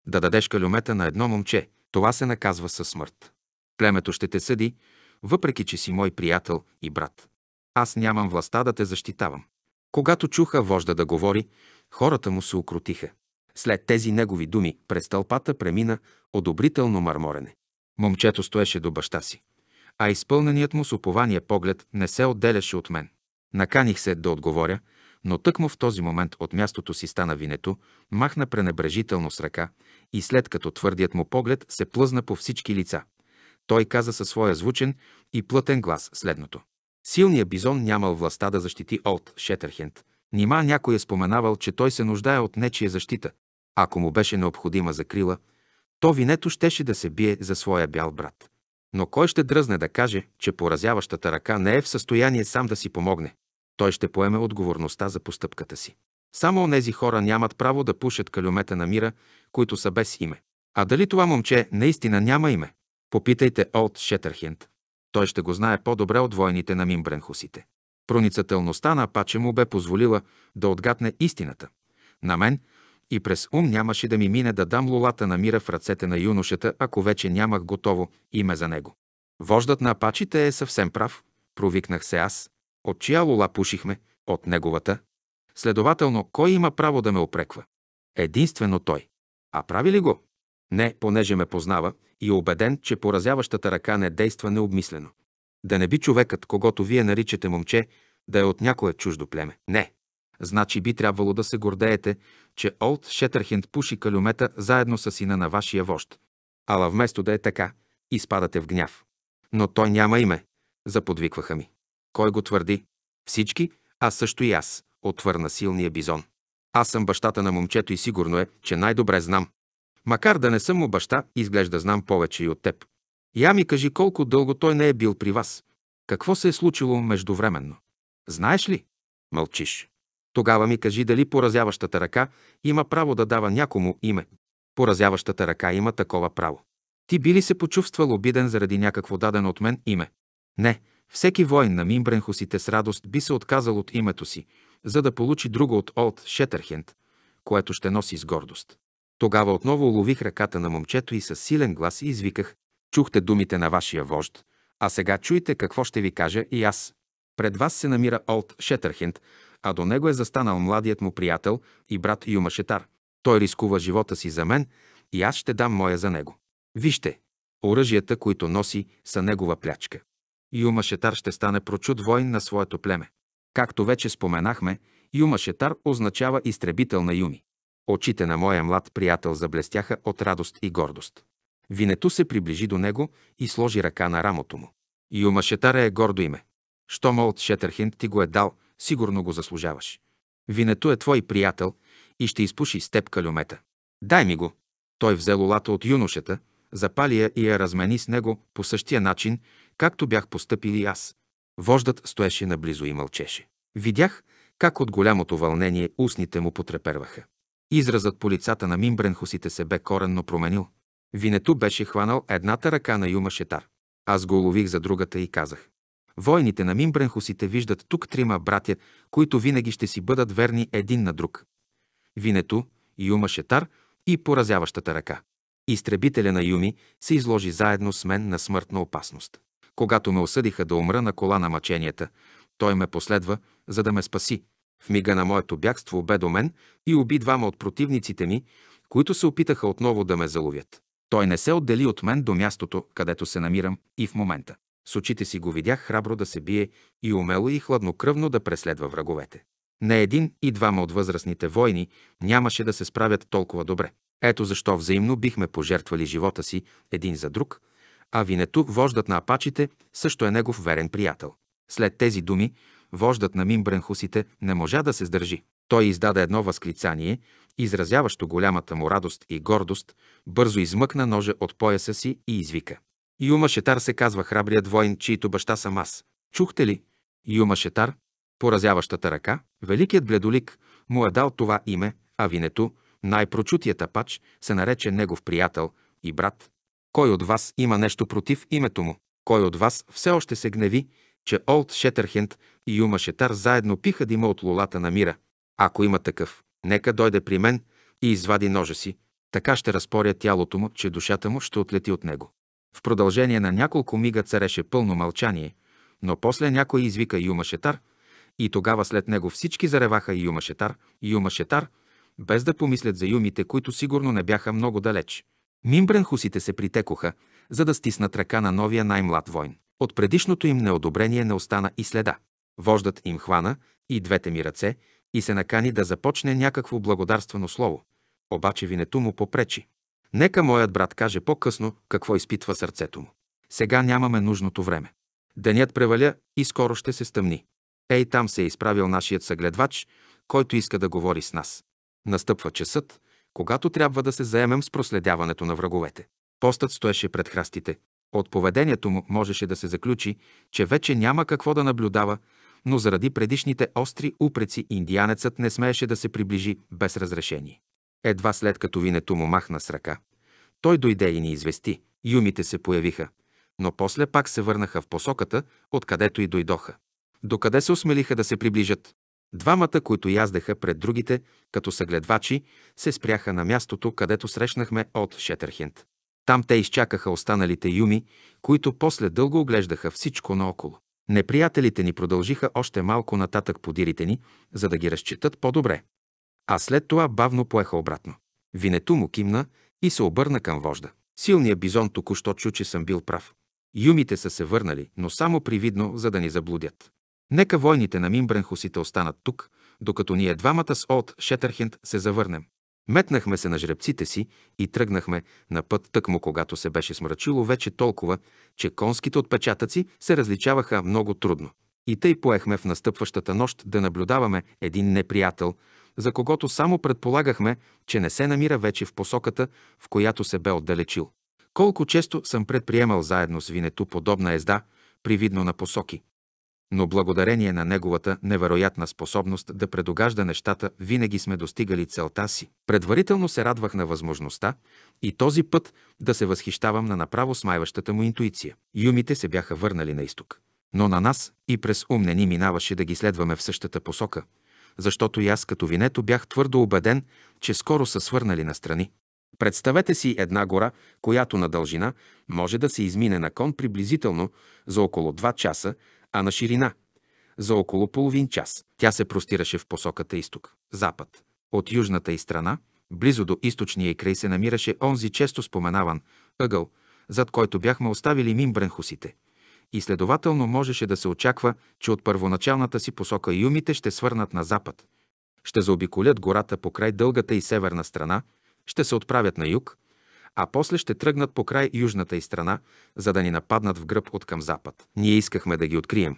Да дадеш калюмета на едно момче, това се наказва със смърт. Племето ще те съди, въпреки че си мой приятел и брат. Аз нямам властта да те защитавам. Когато чуха вожда да говори, хората му се укротиха. След тези негови думи през тълпата премина одобрително мърморене. Момчето стоеше до баща си, а изпълненият му с упование поглед не се отделяше от мен. Наканих се да отговоря, но тъкмо в този момент от мястото си стана винето, махна пренебрежително с ръка и след като твърдият му поглед се плъзна по всички лица. Той каза със своя звучен и плътен глас следното. Силният бизон нямал властта да защити Олд Шетерхенд. Нима някой е споменавал, че той се нуждае от нечия защита. Ако му беше необходима закрила, то винето щеше да се бие за своя бял брат. Но кой ще дръзне да каже, че поразяващата ръка не е в състояние сам да си помогне? той ще поеме отговорността за постъпката си. Само онези хора нямат право да пушат калюмета на мира, които са без име. А дали това момче наистина няма име? Попитайте Олд Шетърхенд. Той ще го знае по-добре от войните на Мимбренхусите. Проницателността на Апаче му бе позволила да отгадне истината. На мен и през ум нямаше да ми мине да дам лолата на мира в ръцете на юношата, ако вече нямах готово име за него. Вождат на апачите е съвсем прав, провикнах се аз. От чия лула пушихме? От неговата. Следователно, кой има право да ме опреква? Единствено той. А прави ли го? Не, понеже ме познава и е убеден, че поразяващата ръка не действа необмислено. Да не би човекът, когато вие наричате момче, да е от някое чуждо племе. Не. Значи би трябвало да се гордеете, че Олд Шетърхенд пуши калюмета заедно с сина на вашия вожд. Ала вместо да е така, изпадате в гняв. Но той няма име, заподвикваха ми. Кой го твърди? Всички, а също и аз, отвърна силния бизон. Аз съм бащата на момчето и сигурно е, че най-добре знам. Макар да не съм му баща, изглежда знам повече и от теб. Я ми кажи колко дълго той не е бил при вас. Какво се е случило междувременно? Знаеш ли? Мълчиш. Тогава ми кажи дали поразяващата ръка има право да дава някому име. Поразяващата ръка има такова право. Ти би ли се почувствал обиден заради някакво дадено от мен име? Не, всеки воин на мимбренхусите с радост би се отказал от името си, за да получи друго от Олд Шетърхенд, което ще носи с гордост. Тогава отново улових ръката на момчето и със силен глас и извиках «Чухте думите на вашия вожд, а сега чуйте какво ще ви кажа и аз». Пред вас се намира Олд Шетърхенд, а до него е застанал младият му приятел и брат Юма Шетар. Той рискува живота си за мен и аз ще дам моя за него. Вижте, оръжията, които носи, са негова плячка. Юмашетар ще стане прочуд воин на своето племе. Както вече споменахме, Юмашетар означава изтребител на юми. Очите на моя млад приятел заблестяха от радост и гордост. Винето се приближи до него и сложи ръка на рамото му. Юмашетар е гордо име. Що Молт Шетърхинд ти го е дал, сигурно го заслужаваш. Винето е твой приятел и ще изпуши с теб калюмета. Дай ми го. Той взе лолата от юношата, запали я и я размени с него по същия начин, както бях постъпил и аз. Вождат стоеше наблизо и мълчеше. Видях как от голямото вълнение устните му потреперваха. Изразът по лицата на мимбренхусите се бе коренно променил. Винето беше хванал едната ръка на Юма Шетар. Аз го улових за другата и казах. Войните на мимбренхусите виждат тук трима братя, които винаги ще си бъдат верни един на друг. Винето, Юма Шетар и поразяващата ръка. Изтребителя на Юми се изложи заедно с мен на смъртна опасност. Когато ме осъдиха да умра на кола на мъченията, той ме последва, за да ме спаси. В мига на моето бягство бе до мен и уби двама от противниците ми, които се опитаха отново да ме заловят. Той не се отдели от мен до мястото, където се намирам и в момента. С очите си го видях храбро да се бие и умело и хладнокръвно да преследва враговете. Не един и двама от възрастните войни нямаше да се справят толкова добре. Ето защо взаимно бихме пожертвали живота си един за друг – а Винету, вождат на апачите, също е негов верен приятел. След тези думи, вождат на мимбренхусите не можа да се сдържи. Той издаде едно възклицание, изразяващо голямата му радост и гордост, бързо измъкна ножа от пояса си и извика. Юма Шетар се казва храбрият воин, чието баща съм аз. Чухте ли? Юма Шетар, поразяващата ръка, великият бледолик му е дал това име, а Винето, най-прочутият апач, се нарече негов приятел и брат. Кой от вас има нещо против името му? Кой от вас все още се гневи, че Олд Шетърхенд и Юма Шетар заедно пиха дима от лолата на мира? Ако има такъв, нека дойде при мен и извади ножа си, така ще разпоря тялото му, че душата му ще отлети от него. В продължение на няколко мига цареше пълно мълчание, но после някой извика Юма Шетар и тогава след него всички зареваха Юма Шетар, Юма Шетар, без да помислят за юмите, които сигурно не бяха много далеч – Мимбренхусите се притекоха, за да стиснат ръка на новия най-млад войн. От предишното им неодобрение не остана и следа. Вождат им хвана и двете ми ръце и се накани да започне някакво благодарствено слово. Обаче винето му попречи. Нека моят брат каже по-късно какво изпитва сърцето му. Сега нямаме нужното време. Денят преваля и скоро ще се стъмни. Ей, там се е изправил нашият съгледвач, който иска да говори с нас. Настъпва часът, когато трябва да се заемем с проследяването на враговете. Постът стоеше пред храстите. От поведението му можеше да се заключи, че вече няма какво да наблюдава, но заради предишните остри упреци индианецът не смееше да се приближи без разрешение. Едва след като винето му махна с ръка, той дойде и ни извести. Юмите се появиха, но после пак се върнаха в посоката, откъдето и дойдоха. Докъде се осмелиха да се приближат? Двамата, които яздеха пред другите, като съгледвачи, се спряха на мястото, където срещнахме от Шетерхенд. Там те изчакаха останалите юми, които после дълго оглеждаха всичко наоколо. Неприятелите ни продължиха още малко нататък по дирите ни, за да ги разчитат по-добре. А след това бавно поеха обратно. Винето му кимна и се обърна към вожда. Силният бизон току-що чу, че съм бил прав. Юмите са се върнали, но само привидно, за да ни заблудят. Нека войните на Мимбренхусите останат тук, докато ние двамата с Олд Шетърхенд се завърнем. Метнахме се на жребците си и тръгнахме на път тъкмо, когато се беше смрачило вече толкова, че конските отпечатъци се различаваха много трудно. И тъй поехме в настъпващата нощ да наблюдаваме един неприятел, за когото само предполагахме, че не се намира вече в посоката, в която се бе отдалечил. Колко често съм предприемал заедно с винето подобна езда, привидно на посоки – но благодарение на неговата невероятна способност да предогажда нещата, винаги сме достигали целта си. Предварително се радвах на възможността и този път да се възхищавам на направо смайващата му интуиция. Юмите се бяха върнали на изток. Но на нас и през ум не ни минаваше да ги следваме в същата посока, защото и аз като винето бях твърдо убеден, че скоро са свърнали на страни. Представете си една гора, която на дължина може да се измине на кон приблизително за около 2 часа, а на ширина. За около половин час тя се простираше в посоката изток-запад. От южната и страна, близо до източния и край се намираше онзи често споменаван ъгъл, зад който бяхме оставили мимбренхусите. И следователно можеше да се очаква, че от първоначалната си посока юмите ще свърнат на запад. Ще заобиколят гората по край дългата и северна страна, ще се отправят на юг, а после ще тръгнат по край южната и страна, за да ни нападнат в гръб от към запад. Ние искахме да ги открием,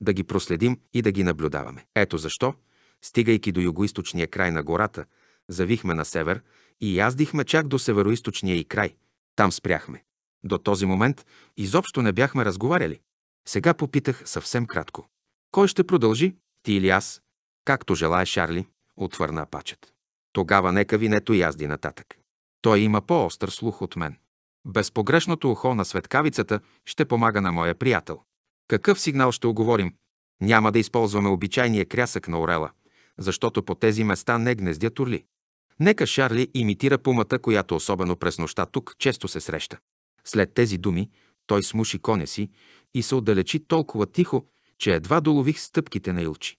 да ги проследим и да ги наблюдаваме. Ето защо, стигайки до югоисточния край на гората, завихме на север и яздихме чак до североисточния и край. Там спряхме. До този момент изобщо не бяхме разговаряли. Сега попитах съвсем кратко. Кой ще продължи? Ти или аз? Както желая Шарли, отвърна пачет. Тогава нека винето язди нататък. Той има по-остър слух от мен. Безпогрешното ухо на светкавицата ще помага на моя приятел. Какъв сигнал ще оговорим? Няма да използваме обичайния крясък на орела, защото по тези места не гнездят орли. Нека Шарли имитира пумата, която особено през нощта тук често се среща. След тези думи той смуши коня си и се отдалечи толкова тихо, че едва долових стъпките на Илчи.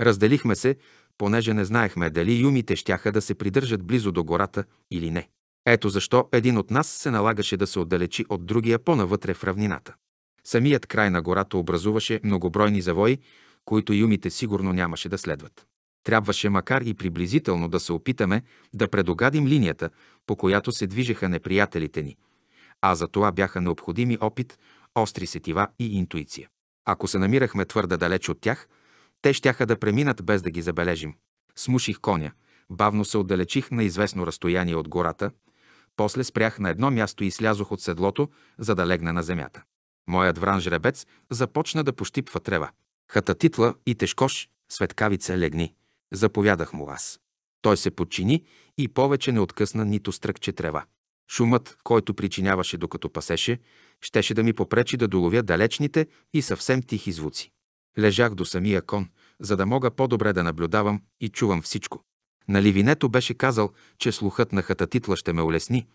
Разделихме се, понеже не знаехме дали юмите щяха да се придържат близо до гората или не. Ето защо един от нас се налагаше да се отдалечи от другия по-навътре в равнината. Самият край на гората образуваше многобройни завои, които юмите сигурно нямаше да следват. Трябваше макар и приблизително да се опитаме да предогадим линията, по която се движеха неприятелите ни, а за това бяха необходими опит, остри сетива и интуиция. Ако се намирахме твърде далеч от тях, те щяха да преминат без да ги забележим. Смуших коня, бавно се отдалечих на известно разстояние от гората – после спрях на едно място и слязох от седлото, за да легна на земята. Моят вран жребец започна да пощипва трева. Хататитла и тежкош, светкавица легни. Заповядах му аз. Той се подчини и повече не откъсна нито стръкче трева. Шумът, който причиняваше докато пасеше, щеше да ми попречи да доловя далечните и съвсем тихи звуци. Лежах до самия кон, за да мога по-добре да наблюдавам и чувам всичко. На Ливинето беше казал, че слухът на хататитла ще ме улесни,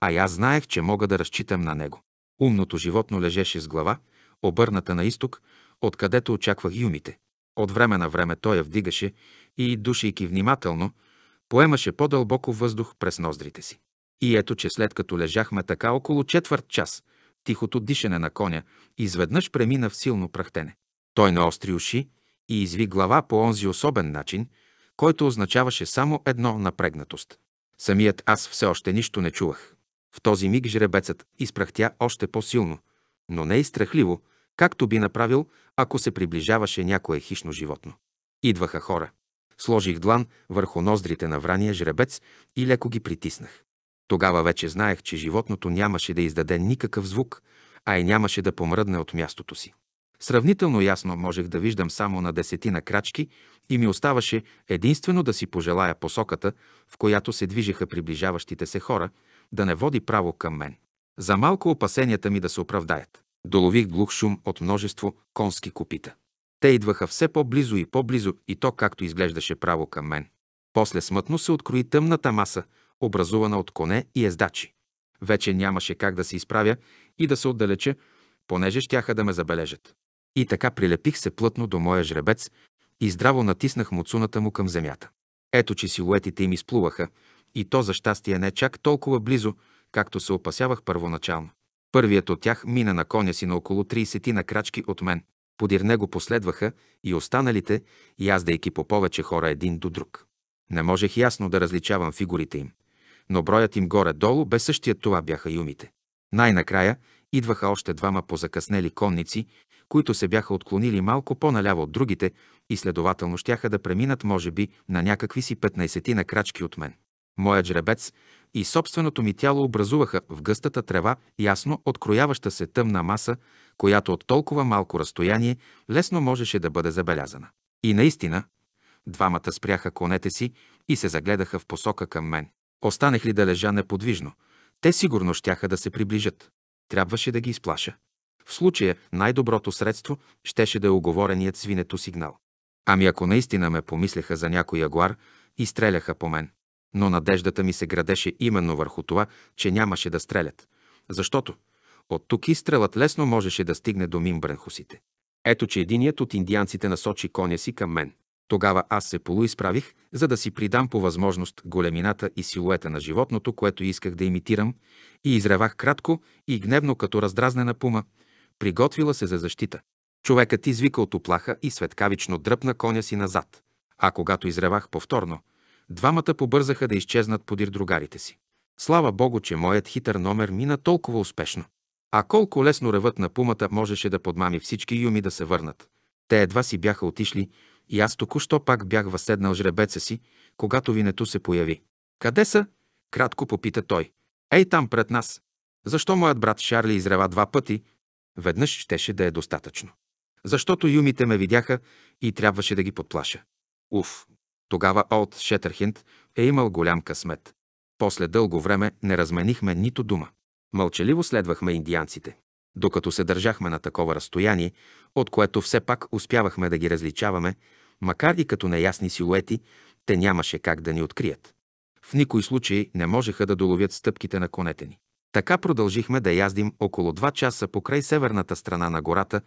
а аз знаех, че мога да разчитам на него. Умното животно лежеше с глава, обърната на изток, откъдето очаквах юмите. От време на време той я вдигаше и, душейки внимателно, поемаше по-дълбоко въздух през ноздрите си. И ето, че след като лежахме така около четвърт час, тихото дишане на коня изведнъж премина в силно прахтене. Той наостри уши и изви глава по онзи особен начин, който означаваше само едно напрегнатост. Самият аз все още нищо не чувах. В този миг жребецът изпрахтя още по-силно, но не и страхливо, както би направил, ако се приближаваше някое хищно животно. Идваха хора. Сложих длан върху ноздрите на врания жребец и леко ги притиснах. Тогава вече знаех, че животното нямаше да издаде никакъв звук, а и нямаше да помръдне от мястото си. Сравнително ясно можех да виждам само на десетина крачки и ми оставаше единствено да си пожелая посоката, в която се движеха приближаващите се хора, да не води право към мен. За малко опасенията ми да се оправдаят. Долових глух шум от множество конски копита. Те идваха все по-близо и по-близо и то както изглеждаше право към мен. После смътно се открои тъмната маса, образувана от коне и ездачи. Вече нямаше как да се изправя и да се отдалеча, понеже щяха да ме забележат. И така прилепих се плътно до моя жребец и здраво натиснах муцуната му към земята. Ето, че силуетите им изплуваха, и то за щастие не чак толкова близо, както се опасявах първоначално. Първият от тях мина на коня си на около 30 на крачки от мен. Подир него последваха и останалите, яздайки по повече хора един до друг. Не можех ясно да различавам фигурите им, но броят им горе-долу бе същия това бяха юмите. Най-накрая идваха още двама позакъснели конници които се бяха отклонили малко по-наляво от другите и следователно щяха да преминат, може би, на някакви си 15 на крачки от мен. Моят жребец и собственото ми тяло образуваха в гъстата трева ясно открояваща се тъмна маса, която от толкова малко разстояние лесно можеше да бъде забелязана. И наистина, двамата спряха конете си и се загледаха в посока към мен. Останех ли да лежа неподвижно? Те сигурно щяха да се приближат. Трябваше да ги изплаша. В случая най-доброто средство щеше да е оговореният свинето сигнал. Ами ако наистина ме помисляха за някой ягуар и стреляха по мен. Но надеждата ми се градеше именно върху това, че нямаше да стрелят. Защото от тук изстрелът лесно можеше да стигне до мимбренхусите. Ето, че единият от индианците насочи коня си към мен. Тогава аз се полуизправих, за да си придам по възможност големината и силуета на животното, което исках да имитирам, и изревах кратко и гневно като раздразнена пума – приготвила се за защита. Човекът извика от оплаха и светкавично дръпна коня си назад, а когато изревах повторно, двамата побързаха да изчезнат подир другарите си. Слава Богу, че моят хитър номер мина толкова успешно. А колко лесно ревът на пумата можеше да подмами всички юми да се върнат. Те едва си бяха отишли и аз току-що пак бях възседнал жребеца си, когато винето се появи. Къде са? Кратко попита той. Ей там пред нас. Защо моят брат Шарли изрева два пъти, Веднъж щеше да е достатъчно. Защото юмите ме видяха и трябваше да ги подплаша. Уф, тогава Олд Шетърхинд е имал голям късмет. После дълго време не разменихме нито дума. Мълчаливо следвахме индианците. Докато се държахме на такова разстояние, от което все пак успявахме да ги различаваме, макар и като неясни силуети, те нямаше как да ни открият. В никой случай не можеха да доловят стъпките на конете ни. Така продължихме да яздим около 2 часа покрай северната страна на гората,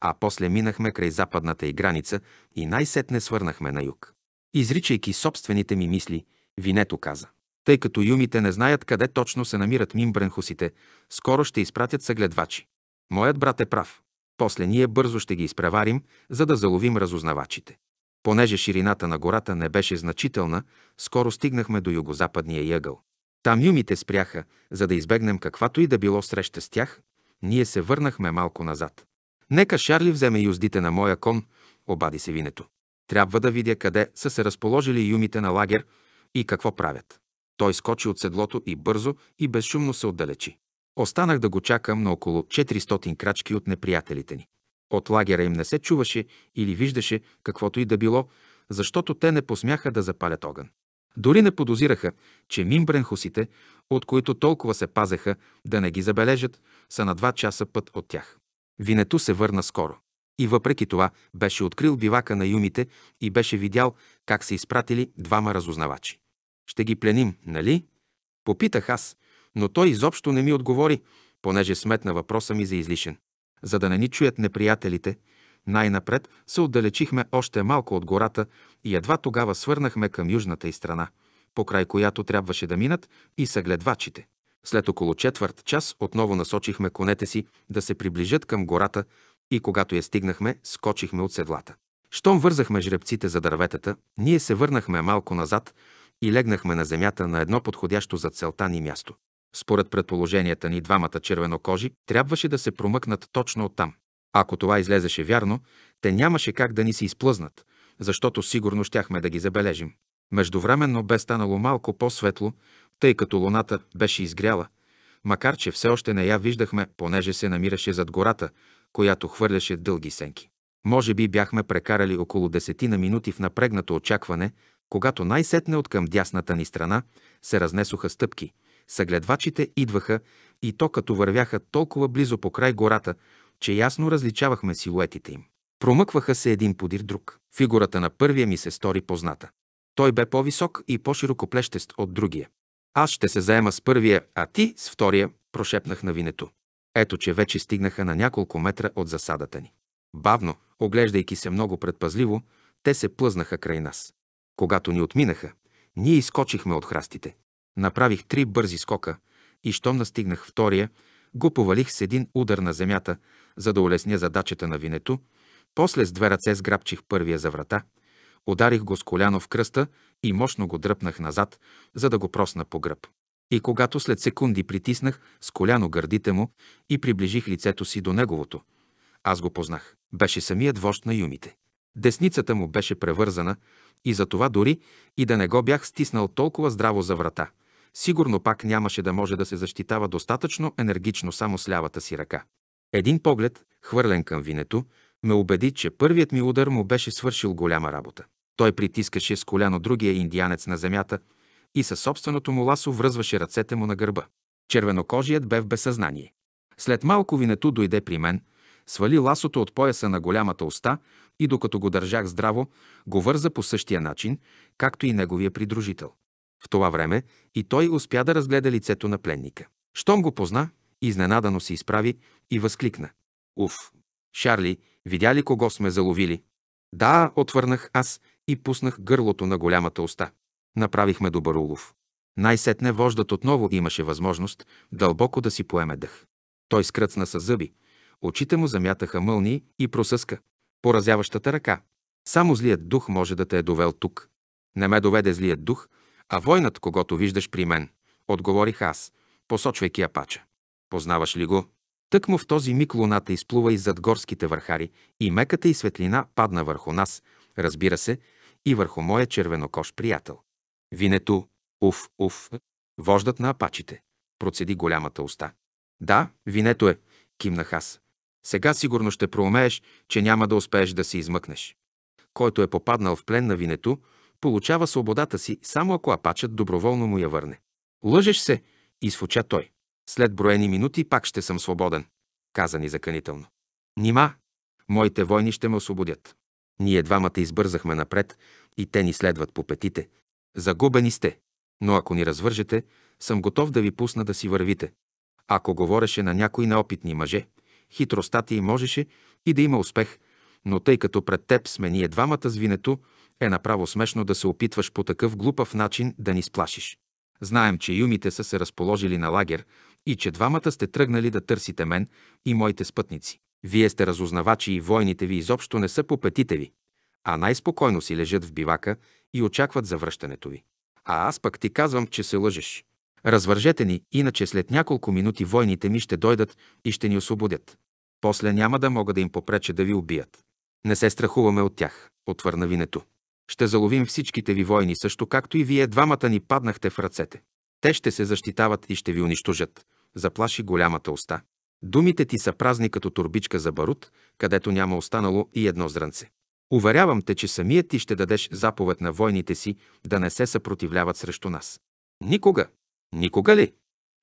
а после минахме край западната и граница и най-сетне свърнахме на юг. Изричайки собствените ми мисли, Винето каза. Тъй като юмите не знаят къде точно се намират мимбренхусите, скоро ще изпратят съгледвачи. Моят брат е прав. После ние бързо ще ги изпреварим, за да заловим разузнавачите. Понеже ширината на гората не беше значителна, скоро стигнахме до югозападния ъгъл. Там юмите спряха, за да избегнем каквато и да било среща с тях. Ние се върнахме малко назад. Нека Шарли вземе юздите на моя кон, обади се винето. Трябва да видя къде са се разположили юмите на лагер и какво правят. Той скочи от седлото и бързо и безшумно се отдалечи. Останах да го чакам на около 400 крачки от неприятелите ни. От лагера им не се чуваше или виждаше каквото и да било, защото те не посмяха да запалят огън. Дори не подозираха, че мимбренхусите, от които толкова се пазеха да не ги забележат, са на два часа път от тях. Винето се върна скоро. И въпреки това беше открил бивака на юмите и беше видял как са изпратили двама разузнавачи. «Ще ги пленим, нали?» Попитах аз, но той изобщо не ми отговори, понеже сметна въпроса ми за излишен. За да не ни чуят неприятелите, най-напред се отдалечихме още малко от гората и едва тогава свърнахме към южната й страна, покрай която трябваше да минат и съгледвачите. След около четвърт час отново насочихме конете си да се приближат към гората и когато я стигнахме, скочихме от седлата. Щом вързахме жребците за дърветата, ние се върнахме малко назад и легнахме на земята на едно подходящо за целта ни място. Според предположенията ни, двамата червенокожи трябваше да се промъкнат точно оттам. Ако това излезеше вярно, те нямаше как да ни се изплъзнат, защото сигурно щяхме да ги забележим. Междувременно бе станало малко по-светло, тъй като луната беше изгряла, макар че все още не я виждахме, понеже се намираше зад гората, която хвърляше дълги сенки. Може би бяхме прекарали около десетина минути в напрегнато очакване, когато най-сетне от към дясната ни страна се разнесоха стъпки. Съгледвачите идваха и то като вървяха толкова близо по край гората, че ясно различавахме силуетите им. Промъкваха се един подир друг. Фигурата на първия ми се стори позната. Той бе по-висок и по-широкоплещест от другия. Аз ще се заема с първия, а ти с втория, прошепнах на винето. Ето, че вече стигнаха на няколко метра от засадата ни. Бавно, оглеждайки се много предпазливо, те се плъзнаха край нас. Когато ни отминаха, ние изкочихме от храстите. Направих три бързи скока и щом настигнах втория, го повалих с един удар на земята, за да улесня задачата на винето, после с две ръце сграбчих първия за врата, ударих го с коляно в кръста и мощно го дръпнах назад, за да го просна по гръб. И когато след секунди притиснах с коляно гърдите му и приближих лицето си до неговото, аз го познах. Беше самият вожд на юмите. Десницата му беше превързана и затова дори и да не го бях стиснал толкова здраво за врата, сигурно пак нямаше да може да се защитава достатъчно енергично само с лявата си ръка. Един поглед, хвърлен към винето, ме убеди, че първият ми удар му беше свършил голяма работа. Той притискаше с коляно другия индианец на земята и със собственото му ласо връзваше ръцете му на гърба. Червенокожият бе в безсъзнание. След малко винето дойде при мен, свали ласото от пояса на голямата уста и докато го държах здраво, го върза по същия начин, както и неговия придружител. В това време и той успя да разгледа лицето на пленника. Щом го позна, Изненадано се изправи и възкликна. Уф! Шарли, видя ли кого сме заловили? Да, отвърнах аз и пуснах гърлото на голямата уста. Направихме добър улов. Най-сетне вождат отново имаше възможност дълбоко да си поеме дъх. Той скръцна с зъби. Очите му замятаха мълни и просъска. Поразяващата ръка. Само злият дух може да те е довел тук. Не ме доведе злият дух, а войнат, когато виждаш при мен, отговорих аз, посочвайки апача. Познаваш ли го? Тъкмо в този миг луната изплува иззад горските върхари и меката и светлина падна върху нас, разбира се, и върху моя червенокош приятел. Винето, уф, уф, вождат на апачите, процеди голямата уста. Да, винето е, кимнах аз. Сега сигурно ще проумееш, че няма да успееш да се измъкнеш. Който е попаднал в плен на винето, получава свободата си, само ако апачът доброволно му я върне. Лъжеш се, изфуча той. След броени минути пак ще съм свободен, каза ни заканително. Нима, моите войни ще ме освободят. Ние двамата избързахме напред и те ни следват по петите. Загубени сте, но ако ни развържете, съм готов да ви пусна да си вървите. Ако говореше на някои неопитни мъже, хитростта ти можеше и да има успех, но тъй като пред теб сме ние двамата с винето, е направо смешно да се опитваш по такъв глупав начин да ни сплашиш. Знаем, че юмите са се разположили на лагер и че двамата сте тръгнали да търсите мен и моите спътници. Вие сте разузнавачи и войните ви изобщо не са по петите ви, а най-спокойно си лежат в бивака и очакват завръщането ви. А аз пък ти казвам, че се лъжеш. Развържете ни, иначе след няколко минути войните ми ще дойдат и ще ни освободят. После няма да мога да им попреча да ви убият. Не се страхуваме от тях, отвърна винето. Ще заловим всичките ви войни, също както и вие двамата ни паднахте в ръцете. Те ще се защитават и ще ви унищожат заплаши голямата уста. Думите ти са празни като турбичка за барут, където няма останало и едно зранце. Уверявам те, че самият ти ще дадеш заповед на войните си да не се съпротивляват срещу нас. Никога. Никога ли?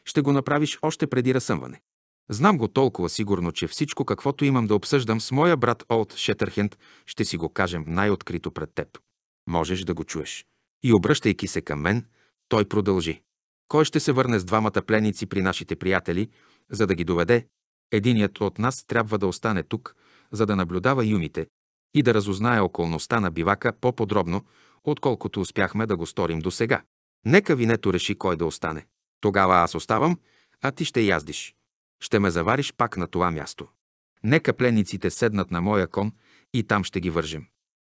Ще го направиш още преди разсъмване. Знам го толкова сигурно, че всичко, каквото имам да обсъждам с моя брат Олд Шетърхенд, ще си го кажем най-открито пред теб. Можеш да го чуеш. И обръщайки се към мен, той продължи. Кой ще се върне с двамата пленници при нашите приятели, за да ги доведе? Единият от нас трябва да остане тук, за да наблюдава юмите и да разузнае околността на бивака по-подробно, отколкото успяхме да го сторим до сега. Нека винето реши кой да остане. Тогава аз оставам, а ти ще яздиш. Ще ме завариш пак на това място. Нека пленниците седнат на моя кон и там ще ги вържим.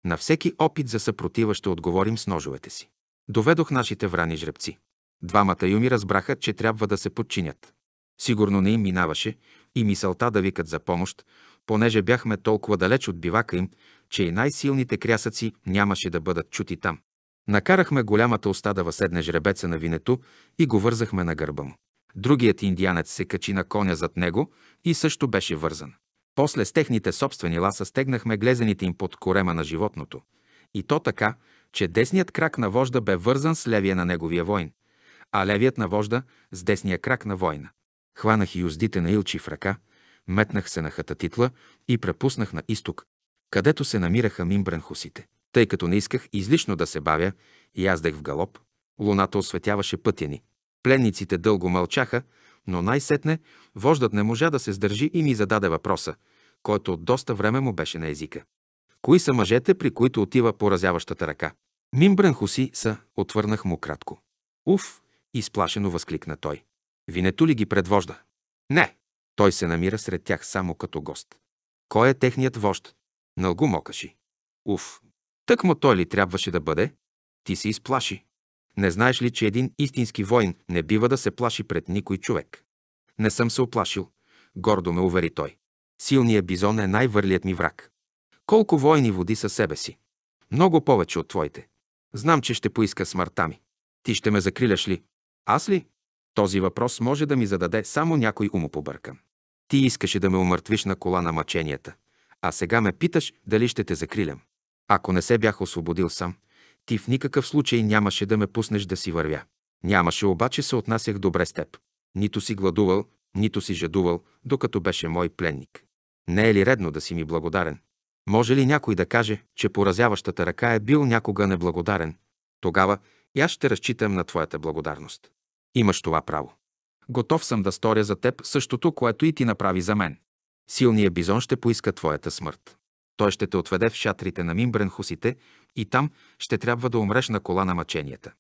На всеки опит за съпротива ще отговорим с ножовете си. Доведох нашите врани жребци. Двамата юми разбраха, че трябва да се подчинят. Сигурно не им минаваше и мисълта да викат за помощ, понеже бяхме толкова далеч от бивака им, че и най-силните крясъци нямаше да бъдат чути там. Накарахме голямата уста да въседне жребеца на винето и го вързахме на гърба му. Другият индианец се качи на коня зад него и също беше вързан. После с техните собствени ласа стегнахме глезените им под корема на животното. И то така, че десният крак на вожда бе вързан с левия на неговия войн а левият на вожда с десния крак на война. Хванах и юздите на Илчи в ръка, метнах се на Хататитла и препуснах на изток, където се намираха мимбренхусите. Тъй като не исках излишно да се бавя, яздех в галоп. Луната осветяваше пътя ни. Пленниците дълго мълчаха, но най-сетне вождат не можа да се сдържи и ми зададе въпроса, който от доста време му беше на езика. Кои са мъжете, при които отива поразяващата ръка? Мимбранхуси са, отвърнах му кратко. Уф, изплашено възкликна той. Винето ли ги предвожда? Не, той се намира сред тях само като гост. Кой е техният вожд? Налго мокаши. Уф, тък му той ли трябваше да бъде? Ти се изплаши. Не знаеш ли, че един истински воин не бива да се плаши пред никой човек? Не съм се оплашил, гордо ме увери той. Силният бизон е най-върлият ми враг. Колко войни води със себе си? Много повече от твоите. Знам, че ще поиска смъртта ми. Ти ще ме закриляш ли? Аз ли? Този въпрос може да ми зададе само някой умопобъркан. Ти искаше да ме умъртвиш на кола на мъченията, а сега ме питаш дали ще те закрилям. Ако не се бях освободил сам, ти в никакъв случай нямаше да ме пуснеш да си вървя. Нямаше обаче се отнасях добре с теб. Нито си гладувал, нито си жадувал, докато беше мой пленник. Не е ли редно да си ми благодарен? Може ли някой да каже, че поразяващата ръка е бил някога неблагодарен? Тогава и аз ще разчитам на твоята благодарност. Имаш това право. Готов съм да сторя за теб същото, което и ти направи за мен. Силният бизон ще поиска твоята смърт. Той ще те отведе в шатрите на Мимбренхусите и там ще трябва да умреш на кола на мъченията.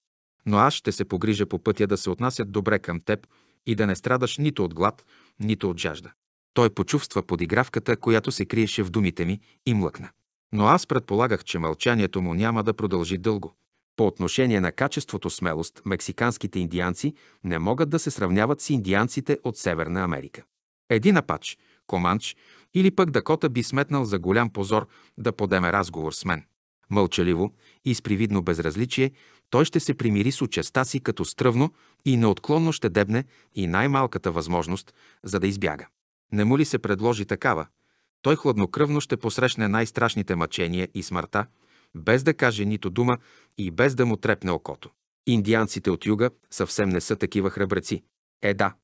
Но аз ще се погрижа по пътя да се отнасят добре към теб и да не страдаш нито от глад, нито от жажда. Той почувства подигравката, която се криеше в думите ми и млъкна. Но аз предполагах, че мълчанието му няма да продължи дълго. По отношение на качеството смелост, мексиканските индианци не могат да се сравняват с индианците от Северна Америка. Един апач, команч или пък Дакота би сметнал за голям позор да подеме разговор с мен. Мълчаливо и с привидно безразличие той ще се примири с участа си като стръвно и неотклонно ще дебне и най-малката възможност, за да избяга. Не му ли се предложи такава, той хладнокръвно ще посрещне най-страшните мъчения и смъртта, без да каже нито дума и без да му трепне окото. Индианците от юга съвсем не са такива храбреци. Е да,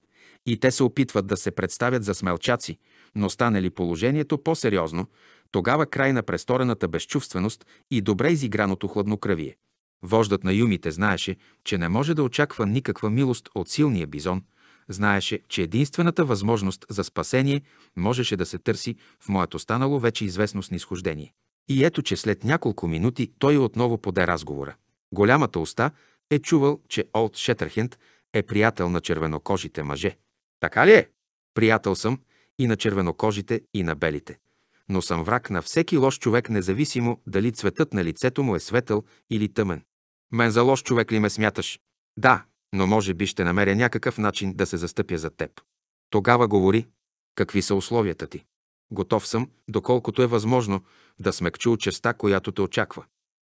и те се опитват да се представят за смелчаци, но стане ли положението по-сериозно, тогава край на престорената безчувственост и добре изиграното хладнокръвие. Вождат на юмите знаеше, че не може да очаква никаква милост от силния бизон, знаеше, че единствената възможност за спасение можеше да се търси в моето станало вече известно снисхождение. И ето, че след няколко минути той отново поде разговора. Голямата уста е чувал, че Олд Шетърхенд е приятел на червенокожите мъже. Така ли е? Приятел съм и на червенокожите, и на белите. Но съм враг на всеки лош човек, независимо дали цветът на лицето му е светъл или тъмен. Мен за лош човек ли ме смяташ? Да, но може би ще намеря някакъв начин да се застъпя за теб. Тогава говори, какви са условията ти. Готов съм, доколкото е възможно, да смекчу от честа, която те очаква.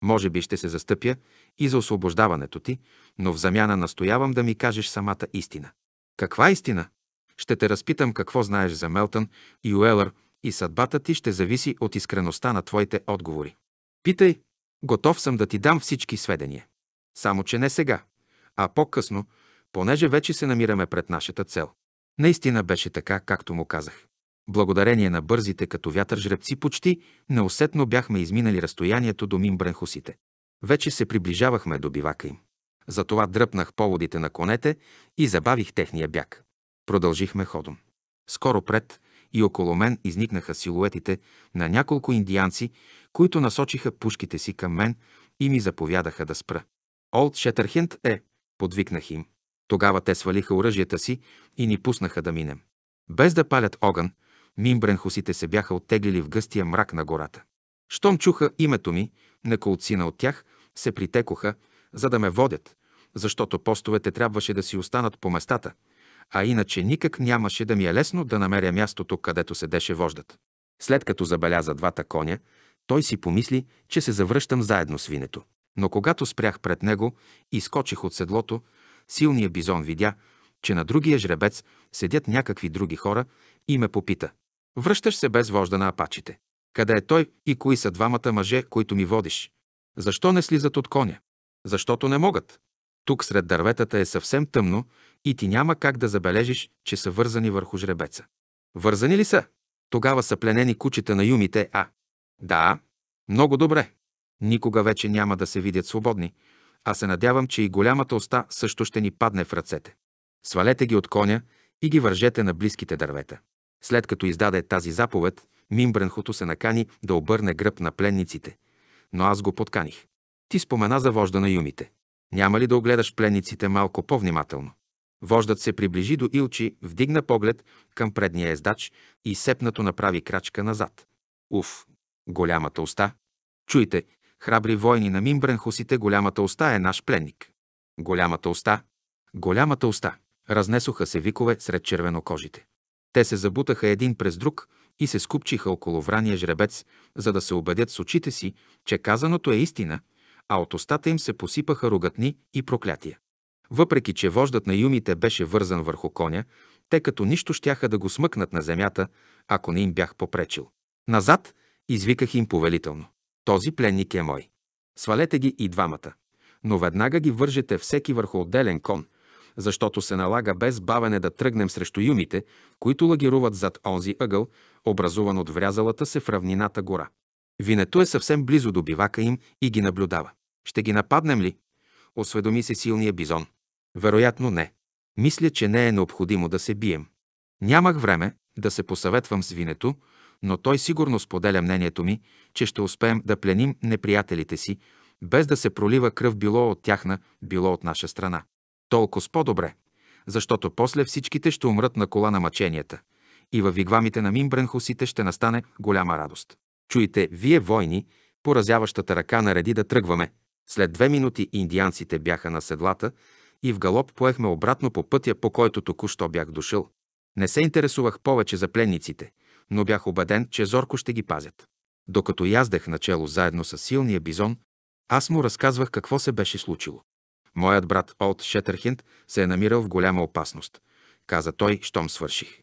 Може би ще се застъпя и за освобождаването ти, но в замяна настоявам да ми кажеш самата истина. Каква истина? Ще те разпитам какво знаеш за Мелтън и Уелър и съдбата ти ще зависи от искреността на твоите отговори. Питай, готов съм да ти дам всички сведения. Само, че не сега, а по-късно, понеже вече се намираме пред нашата цел. Наистина беше така, както му казах. Благодарение на бързите като вятър жребци почти неусетно бяхме изминали разстоянието до мимбренхусите. Вече се приближавахме до бивака им. Затова дръпнах поводите на конете и забавих техния бяг. Продължихме ходом. Скоро пред и около мен изникнаха силуетите на няколко индианци, които насочиха пушките си към мен и ми заповядаха да спра. Олд Шетърхент е, подвикнах им. Тогава те свалиха оръжията си и ни пуснаха да минем. Без да палят огън, мимбренхусите се бяха оттеглили в гъстия мрак на гората. Щом чуха името ми, неколцина от тях се притекоха, за да ме водят, защото постовете трябваше да си останат по местата, а иначе никак нямаше да ми е лесно да намеря мястото, където седеше вождат. След като забеляза двата коня, той си помисли, че се завръщам заедно с винето. Но когато спрях пред него и скочих от седлото, силният бизон видя, че на другия жребец седят някакви други хора и ме попита. Връщаш се без вожда на апачите. Къде е той и кои са двамата мъже, които ми водиш? Защо не слизат от коня? Защото не могат. Тук сред дърветата е съвсем тъмно и ти няма как да забележиш, че са вързани върху жребеца. Вързани ли са? Тогава са пленени кучета на юмите, а? Да, много добре. Никога вече няма да се видят свободни, а се надявам, че и голямата оста също ще ни падне в ръцете. Свалете ги от коня и ги вържете на близките дървета. След като издаде тази заповед, Мимбренхото се накани да обърне гръб на пленниците, но аз го подканих. Ти спомена за вожда на юмите. Няма ли да огледаш пленниците малко по-внимателно? Вождат се приближи до Илчи, вдигна поглед към предния ездач и сепнато направи крачка назад. Уф, голямата уста. Чуйте, храбри войни на Мимбренхосите, голямата уста е наш пленник. Голямата уста. Голямата уста. Разнесоха се викове сред червенокожите. Те се забутаха един през друг и се скупчиха около врания жребец, за да се убедят с очите си, че казаното е истина, а от устата им се посипаха ругатни и проклятия. Въпреки, че вождът на юмите беше вързан върху коня, те като нищо щяха да го смъкнат на земята, ако не им бях попречил. Назад, извиках им повелително. Този пленник е мой. Свалете ги и двамата, но веднага ги вържете всеки върху отделен кон – защото се налага без бавене да тръгнем срещу юмите, които лагеруват зад онзи ъгъл, образуван от врязалата се в равнината гора. Винето е съвсем близо до бивака им и ги наблюдава. Ще ги нападнем ли? Осведоми се силния бизон. Вероятно не. Мисля, че не е необходимо да се бием. Нямах време да се посъветвам с винето, но той сигурно споделя мнението ми, че ще успеем да пленим неприятелите си, без да се пролива кръв било от тяхна, било от наша страна толкова по-добре, защото после всичките ще умрат на кола на мъченията и във вигвамите на Мимбренхусите ще настане голяма радост. Чуйте, вие войни, поразяващата ръка нареди да тръгваме. След две минути индианците бяха на седлата и в галоп поехме обратно по пътя, по който току-що бях дошъл. Не се интересувах повече за пленниците, но бях убеден, че зорко ще ги пазят. Докато яздех начало заедно с силния бизон, аз му разказвах какво се беше случило. Моят брат Олд Шетърхенд се е намирал в голяма опасност, каза той, щом свърших.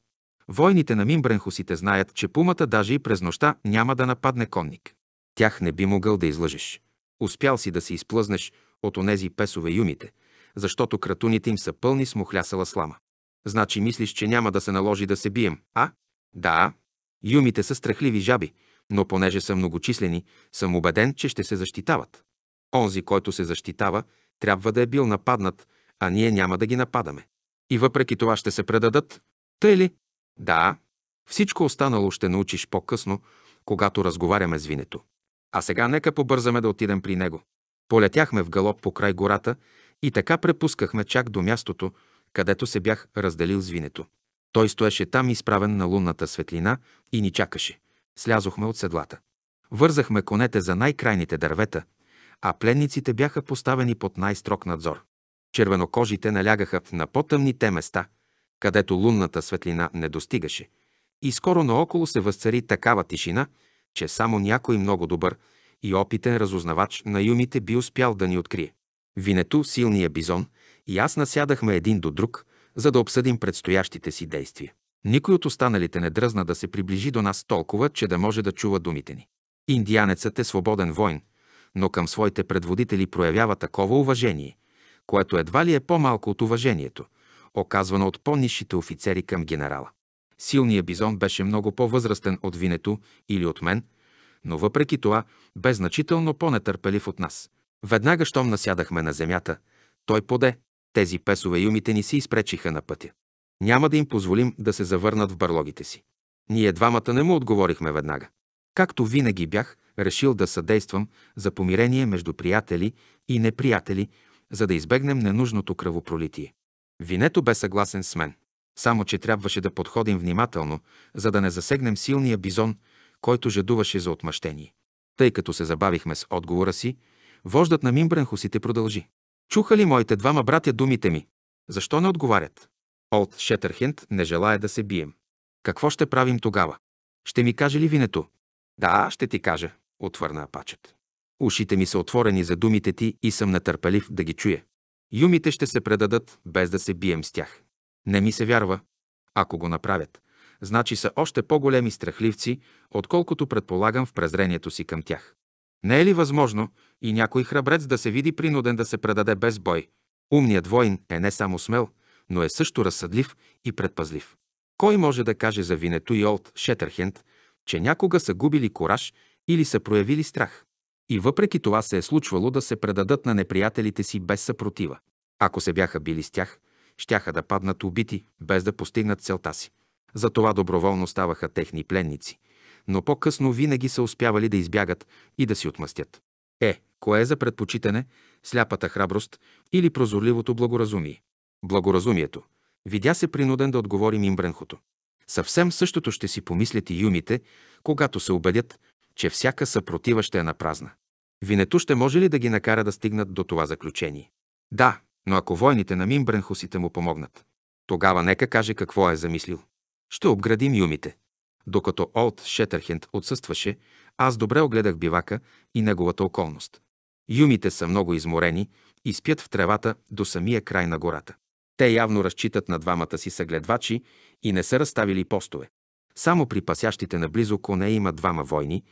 Войните на мимбренхусите знаят, че пумата даже и през нощта няма да нападне конник. Тях не би могъл да излъжеш. Успял си да се изплъзнеш от онези песове юмите, защото кратуните им са пълни с мухлясала слама. Значи мислиш, че няма да се наложи да се бием, а? Да. Юмите са страхливи жаби, но понеже са многочислени, съм убеден, че ще се защитават. Онзи, който се защитава, трябва да е бил нападнат, а ние няма да ги нападаме. И въпреки това ще се предадат. Тъй ли? Да. Всичко останало ще научиш по-късно, когато разговаряме с винето. А сега нека побързаме да отидем при него. Полетяхме в галоп по край гората и така препускахме чак до мястото, където се бях разделил с винето. Той стоеше там, изправен на лунната светлина и ни чакаше. Слязохме от седлата. Вързахме конете за най-крайните дървета а пленниците бяха поставени под най-строг надзор. Червенокожите налягаха на по-тъмните места, където лунната светлина не достигаше, и скоро наоколо се възцари такава тишина, че само някой много добър и опитен разузнавач на юмите би успял да ни открие. Винето, силния бизон и аз насядахме един до друг, за да обсъдим предстоящите си действия. Никой от останалите не дръзна да се приближи до нас толкова, че да може да чува думите ни. Индианецът е свободен войн, но към своите предводители проявява такова уважение, което едва ли е по-малко от уважението, оказвано от по-низшите офицери към генерала. Силният бизон беше много по-възрастен от винето или от мен, но въпреки това бе значително по-нетърпелив от нас. Веднага, щом насядахме на земята, той поде. Тези песове юмите ни се изпречиха на пътя. Няма да им позволим да се завърнат в барлогите си. Ние двамата не му отговорихме веднага. Както винаги бях, решил да съдействам за помирение между приятели и неприятели, за да избегнем ненужното кръвопролитие. Винето бе съгласен с мен. Само, че трябваше да подходим внимателно, за да не засегнем силния бизон, който жадуваше за отмъщение. Тъй като се забавихме с отговора си, вождат на Мимбренхусите продължи. Чуха ли моите двама братя думите ми? Защо не отговарят? Олд Шетърхенд не желая да се бием. Какво ще правим тогава? Ще ми каже ли винето? Да, ще ти кажа отвърна апачът. Ушите ми са отворени за думите ти и съм нетърпелив да ги чуя. Юмите ще се предадат, без да се бием с тях. Не ми се вярва. Ако го направят, значи са още по-големи страхливци, отколкото предполагам в презрението си към тях. Не е ли възможно и някой храбрец да се види принуден да се предаде без бой? Умният воин е не само смел, но е също разсъдлив и предпазлив. Кой може да каже за винето и Олд Шетърхенд, че някога са губили кораж или са проявили страх. И въпреки това се е случвало да се предадат на неприятелите си без съпротива. Ако се бяха били с тях, щяха да паднат убити, без да постигнат целта си. Затова доброволно ставаха техни пленници, но по-късно винаги са успявали да избягат и да си отмъстят. Е, кое е за предпочитане – сляпата храброст или прозорливото благоразумие? Благоразумието. Видя се принуден да им бренхото. Съвсем същото ще си помислят и юмите, когато се убедят, че всяка съпротива ще е на празна. Винето ще може ли да ги накара да стигнат до това заключение? Да, но ако войните на Мимбренхусите му помогнат, тогава нека каже какво е замислил. Ще обградим юмите. Докато Олд Шетърхенд отсъстваше, аз добре огледах бивака и неговата околност. Юмите са много изморени и спят в тревата до самия край на гората. Те явно разчитат на двамата си съгледвачи и не са разставили постове. Само при пасящите наблизо коне има двама войни,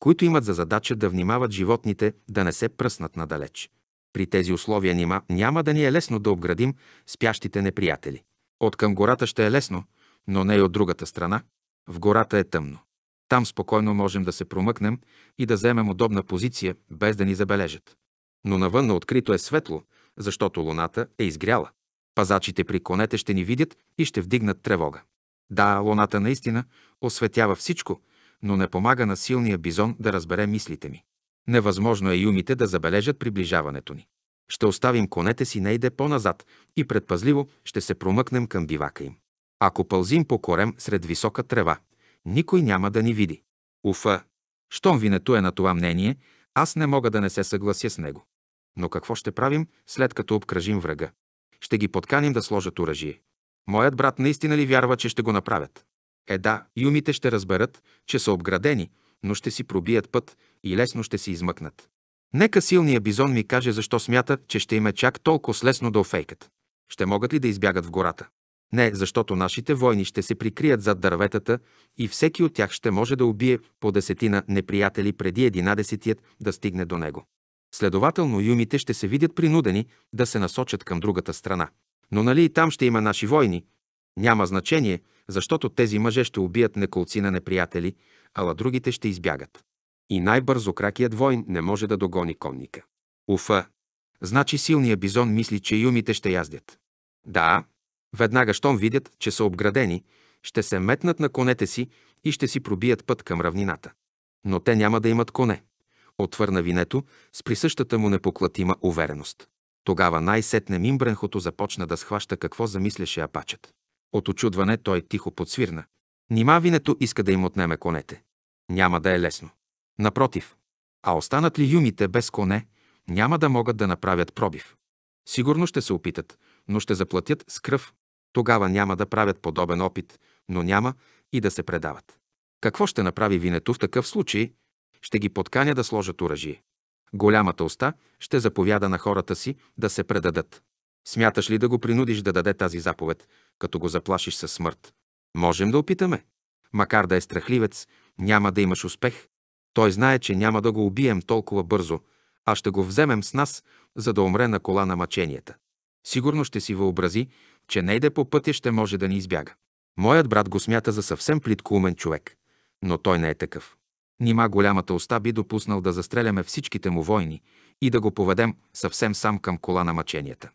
които имат за задача да внимават животните да не се пръснат надалеч. При тези условия няма, няма да ни е лесно да обградим спящите неприятели. От към гората ще е лесно, но не и от другата страна. В гората е тъмно. Там спокойно можем да се промъкнем и да вземем удобна позиция, без да ни забележат. Но навън на открито е светло, защото луната е изгряла. Пазачите при конете ще ни видят и ще вдигнат тревога. Да, луната наистина осветява всичко, но не помага на силния бизон да разбере мислите ми. Невъзможно е юмите да забележат приближаването ни. Ще оставим конете си не иде по-назад и предпазливо ще се промъкнем към бивака им. Ако пълзим по корем сред висока трева, никой няма да ни види. Уфа! Щом винето е на това мнение, аз не мога да не се съглася с него. Но какво ще правим, след като обкръжим врага? Ще ги подканим да сложат оръжие. Моят брат наистина ли вярва, че ще го направят? Е да, юмите ще разберат, че са обградени, но ще си пробият път и лесно ще се измъкнат. Нека силният бизон ми каже защо смята, че ще им е чак толкова лесно да офейкат. Ще могат ли да избягат в гората? Не, защото нашите войни ще се прикрият зад дърветата и всеки от тях ще може да убие по десетина неприятели преди единадесетият да стигне до него. Следователно, юмите ще се видят принудени да се насочат към другата страна. Но нали и там ще има наши войни, няма значение, защото тези мъже ще убият неколци на неприятели, ала другите ще избягат. И най-бързо кракият войн не може да догони конника. Уфа! Значи силният бизон мисли, че юмите ще яздят. Да, веднага щом видят, че са обградени, ще се метнат на конете си и ще си пробият път към равнината. Но те няма да имат коне. Отвърна винето с присъщата му непоклатима увереност. Тогава най-сетне Мимбренхото започна да схваща какво замисляше апачът. От очудване той тихо подсвирна. Нима винето иска да им отнеме конете. Няма да е лесно. Напротив, а останат ли юмите без коне, няма да могат да направят пробив. Сигурно ще се опитат, но ще заплатят с кръв. Тогава няма да правят подобен опит, но няма и да се предават. Какво ще направи винето в такъв случай? Ще ги подканя да сложат оръжие. Голямата уста ще заповяда на хората си да се предадат. Смяташ ли да го принудиш да даде тази заповед, като го заплашиш със смърт. Можем да опитаме. Макар да е страхливец, няма да имаш успех. Той знае, че няма да го убием толкова бързо, а ще го вземем с нас, за да умре на кола на мъченията. Сигурно ще си въобрази, че не иде по пътя ще може да ни избяга. Моят брат го смята за съвсем плиткоумен човек, но той не е такъв. Нима голямата уста би допуснал да застреляме всичките му войни и да го поведем съвсем сам към кола на мъченията.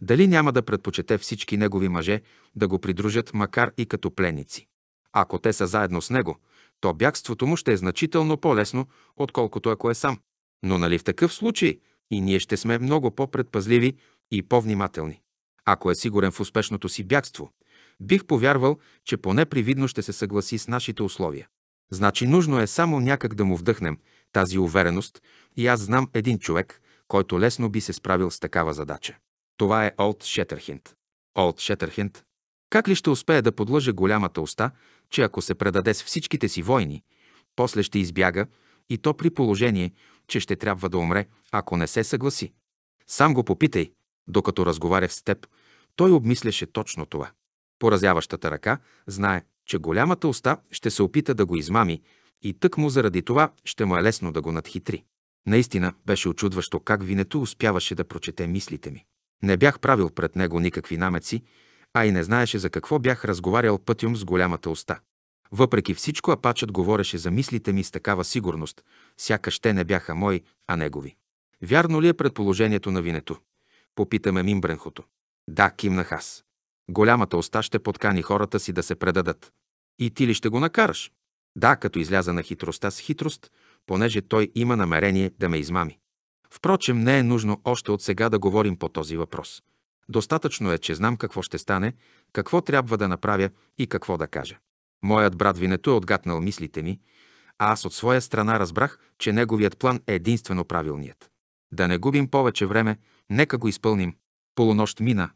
Дали няма да предпочете всички негови мъже да го придружат, макар и като пленници. Ако те са заедно с него, то бягството му ще е значително по-лесно, отколкото ако е сам. Но нали в такъв случай и ние ще сме много по-предпазливи и по-внимателни. Ако е сигурен в успешното си бягство, бих повярвал, че поне привидно ще се съгласи с нашите условия. Значи нужно е само някак да му вдъхнем тази увереност и аз знам един човек, който лесно би се справил с такава задача. Това е Олд Шетърхинд. Олд Шетърхинд. Как ли ще успее да подлъже голямата уста, че ако се предаде с всичките си войни, после ще избяга и то при положение, че ще трябва да умре, ако не се съгласи? Сам го попитай. Докато разговаря с теб, той обмисляше точно това. Поразяващата ръка знае, че голямата уста ще се опита да го измами и тък му заради това ще му е лесно да го надхитри. Наистина беше очудващо как винето успяваше да прочете мислите ми. Не бях правил пред него никакви намеци, а и не знаеше за какво бях разговарял пътюм с голямата уста. Въпреки всичко, апачът говореше за мислите ми с такава сигурност, сякаш те не бяха мои, а негови. Вярно ли е предположението на винето? Попитаме Мимбренхото. Да, кимнах аз. Голямата уста ще подкани хората си да се предадат. И ти ли ще го накараш? Да, като изляза на хитростта с хитрост, понеже той има намерение да ме измами. Впрочем, не е нужно още от сега да говорим по този въпрос. Достатъчно е, че знам какво ще стане, какво трябва да направя и какво да кажа. Моят брат Винето е отгатнал мислите ми, а аз от своя страна разбрах, че неговият план е единствено правилният. Да не губим повече време, нека го изпълним. Полунощ мина,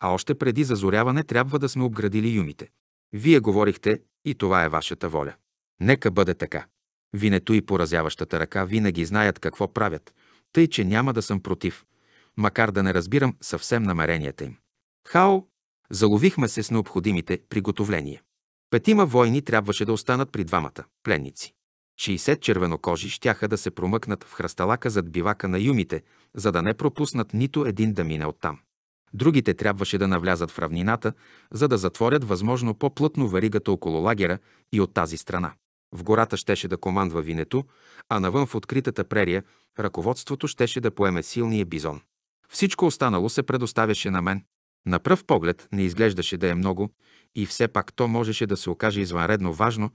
а още преди зазоряване трябва да сме обградили юмите. Вие говорихте и това е вашата воля. Нека бъде така. Винето и поразяващата ръка винаги знаят какво правят – тъй че няма да съм против, макар да не разбирам съвсем намеренията им. Хао, заловихме се с необходимите приготовления. Петима войни трябваше да останат при двамата пленници. 60 червенокожи щяха да се промъкнат в хръсталака зад бивака на юмите, за да не пропуснат нито един да мине оттам. Другите трябваше да навлязат в равнината, за да затворят възможно по-плътно варигата около лагера и от тази страна. В гората щеше да командва винето, а навън в откритата прерия ръководството щеше да поеме силния бизон. Всичко останало се предоставяше на мен. На пръв поглед не изглеждаше да е много и все пак то можеше да се окаже извънредно важно,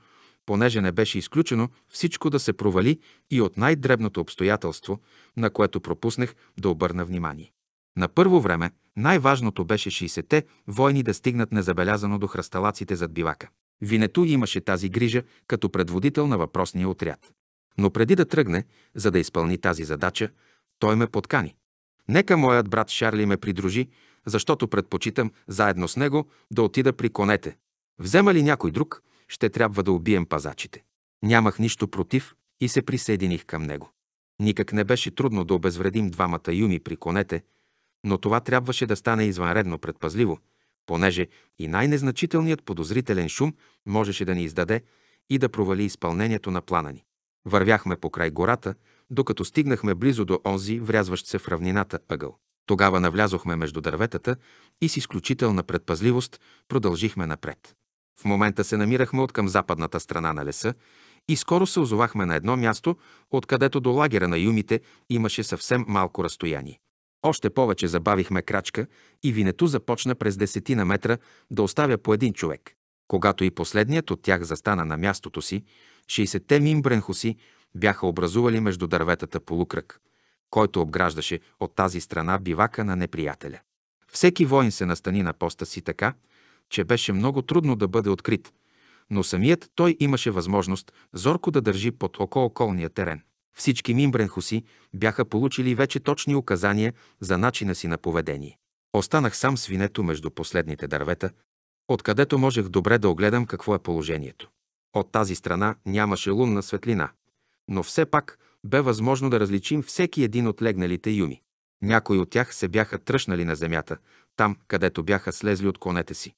понеже не беше изключено всичко да се провали и от най-дребното обстоятелство, на което пропуснах да обърна внимание. На първо време най-важното беше 60-те войни да стигнат незабелязано до хръсталаците зад бивака. Винето имаше тази грижа като предводител на въпросния отряд. Но преди да тръгне, за да изпълни тази задача, той ме подкани. Нека моят брат Шарли ме придружи, защото предпочитам заедно с него да отида при конете. Взема ли някой друг, ще трябва да убием пазачите. Нямах нищо против и се присъединих към него. Никак не беше трудно да обезвредим двамата юми при конете, но това трябваше да стане извънредно предпазливо – понеже и най-незначителният подозрителен шум можеше да ни издаде и да провали изпълнението на плана ни. Вървяхме покрай гората, докато стигнахме близо до онзи, врязващ се в равнината ъгъл. Тогава навлязохме между дърветата и с изключителна предпазливост продължихме напред. В момента се намирахме от към западната страна на леса и скоро се озовахме на едно място, откъдето до лагера на юмите имаше съвсем малко разстояние. Още повече забавихме крачка и винето започна през десетина метра да оставя по един човек. Когато и последният от тях застана на мястото си, 60-те мимбренхоси бяха образували между дърветата полукръг, който обграждаше от тази страна бивака на неприятеля. Всеки воин се настани на поста си така, че беше много трудно да бъде открит, но самият той имаше възможност зорко да държи под око околния терен. Всички мимбренхуси бяха получили вече точни указания за начина си на поведение. Останах сам свинето между последните дървета, откъдето можех добре да огледам какво е положението. От тази страна нямаше лунна светлина, но все пак бе възможно да различим всеки един от легналите юми. Някои от тях се бяха тръщнали на земята, там, където бяха слезли от конете си,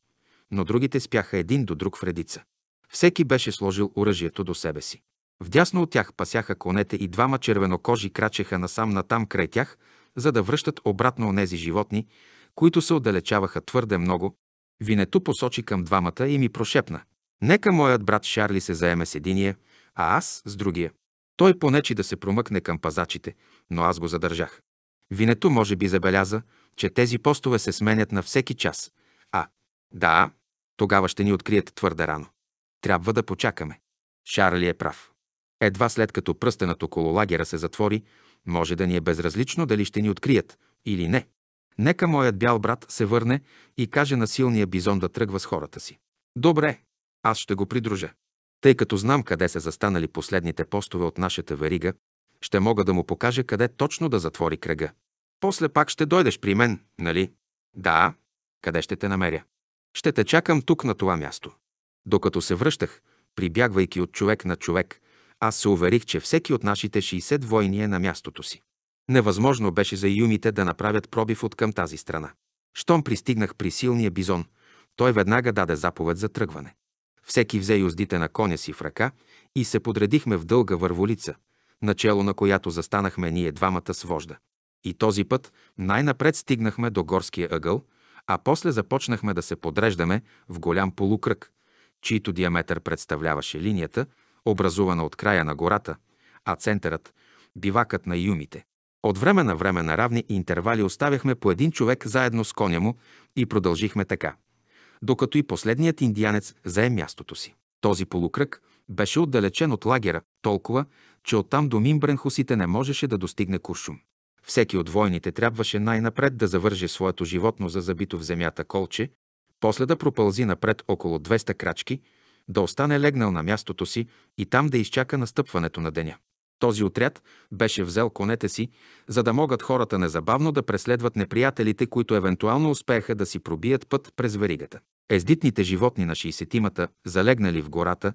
но другите спяха един до друг в редица. Всеки беше сложил оръжието до себе си. Вдясно от тях пасяха конете и двама червенокожи крачеха насам-натам край тях, за да връщат обратно онези животни, които се отдалечаваха твърде много. Винето посочи към двамата и ми прошепна. Нека моят брат Шарли се заеме с единия, а аз с другия. Той понечи да се промъкне към пазачите, но аз го задържах. Винето може би забеляза, че тези постове се сменят на всеки час. А, да, тогава ще ни открият твърде рано. Трябва да почакаме. Шарли е прав. Едва след като пръстенът около лагера се затвори, може да ни е безразлично дали ще ни открият или не. Нека моят бял брат се върне и каже на силния бизон да тръгва с хората си. Добре, аз ще го придружа. Тъй като знам къде са застанали последните постове от нашата верига, ще мога да му покажа къде точно да затвори кръга. После пак ще дойдеш при мен, нали? Да. Къде ще те намеря? Ще те чакам тук на това място. Докато се връщах, прибягвайки от човек на човек, аз се уверих, че всеки от нашите 60 войни е на мястото си. Невъзможно беше за юмите да направят пробив от към тази страна. Щом пристигнах при силния бизон, той веднага даде заповед за тръгване. Всеки взе юздите на коня си в ръка и се подредихме в дълга върволица, начало на която застанахме ние двамата с вожда. И този път най-напред стигнахме до горския ъгъл, а после започнахме да се подреждаме в голям полукръг, чийто диаметър представляваше линията, образувана от края на гората, а центърът – бивакът на юмите. От време на време на равни интервали оставяхме по един човек заедно с коня му и продължихме така, докато и последният индианец зае мястото си. Този полукръг беше отдалечен от лагера толкова, че оттам до Мимбренхусите не можеше да достигне Куршум. Всеки от войните трябваше най-напред да завърже своето животно за забито в земята колче, после да пропълзи напред около 200 крачки – да остане легнал на мястото си и там да изчака настъпването на деня. Този отряд беше взел конете си, за да могат хората незабавно да преследват неприятелите, които евентуално успееха да си пробият път през веригата. Ездитните животни на 60-тимата, залегнали в гората,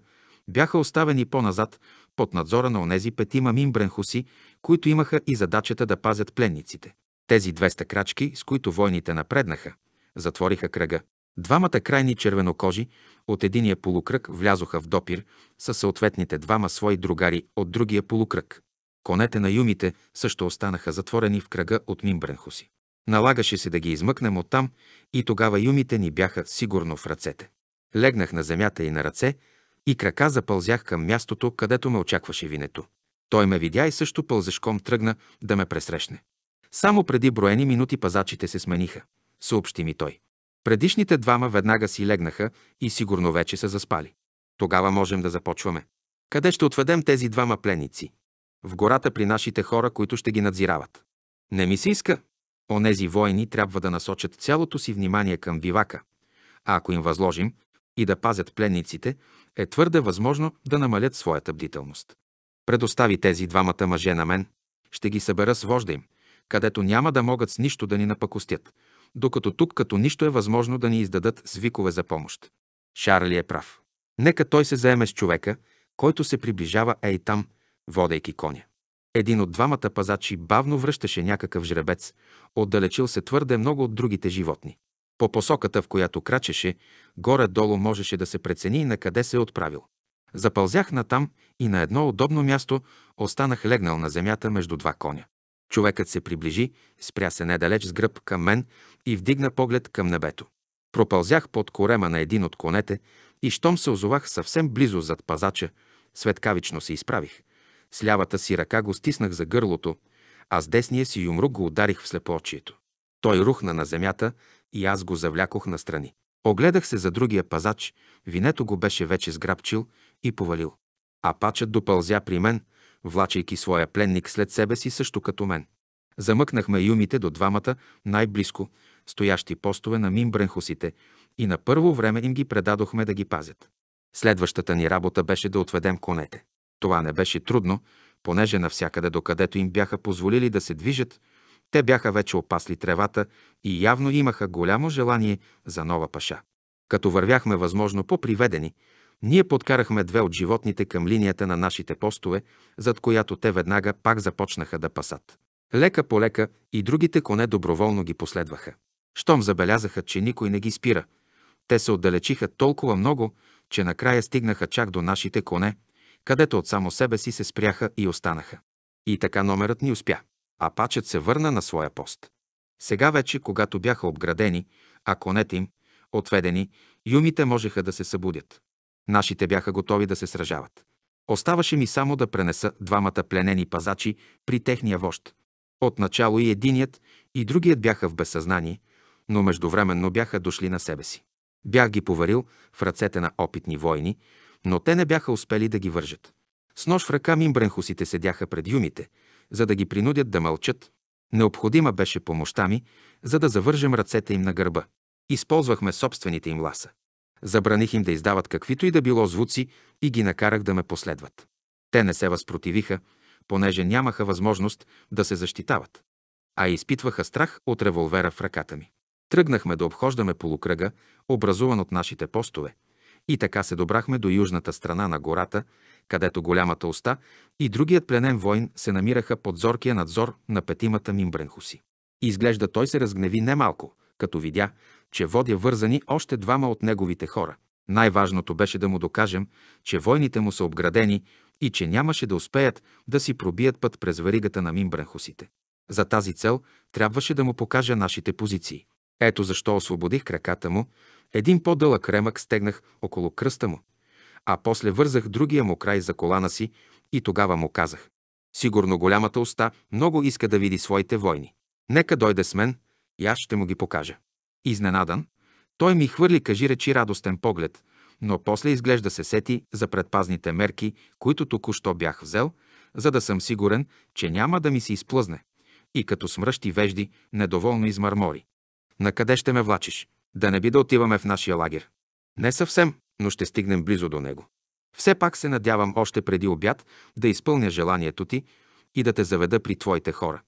бяха оставени по-назад под надзора на онези петима мимбренхуси, които имаха и задачата да пазят пленниците. Тези 200 крачки, с които войните напреднаха, затвориха кръга. Двамата крайни червенокожи от единия полукръг влязоха в допир със съответните двама свои другари от другия полукръг. Конете на юмите също останаха затворени в кръга от Мимбренхуси. си. Налагаше се да ги измъкнем оттам и тогава юмите ни бяха сигурно в ръцете. Легнах на земята и на ръце и крака запълзях към мястото, където ме очакваше винето. Той ме видя и също пълзешком тръгна да ме пресрещне. Само преди броени минути пазачите се смениха, съобщи ми той. Предишните двама веднага си легнаха и сигурно вече са заспали. Тогава можем да започваме. Къде ще отведем тези двама пленници? В гората при нашите хора, които ще ги надзирават. Не ми се иска. Онези войни трябва да насочат цялото си внимание към бивака, а ако им възложим и да пазят пленниците, е твърде възможно да намалят своята бдителност. Предостави тези двамата мъже на мен, ще ги събера с вожда им, където няма да могат с нищо да ни напакостят – докато тук като нищо е възможно да ни издадат звикове за помощ. Шарли е прав. Нека той се заеме с човека, който се приближава ей там, водейки коня. Един от двамата пазачи бавно връщаше някакъв жребец, отдалечил се твърде много от другите животни. По посоката, в която крачеше, горе-долу можеше да се прецени на къде се е отправил. Запълзях натам и на едно удобно място останах легнал на земята между два коня. Човекът се приближи, спря се недалеч с гръб към мен и вдигна поглед към небето. Пропълзях под корема на един от конете и щом се озовах съвсем близо зад пазача, светкавично се изправих. С лявата си ръка го стиснах за гърлото, а с десния си юмрук го ударих в слепоочието. Той рухна на земята и аз го завлякох настрани. Огледах се за другия пазач, винето го беше вече сграбчил и повалил. А пачът допълзя при мен – влачейки своя пленник след себе си също като мен. Замъкнахме юмите до двамата най-близко стоящи постове на Мимбренхусите и на първо време им ги предадохме да ги пазят. Следващата ни работа беше да отведем конете. Това не беше трудно, понеже навсякъде докъдето им бяха позволили да се движат, те бяха вече опасли тревата и явно имаха голямо желание за нова паша. Като вървяхме възможно по-приведени, ние подкарахме две от животните към линията на нашите постове, зад която те веднага пак започнаха да пасат. Лека по лека и другите коне доброволно ги последваха. Щом забелязаха, че никой не ги спира, те се отдалечиха толкова много, че накрая стигнаха чак до нашите коне, където от само себе си се спряха и останаха. И така номерът ни успя. а пачът се върна на своя пост. Сега вече, когато бяха обградени, а конете им, отведени, юмите можеха да се събудят. Нашите бяха готови да се сражават. Оставаше ми само да пренеса двамата пленени пазачи при техния вожд. Отначало и единият, и другият бяха в безсъзнание, но междувременно бяха дошли на себе си. Бях ги поварил в ръцете на опитни войни, но те не бяха успели да ги вържат. С нож в ръка мимбренхусите седяха пред юмите, за да ги принудят да мълчат. Необходима беше помощта ми, за да завържем ръцете им на гърба. Използвахме собствените им ласа. Забраних им да издават каквито и да било звуци и ги накарах да ме последват. Те не се възпротивиха, понеже нямаха възможност да се защитават, а изпитваха страх от револвера в ръката ми. Тръгнахме да обхождаме полукръга, образуван от нашите постове, и така се добрахме до южната страна на гората, където голямата уста и другият пленен войн се намираха под зоркия надзор на петимата мимбренхуси. Изглежда той се разгневи немалко, като видя, че водя вързани още двама от неговите хора. Най-важното беше да му докажем, че войните му са обградени и че нямаше да успеят да си пробият път през варигата на мимбранхусите. За тази цел трябваше да му покажа нашите позиции. Ето защо освободих краката му, един по-дълъг ремък стегнах около кръста му, а после вързах другия му край за колана си и тогава му казах. Сигурно голямата уста много иска да види своите войни. Нека дойде с мен и аз ще му ги покажа. Изненадан, той ми хвърли кажи речи радостен поглед, но после изглежда се сети за предпазните мерки, които току-що бях взел, за да съм сигурен, че няма да ми се изплъзне. И като смръщи вежди, недоволно измърмори. Накъде ще ме влачиш? Да не би да отиваме в нашия лагер. Не съвсем, но ще стигнем близо до него. Все пак се надявам още преди обяд да изпълня желанието ти и да те заведа при твоите хора.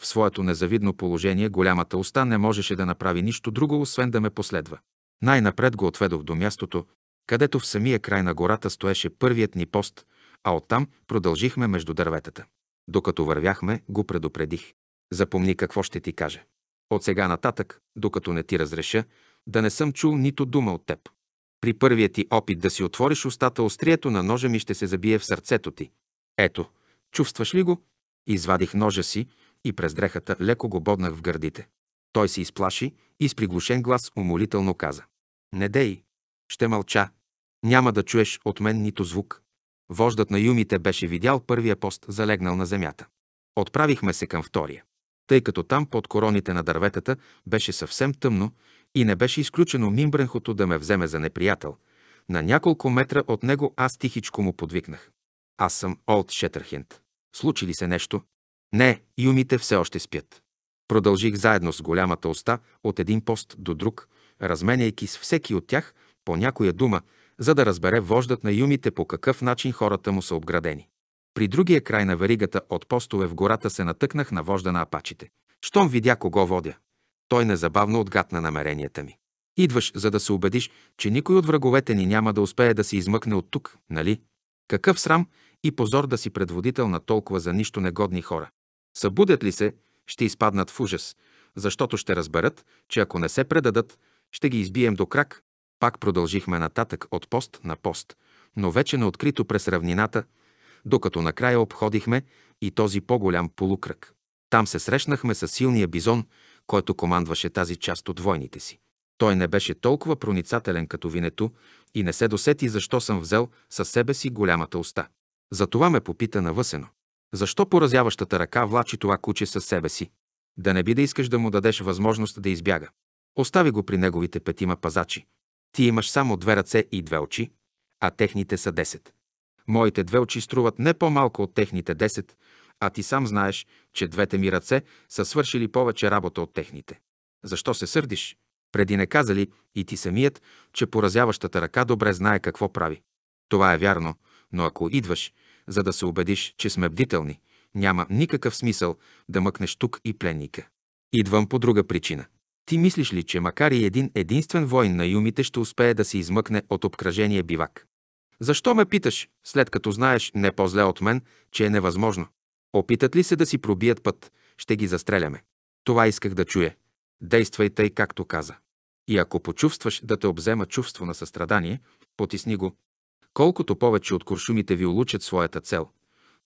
В своето незавидно положение голямата уста не можеше да направи нищо друго, освен да ме последва. Най-напред го отведох до мястото, където в самия край на гората стоеше първият ни пост, а оттам продължихме между дърветата. Докато вървяхме, го предупредих. Запомни какво ще ти кажа. От сега нататък, докато не ти разреша, да не съм чул нито дума от теб. При първият ти опит да си отвориш устата, острието на ножа ми ще се забие в сърцето ти. Ето, чувстваш ли го? Извадих ножа си, и през дрехата леко го боднах в гърдите. Той се изплаши и с приглушен глас умолително каза. Не дей, ще мълча. Няма да чуеш от мен нито звук. Вождат на юмите беше видял първия пост, залегнал на земята. Отправихме се към втория. Тъй като там под короните на дърветата беше съвсем тъмно и не беше изключено мимбренхото да ме вземе за неприятел, на няколко метра от него аз тихичко му подвикнах. Аз съм Олд Шетърхенд. Случи ли се нещо? Не, юмите все още спят. Продължих заедно с голямата уста от един пост до друг, разменяйки с всеки от тях по някоя дума, за да разбере вождат на юмите по какъв начин хората му са обградени. При другия край на веригата от постове в гората се натъкнах на вожда на апачите. Щом видя кого водя, той незабавно отгатна намеренията ми. Идваш, за да се убедиш, че никой от враговете ни няма да успее да се измъкне от тук, нали? Какъв срам и позор да си предводител на толкова за нищо негодни хора. Събудят ли се, ще изпаднат в ужас, защото ще разберат, че ако не се предадат, ще ги избием до крак. Пак продължихме нататък от пост на пост, но вече на открито през равнината, докато накрая обходихме и този по-голям полукръг. Там се срещнахме с силния бизон, който командваше тази част от войните си. Той не беше толкова проницателен като винето и не се досети защо съм взел със себе си голямата уста. Затова ме попита навъсено. Защо поразяващата ръка влачи това куче със себе си? Да не би да искаш да му дадеш възможност да избяга. Остави го при неговите петима пазачи. Ти имаш само две ръце и две очи, а техните са 10. Моите две очи струват не по-малко от техните 10, а ти сам знаеш, че двете ми ръце са свършили повече работа от техните. Защо се сърдиш? Преди не казали и ти самият, че поразяващата ръка добре знае какво прави. Това е вярно, но ако идваш, за да се убедиш, че сме бдителни. Няма никакъв смисъл да мъкнеш тук и пленника. Идвам по друга причина. Ти мислиш ли, че макар и един единствен войн на юмите ще успее да се измъкне от обкръжение бивак? Защо ме питаш, след като знаеш не по-зле от мен, че е невъзможно? Опитат ли се да си пробият път, ще ги застреляме. Това исках да чуя. Действай тъй, както каза. И ако почувстваш да те обзема чувство на състрадание, потисни го, Колкото повече от куршумите ви улучат своята цел,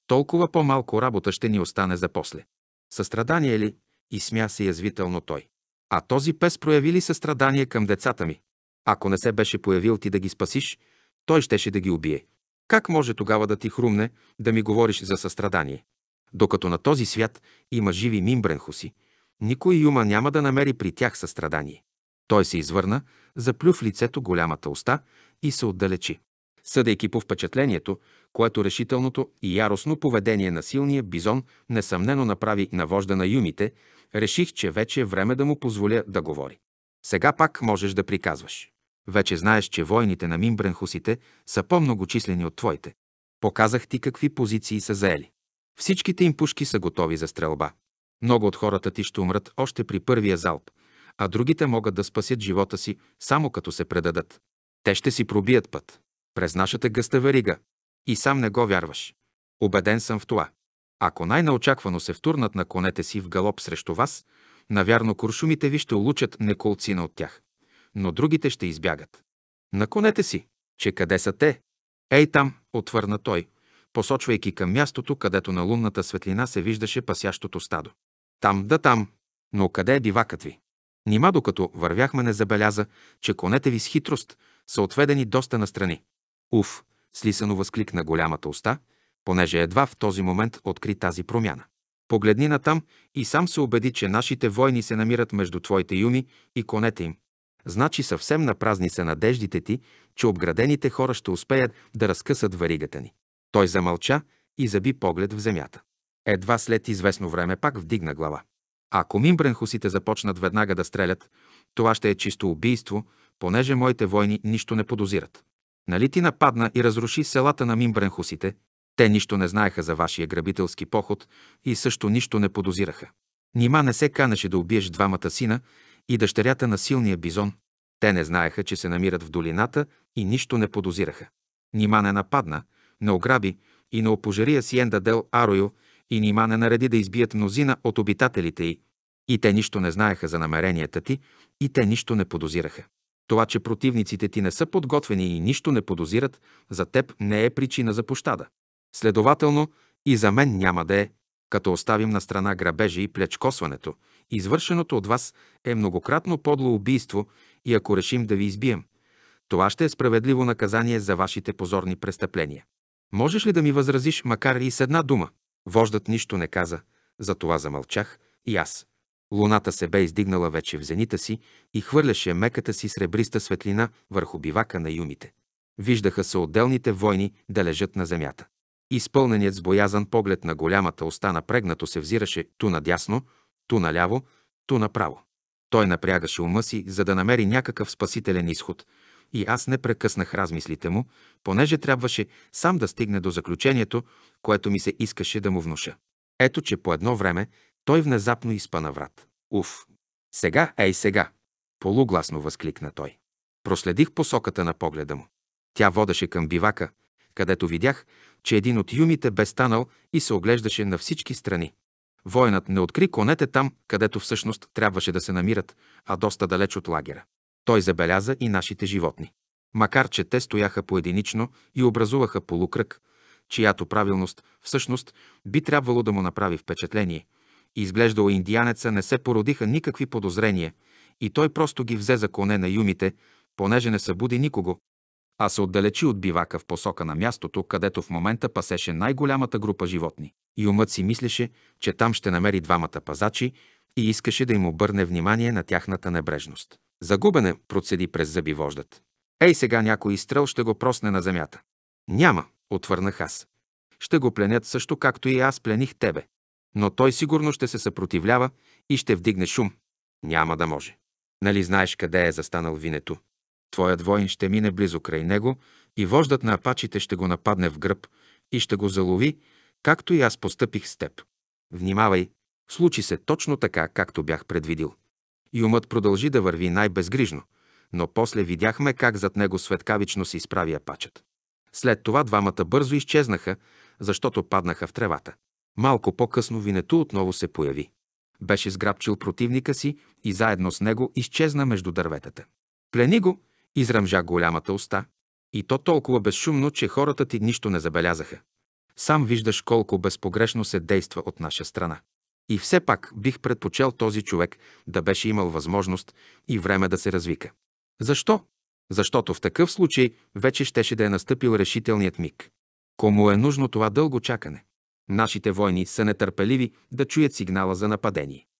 толкова по-малко работа ще ни остане за после. Състрадание ли? И смя се язвително той. А този пес прояви ли състрадание към децата ми? Ако не се беше появил ти да ги спасиш, той щеше да ги убие. Как може тогава да ти хрумне да ми говориш за състрадание? Докато на този свят има живи мимбренхуси, никой юма няма да намери при тях състрадание. Той се извърна, заплю в лицето голямата уста и се отдалечи съдейки по впечатлението, което решителното и яростно поведение на силния бизон несъмнено направи на вожда на юмите, реших, че вече е време да му позволя да говори. Сега пак можеш да приказваш. Вече знаеш, че войните на мимбренхусите са по-многочислени от твоите. Показах ти какви позиции са заели. Всичките им пушки са готови за стрелба. Много от хората ти ще умрат още при първия залп, а другите могат да спасят живота си само като се предадат. Те ще си пробият път през нашата гъста верига. И сам не го вярваш. Обеден съм в това. Ако най-наочаквано се втурнат на конете си в галоп срещу вас, навярно куршумите ви ще улучат неколцина от тях. Но другите ще избягат. На конете си, че къде са те? Ей там, отвърна той, посочвайки към мястото, където на лунната светлина се виждаше пасящото стадо. Там да там, но къде е бивакът ви? Нима докато вървяхме не забеляза, че конете ви с хитрост са отведени доста настрани. Уф, слисано възкликна голямата уста, понеже едва в този момент откри тази промяна. Погледни натам и сам се убеди, че нашите войни се намират между твоите юни и конете им. Значи съвсем напразни са надеждите ти, че обградените хора ще успеят да разкъсат варигата ни. Той замълча и заби поглед в земята. Едва след известно време пак вдигна глава. Ако мимбренхусите започнат веднага да стрелят, това ще е чисто убийство, понеже моите войни нищо не подозират. Нали ти нападна и разруши селата на мимбренхусите? Те нищо не знаеха за вашия грабителски поход и също нищо не подозираха. Нима не се канеше да убиеш двамата сина и дъщерята на силния бизон. Те не знаеха, че се намират в долината и нищо не подозираха. Нима не нападна, не ограби и не опожария Сиенда Дел Арою и нима не нареди да избият мнозина от обитателите й. И те нищо не знаеха за намеренията ти и те нищо не подозираха. Това, че противниците ти не са подготвени и нищо не подозират, за теб не е причина за пощада. Следователно, и за мен няма да е, като оставим на страна грабежа и плячкосването. Извършеното от вас е многократно подло убийство и ако решим да ви избием, това ще е справедливо наказание за вашите позорни престъпления. Можеш ли да ми възразиш, макар и с една дума? Вождат нищо не каза, за това замълчах и аз. Луната се бе издигнала вече в зенита си и хвърляше меката си сребриста светлина върху бивака на юмите. Виждаха се отделните войни да лежат на земята. Изпълненият с боязан поглед на голямата уста напрегнато се взираше ту надясно, ту наляво, ту направо. Той напрягаше ума си, за да намери някакъв спасителен изход, и аз не прекъснах размислите му, понеже трябваше сам да стигне до заключението, което ми се искаше да му внуша. Ето, че по едно време той внезапно изпъна врат. Уф! Сега, ей сега! Полугласно възкликна той. Проследих посоката на погледа му. Тя водеше към бивака, където видях, че един от юмите бе станал и се оглеждаше на всички страни. Воинът не откри конете там, където всъщност трябваше да се намират, а доста далеч от лагера. Той забеляза и нашите животни. Макар, че те стояха поединично и образуваха полукръг, чиято правилност всъщност би трябвало да му направи впечатление – Изглеждало индианеца не се породиха никакви подозрения и той просто ги взе за коне на юмите, понеже не събуди никого, а се отдалечи от бивака в посока на мястото, където в момента пасеше най-голямата група животни. Юмът си мислеше, че там ще намери двамата пазачи и искаше да им обърне внимание на тяхната небрежност. Загубене процеди през зъби вождат. Ей сега някой изстрел ще го просне на земята. Няма, отвърнах аз. Ще го пленят също както и аз плених тебе но той сигурно ще се съпротивлява и ще вдигне шум. Няма да може. Нали знаеш къде е застанал винето? Твоят воин ще мине близо край него и вождат на апачите ще го нападне в гръб и ще го залови, както и аз постъпих с теб. Внимавай, случи се точно така, както бях предвидил. И умът продължи да върви най-безгрижно, но после видяхме как зад него светкавично се изправи апачът. След това двамата бързо изчезнаха, защото паднаха в тревата. Малко по-късно винето отново се появи. Беше сграбчил противника си и заедно с него изчезна между дърветата. Плени го, израмжа голямата уста. И то толкова безшумно, че хората ти нищо не забелязаха. Сам виждаш колко безпогрешно се действа от наша страна. И все пак бих предпочел този човек да беше имал възможност и време да се развика. Защо? Защото в такъв случай вече щеше да е настъпил решителният миг. Кому е нужно това дълго чакане? Нашите войни са нетърпеливи да чуят сигнала за нападение.